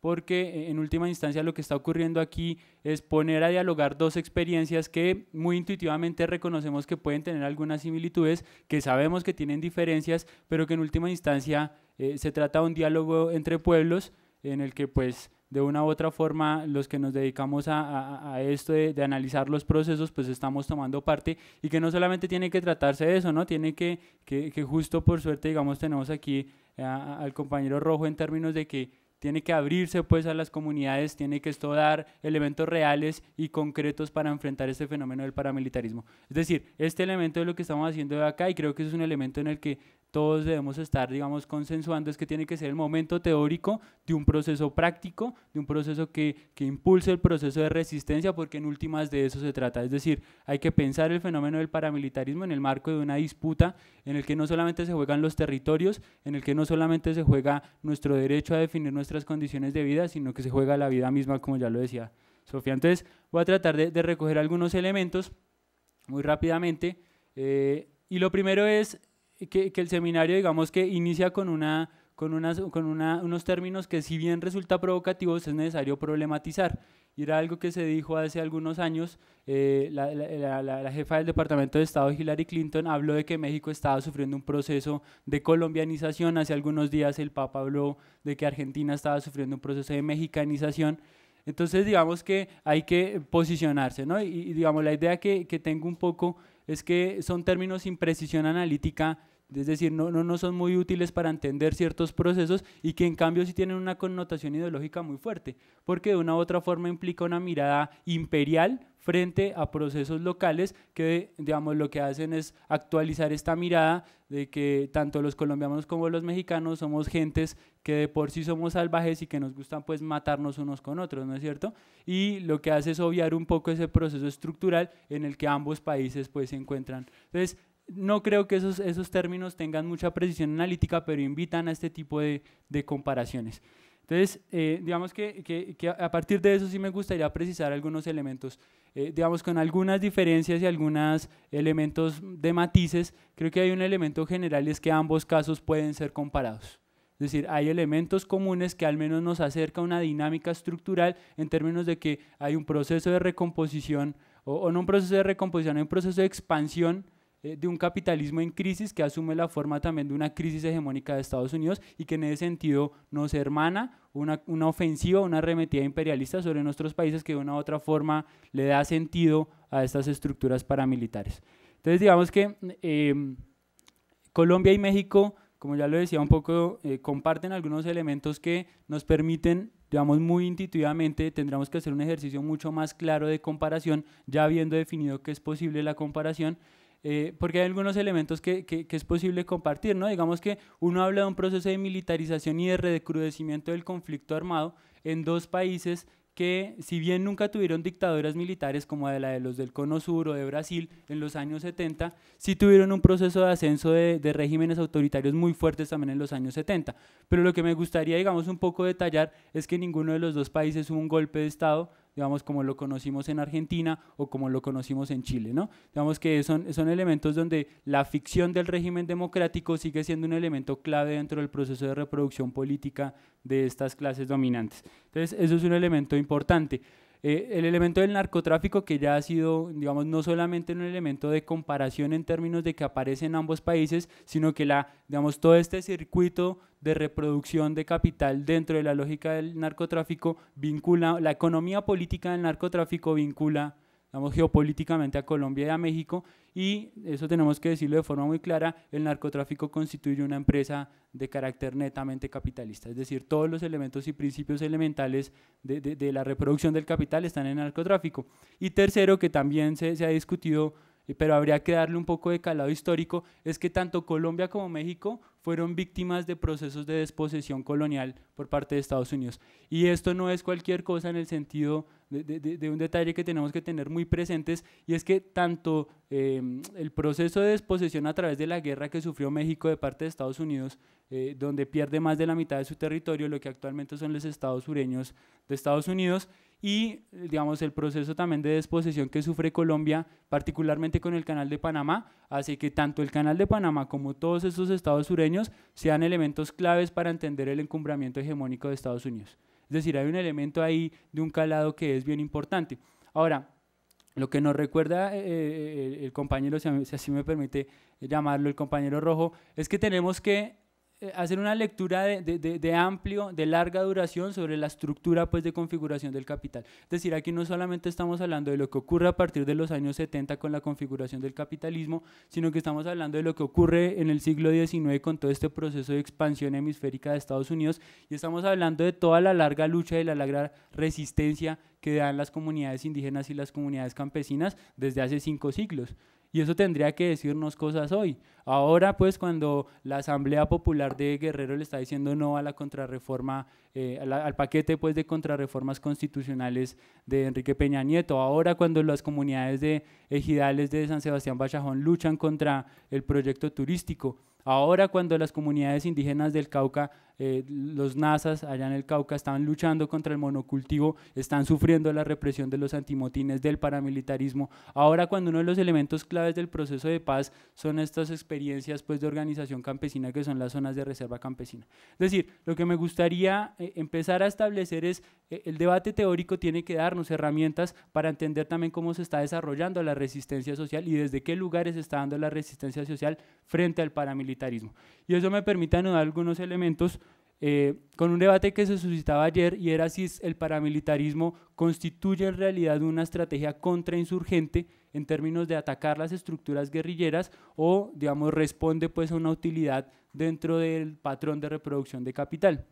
Speaker 3: porque eh, en última instancia lo que está ocurriendo aquí es poner a dialogar dos experiencias que muy intuitivamente reconocemos que pueden tener algunas similitudes, que sabemos que tienen diferencias, pero que en última instancia eh, se trata de un diálogo entre pueblos en el que pues de una u otra forma los que nos dedicamos a, esto de, analizar los procesos, pues estamos tomando parte y que no solamente tiene que tratarse de eso, ¿no? Tiene que, que, justo por suerte, digamos, tenemos aquí eh, al compañero Rojo en términos de que tiene que abrirse pues a las comunidades, tiene que esto dar elementos reales y concretos para enfrentar este fenómeno del paramilitarismo. Es decir, este elemento es lo que estamos haciendo acá y creo que es un elemento en el que todos debemos estar, digamos, consensuando es que tiene que ser el momento teórico de un proceso práctico, de un proceso que, que impulse el proceso de resistencia, porque en últimas de eso se trata. Es decir, hay que pensar el fenómeno del paramilitarismo en el marco de una disputa en el que no solamente se juegan los territorios, en el que no solamente se juega nuestro derecho a definir nuestras condiciones de vida, sino que se juega la vida misma, como ya lo decía Sofía. Entonces, voy a tratar de, recoger algunos elementos muy rápidamente. Eh, y lo primero es que, el seminario, digamos que inicia con una con, unas, con una, unos términos que si bien resulta provocativos es necesario problematizar. Y era algo que se dijo hace algunos años, eh, la, la, la, jefa del Departamento de Estado, Hillary Clinton, habló de que México estaba sufriendo un proceso de colombianización. Hace algunos días el Papa habló de que Argentina estaba sufriendo un proceso de mexicanización. Entonces digamos que hay que posicionarse, ¿no? Y, y digamos la idea que, que tengo un poco es que son términos sin precisión analítica es decir, no, no, no, son muy útiles para entender ciertos procesos y que en cambio sí tienen una connotación ideológica muy fuerte, porque de una u otra forma implica una mirada imperial frente a procesos locales que, digamos, lo que hacen es actualizar esta mirada de que tanto los colombianos como los mexicanos somos gentes que de por sí somos salvajes y que nos gustan pues matarnos unos con otros, ¿no es cierto? Y lo que hace es obviar un poco ese proceso estructural en el que ambos países pues se encuentran. Entonces, no creo que esos, términos tengan mucha precisión analítica, pero invitan a este tipo de, comparaciones. Entonces, eh, digamos que, a partir de eso sí me gustaría precisar algunos elementos, eh, digamos con algunas diferencias y algunos elementos de matices, creo que hay un elemento general y es que ambos casos pueden ser comparados. Es decir, hay elementos comunes que al menos nos acerca a una dinámica estructural en términos de que hay un proceso de recomposición, o, o no un proceso de recomposición, hay un proceso de expansión eh, de un capitalismo en crisis que asume la forma también de una crisis hegemónica de Estados Unidos y que en ese sentido nos hermana una, una ofensiva, una arremetida imperialista sobre nuestros países que de una u otra forma le da sentido a estas estructuras paramilitares. Entonces digamos que em, Colombia y México, como ya lo decía un poco, eh, comparten algunos elementos que nos permiten digamos, muy intuitivamente, tendremos que hacer un ejercicio mucho más claro de comparación, ya habiendo definido que es posible la comparación, eh, porque hay algunos elementos que, es posible compartir, ¿no? Digamos que uno habla de un proceso de militarización y de recrudecimiento del conflicto armado en dos países que, si bien nunca tuvieron dictaduras militares como la de los del Cono Sur o de Brasil en los años 70, sí tuvieron un proceso de ascenso de, regímenes autoritarios muy fuertes también en los años 70. Pero lo que me gustaría, digamos, un poco detallar es que ninguno de los dos países hubo un golpe de Estado, digamos, como lo conocimos en Argentina o como lo conocimos en Chile, ¿no? Digamos que son, son elementos donde la ficción del régimen democrático sigue siendo un elemento clave dentro del proceso de reproducción política de estas clases dominantes. Entonces, eso es un elemento importante. Eh, el elemento del narcotráfico que ya ha sido, digamos, no solamente un elemento de comparación en términos de que aparece en ambos países, sino que la, digamos, todo este circuito de reproducción de capital dentro de la lógica del narcotráfico vincula, la economía política del narcotráfico vincula geopolíticamente a Colombia y a México, y eso tenemos que decirlo de forma muy clara, el narcotráfico constituye una empresa de carácter netamente capitalista, es decir, todos los elementos y principios elementales de, la reproducción del capital están en el narcotráfico. Y tercero, que también se, se ha discutido eh, pero habría que darle un poco de calado histórico, es que tanto Colombia como México fueron víctimas de procesos de desposesión colonial por parte de Estados Unidos. Y esto no es cualquier cosa en el sentido de, un detalle que tenemos que tener muy presentes y es que tanto em, el proceso de desposesión a través de la guerra que sufrió México de parte de Estados Unidos, eh, donde pierde más de la mitad de su territorio, lo que actualmente son los estados sureños de Estados Unidos, y digamos el proceso también de desposesión que sufre Colombia, particularmente con el Canal de Panamá, hace que tanto el Canal de Panamá como todos esos estados sureños sean elementos claves para entender el encumbramiento hegemónico de Estados Unidos. Es decir, hay un elemento ahí de un calado que es bien importante. Ahora, lo que nos recuerda eh, eh, el compañero, si, así me permite llamarlo, el compañero rojo, es que tenemos que eh, hacer una lectura de, de, de, amplio, de larga duración sobre la estructura pues, de configuración del capital. Es decir, aquí no solamente estamos hablando de lo que ocurre a partir de los años 70 con la configuración del capitalismo, sino que estamos hablando de lo que ocurre en el siglo XIX con todo este proceso de expansión hemisférica de Estados Unidos y estamos hablando de toda la larga lucha y la larga resistencia que dan las comunidades indígenas y las comunidades campesinas desde hace cinco siglos. Y eso tendría que decirnos cosas hoy. Ahora, pues, cuando la Asamblea Popular de Guerrero le está diciendo no a la contrarreforma, eh, al, paquete, pues, de contrarreformas constitucionales de Enrique Peña Nieto. Ahora, cuando las comunidades de ejidales de San Sebastián Bachajón luchan contra el proyecto turístico. Ahora cuando las comunidades indígenas del Cauca, eh, los nazas allá en el Cauca están luchando contra el monocultivo, están sufriendo la represión de los antimotines, del paramilitarismo. Ahora cuando uno de los elementos claves del proceso de paz son estas experiencias pues, de organización campesina que son las zonas de reserva campesina. Es decir, lo que me gustaría eh, empezar a establecer es eh, el debate teórico tiene que darnos herramientas para entender también cómo se está desarrollando la resistencia social y desde qué lugares está dando la resistencia social frente al paramilitarismo. Y eso me permite anudar algunos elementos eh, con un debate que se suscitaba ayer y era si el paramilitarismo constituye en realidad una estrategia contrainsurgente en términos de atacar las estructuras guerrilleras o, digamos, responde pues a una utilidad dentro del patrón de reproducción de capital.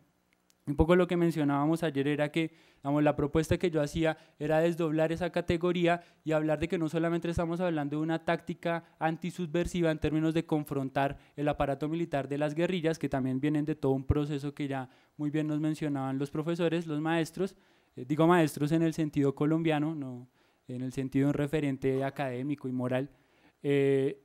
Speaker 3: Un poco lo que mencionábamos ayer era que la propuesta que yo hacía era desdoblar esa categoría y hablar de que no solamente estamos hablando de una táctica antisubversiva en términos de confrontar el aparato militar de las guerrillas, que también vienen de todo un proceso que ya muy bien nos mencionaban los profesores, los maestros, eh, digo maestros en el sentido colombiano, no en el sentido referente académico y moral, eh,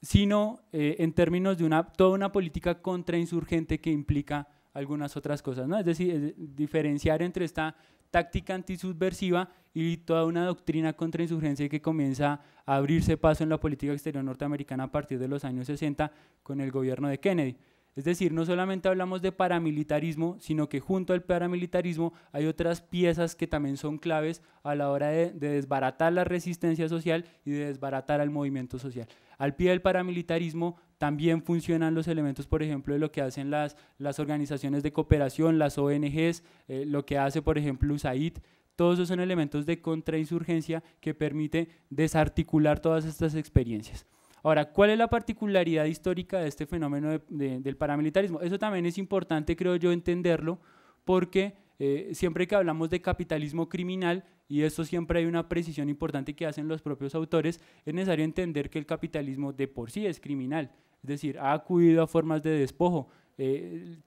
Speaker 3: sino eh, en términos de una, toda una política contrainsurgente que implica algunas otras cosas, ¿no? Es decir, diferenciar entre esta táctica antisubversiva y toda una doctrina contra insurgencia que comienza a abrirse paso en la política exterior norteamericana a partir de los años 60 con el gobierno de Kennedy. Es decir, no solamente hablamos de paramilitarismo, sino que junto al paramilitarismo hay otras piezas que también son claves a la hora de, de desbaratar la resistencia social y de desbaratar al movimiento social. Al pie del paramilitarismo también funcionan los elementos, por ejemplo, de lo que hacen las, las organizaciones de cooperación, las ONGs, eh, lo que hace, por ejemplo, USAID. Todos esos son elementos de contrainsurgencia que permite desarticular todas estas experiencias. Ahora, ¿cuál es la particularidad histórica de este fenómeno del paramilitarismo? Eso también es importante, creo yo, entenderlo, porque eh, siempre que hablamos de capitalismo criminal, y esto siempre hay una precisión importante que hacen los propios autores, es necesario entender que el capitalismo de por sí es criminal, es decir, ha acudido a formas de despojo. Eh,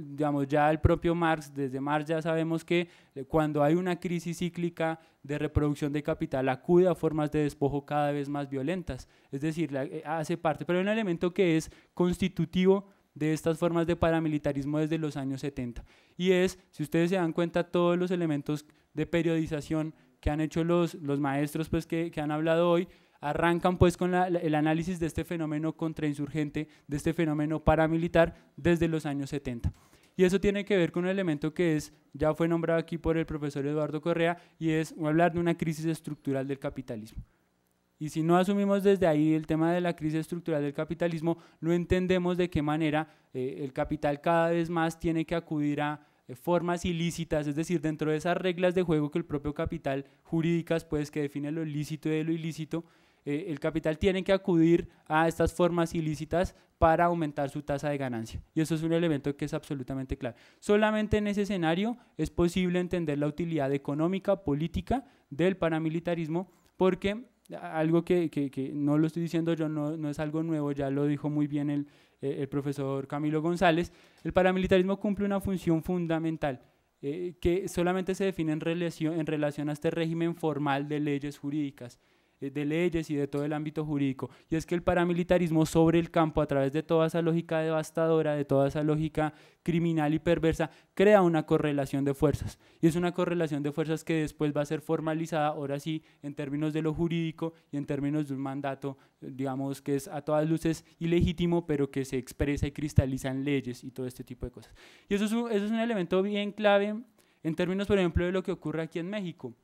Speaker 3: digamos, ya el propio Marx, desde Marx ya sabemos que eh, cuando hay una crisis cíclica de reproducción de capital acude a formas de despojo cada vez más violentas, es decir, hace parte, pero hay un elemento que es constitutivo de estas formas de paramilitarismo desde los años 70. Y es, si ustedes se dan cuenta, todos los elementos de periodización que han hecho los, maestros pues, que, han hablado hoy, arrancan pues con el análisis de este fenómeno contrainsurgente, de este fenómeno paramilitar desde los años 70. Y eso tiene que ver con un elemento que es, ya fue nombrado aquí por el profesor Eduardo Correa, y es hablar de una crisis estructural del capitalismo. Y si no asumimos desde ahí el tema de la crisis estructural del capitalismo, no entendemos de qué manera eh, el capital cada vez más tiene que acudir a eh, formas ilícitas, es decir, dentro de esas reglas de juego que el propio capital jurídicas, pues que define lo lícito y lo ilícito, eh, el capital tiene que acudir a estas formas ilícitas para aumentar su tasa de ganancia. Y eso es un elemento que es absolutamente claro. Solamente en ese escenario es posible entender la utilidad económica, política del paramilitarismo, porque algo que, no lo estoy diciendo yo, no, es algo nuevo, ya lo dijo muy bien el, eh, profesor Camilo González, el paramilitarismo cumple una función fundamental eh, que solamente se define en relación a este régimen formal de leyes jurídicas. Eh, de leyes y de todo el ámbito jurídico. Y es que el paramilitarismo sobre el campo, a través de toda esa lógica devastadora, de toda esa lógica criminal y perversa, crea una correlación de fuerzas. Y es una correlación de fuerzas que después va a ser formalizada, ahora sí, en términos de lo jurídico y en términos de un mandato, eh, digamos, que es a todas luces ilegítimo, pero que se expresa y cristaliza en leyes y todo este tipo de cosas. Y eso es un, eso es un elemento bien clave en términos, por ejemplo, de lo que ocurre aquí en México.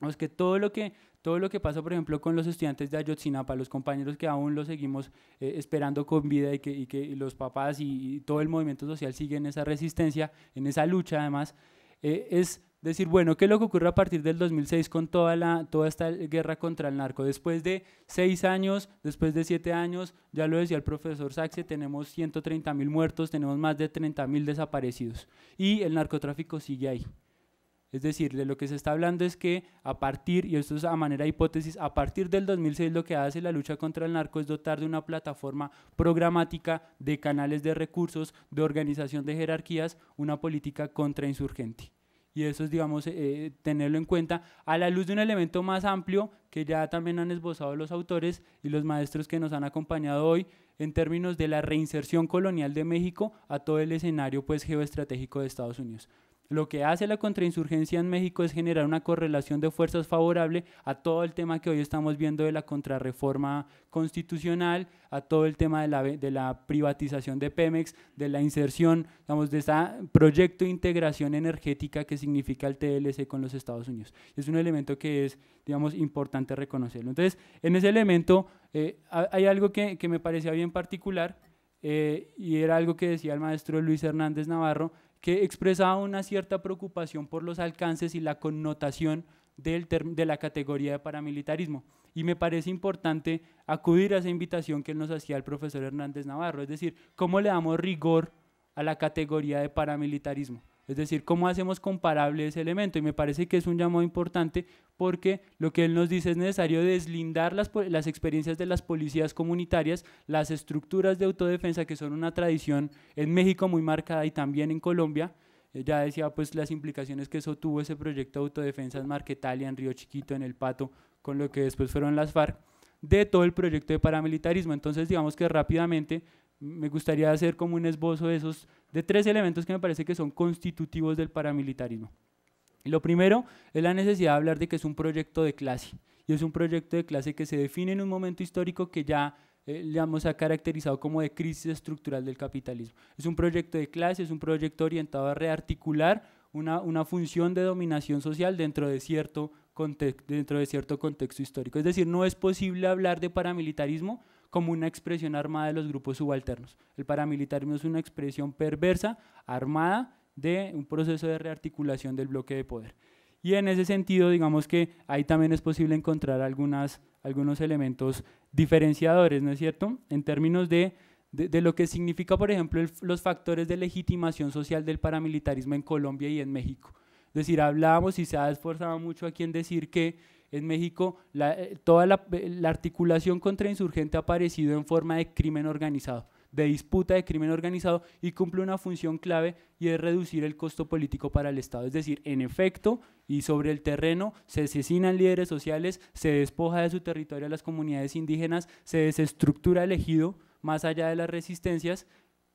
Speaker 3: Es que todo lo que todo lo que pasa, por ejemplo, con los estudiantes de Ayotzinapa, los compañeros que aún los seguimos eh, esperando con vida y que, los papás y, todo el movimiento social sigue en esa resistencia, en esa lucha además, eh, es decir, bueno, ¿qué es lo que ocurre a partir del 2006 con toda, la, toda esta guerra contra el narco? Después de seis años, después de siete años, ya lo decía el profesor Saxe, tenemos 130 mil muertos, tenemos más de 30.000 desaparecidos y el narcotráfico sigue ahí. Es decir, de lo que se está hablando es que a partir, y esto es a manera de hipótesis, a partir del 2006 lo que hace la lucha contra el narco es dotar de una plataforma programática de canales de recursos, de organización de jerarquías, una política contrainsurgente. Y eso es, digamos, eh, tenerlo en cuenta a la luz de un elemento más amplio que ya también han esbozado los autores y los maestros que nos han acompañado hoy en términos de la reinserción colonial de México a todo el escenario pues, geoestratégico de Estados Unidos. Lo que hace la contrainsurgencia en México es generar una correlación de fuerzas favorable a todo el tema que hoy estamos viendo de la contrarreforma constitucional, a todo el tema de la, privatización de Pemex, de la inserción, digamos, de ese proyecto de integración energética que significa el TLC con los Estados Unidos. Es un elemento que es, digamos, importante reconocerlo. Entonces, en ese elemento eh, hay algo que, me parecía bien particular eh, y era algo que decía el maestro Luis Hernández Navarro, que expresaba una cierta preocupación por los alcances y la connotación de la categoría de paramilitarismo. Y me parece importante acudir a esa invitación que nos hacía el profesor Hernández Navarro, es decir, cómo le damos rigor a la categoría de paramilitarismo. Es decir, ¿cómo hacemos comparable ese elemento? Y me parece que es un llamado importante porque lo que él nos dice es necesario deslindar las, las, experiencias de las policías comunitarias, las estructuras de autodefensa que son una tradición en México muy marcada y también en Colombia. Eh, ya decía pues las implicaciones que eso tuvo ese proyecto de autodefensa en Marquetalia, en Río Chiquito, en El Pato, con lo que después fueron las FARC, de todo el proyecto de paramilitarismo. Entonces digamos que rápidamente me gustaría hacer como un esbozo de esos, de tres elementos que me parece que son constitutivos del paramilitarismo. Lo primero es la necesidad de hablar de que es un proyecto de clase, y es un proyecto de clase que se define en un momento histórico que ya eh, se ha caracterizado como de crisis estructural del capitalismo. Es un proyecto de clase, es un proyecto orientado a rearticular una, función de dominación social dentro dentro de cierto contexto histórico. Es decir, no es posible hablar de paramilitarismo como una expresión armada de los grupos subalternos. El paramilitarismo es una expresión perversa, armada, de un proceso de rearticulación del bloque de poder. Y en ese sentido, digamos que ahí también es posible encontrar algunas, algunos elementos diferenciadores, ¿no es cierto? En términos de, lo que significa, por ejemplo, los factores de legitimación social del paramilitarismo en Colombia y en México. Es decir, hablábamos y se ha esforzado mucho aquí en decir que en México, eh, toda eh, la, articulación contra insurgente ha aparecido en forma de crimen organizado de disputa de crimen organizado y cumple una función clave y es reducir el costo político para el Estado. Es decir, en efecto y sobre el terreno se asesinan líderes sociales, se despoja de su territorio a las comunidades indígenas, se desestructura el ejido más allá de las resistencias,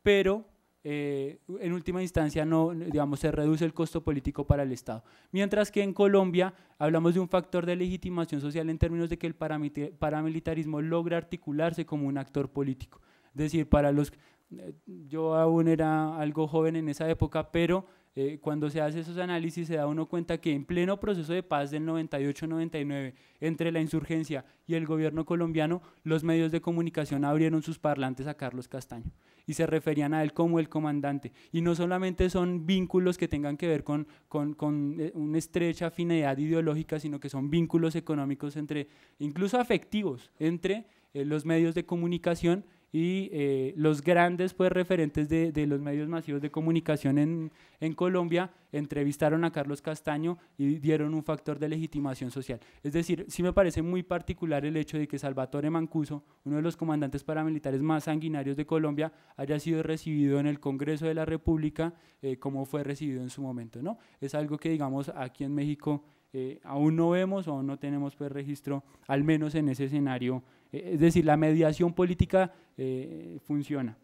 Speaker 3: pero eh, en última instancia no, digamos, se reduce el costo político para el Estado. Mientras que en Colombia hablamos de un factor de legitimación social en términos de que el paramilitarismo logra articularse como un actor político. Es decir, para los, eh, yo aún era algo joven en esa época, pero eh, cuando se hace esos análisis se da uno cuenta que en pleno proceso de paz del 98-99 entre la insurgencia y el gobierno colombiano, los medios de comunicación abrieron sus parlantes a Carlos Castaño y se referían a él como el comandante. Y no solamente son vínculos que tengan que ver con, con, con eh, una estrecha afinidad ideológica, sino que son vínculos económicos entre, incluso afectivos, entre eh, los medios de comunicación y eh, los grandes pues, referentes de, de, los medios masivos de comunicación en, en, Colombia entrevistaron a Carlos Castaño y dieron un factor de legitimación social. Es decir, sí me parece muy particular el hecho de que Salvatore Mancuso, uno de los comandantes paramilitares más sanguinarios de Colombia, haya sido recibido en el Congreso de la República eh, como fue recibido en su momento. ¿no? Es algo que, digamos, aquí en México eh, aún no vemos o no tenemos pues, registro, al menos en ese escenario eh, es decir, la mediación política eh, funciona.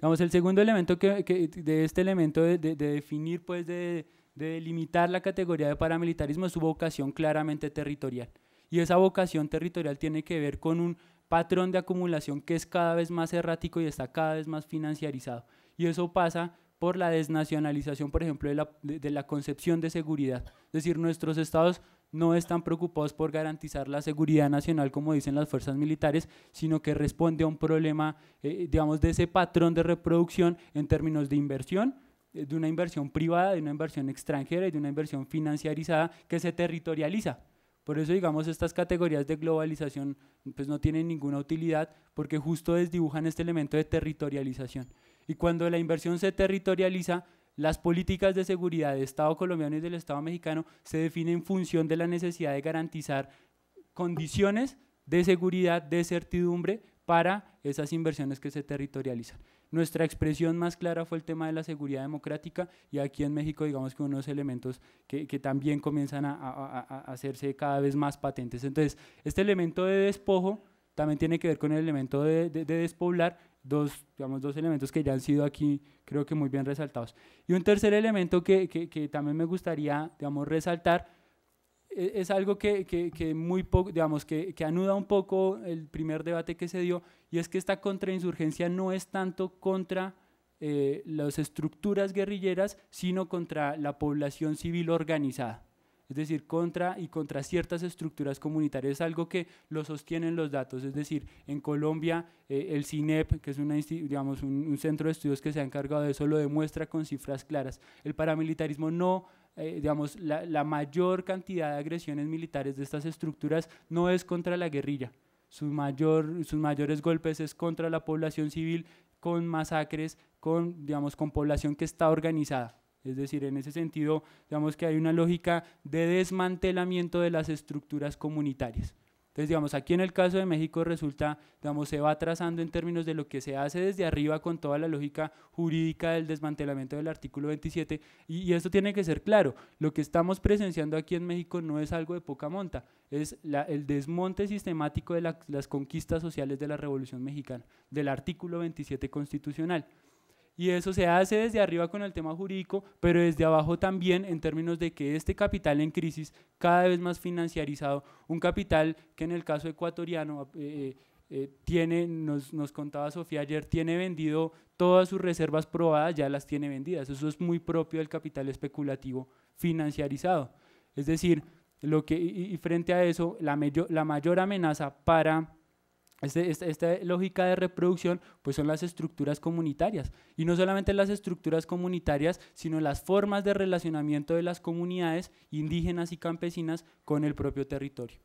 Speaker 3: Vamos, el segundo elemento de este elemento de, definir, pues, de, delimitar la categoría de paramilitarismo es su vocación claramente territorial. Y esa vocación territorial tiene que ver con un patrón de acumulación que es cada vez más errático y está cada vez más financiarizado. Y eso pasa por la desnacionalización, por ejemplo, de la, de la concepción de seguridad. Es decir, nuestros estados no están preocupados por garantizar la seguridad nacional, como dicen las fuerzas militares, sino que responde a un problema, eh, digamos, de ese patrón de reproducción en términos de inversión, eh, de una inversión privada, de una inversión extranjera y de una inversión financiarizada que se territorializa. Por eso, digamos, estas categorías de globalización pues, no tienen ninguna utilidad porque justo desdibujan este elemento de territorialización. Y cuando la inversión se territorializa, las políticas de seguridad del Estado colombiano y del Estado mexicano se definen en función de la necesidad de garantizar condiciones de seguridad, de certidumbre para esas inversiones que se territorializan. Nuestra expresión más clara fue el tema de la seguridad democrática y aquí en México digamos que unos elementos que, también comienzan a, hacerse cada vez más patentes. Entonces, este elemento de despojo también tiene que ver con el elemento de despoblar, dos, digamos, dos elementos que ya han sido aquí, creo que muy bien resaltados. Y un tercer elemento que, que, que también me gustaría, digamos, resaltar, e, es, algo que, que muy poco, digamos, que, anuda un poco el primer debate que se dio, y es que esta contrainsurgencia no es tanto contra eh, las estructuras guerrilleras, sino contra la población civil organizada es decir, contra y contra ciertas estructuras comunitarias, es algo que lo sostienen los datos, es decir, en Colombia eh, el CINEP, que es un, centro de estudios que se ha encargado de eso, lo demuestra con cifras claras. El paramilitarismo no... Eh, digamos, la, mayor cantidad de agresiones militares de estas estructuras no es contra la guerrilla, su mayor, sus mayores golpes es contra la población civil, con masacres, con, digamos, con población que está organizada. Es decir, en ese sentido, digamos que hay una lógica de desmantelamiento de las estructuras comunitarias. Entonces, digamos, aquí en el caso de México resulta, digamos, se va trazando en términos de lo que se hace desde arriba con toda la lógica jurídica del desmantelamiento del artículo 27. Y, esto tiene que ser claro, lo que estamos presenciando aquí en México no es algo de poca monta, es el desmonte sistemático de las conquistas sociales de la Revolución Mexicana, del artículo 27 constitucional. Y eso se hace desde arriba con el tema jurídico, pero desde abajo también en términos de que este capital en crisis, cada vez más financiarizado, un capital que en el caso ecuatoriano eh, eh, eh, tiene, nos, nos contaba Sofía ayer, tiene vendido todas sus reservas probadas, ya las tiene vendidas. Eso es muy propio del capital especulativo financiarizado. Es decir, lo que, y, frente a eso, la, la mayor amenaza para este, este, esta, lógica de reproducción pues son las estructuras comunitarias y no solamente las estructuras comunitarias sino las formas de relacionamiento de las comunidades indígenas y campesinas con el propio territorio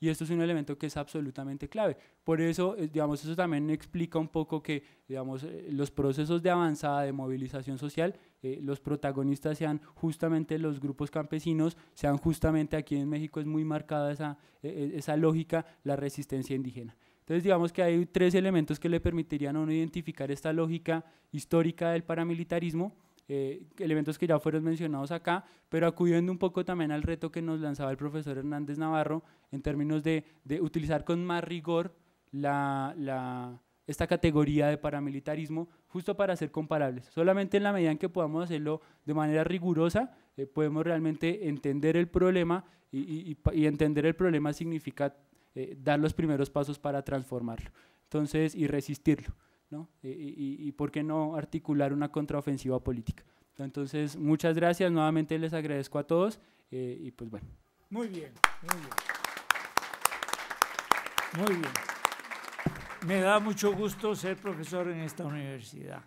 Speaker 3: y esto es un elemento que es absolutamente clave por eso eh, digamos eso también explica un poco que digamos eh, los procesos de avanzada de movilización social eh, los protagonistas sean justamente los grupos campesinos, sean justamente aquí en México es muy marcada esa e, e, lógica, la resistencia indígena. Entonces digamos que hay tres elementos que le permitirían a uno identificar esta lógica histórica del paramilitarismo, eh, elementos que ya fueron mencionados acá, pero acudiendo un poco también al reto que nos lanzaba el profesor Hernández Navarro en términos de, utilizar con más rigor la, esta categoría de paramilitarismo justo para ser comparables. Solamente en la medida en que podamos hacerlo de manera rigurosa, eh, podemos realmente entender el problema y, y entender el problema significa eh, dar los primeros pasos para transformarlo entonces y resistirlo. Eh, y, por qué no articular una contraofensiva política. Entonces, muchas gracias, nuevamente les agradezco a todos eh, y pues bueno. muy bien. Muy bien.
Speaker 2: Me da mucho gusto ser profesor en esta universidad.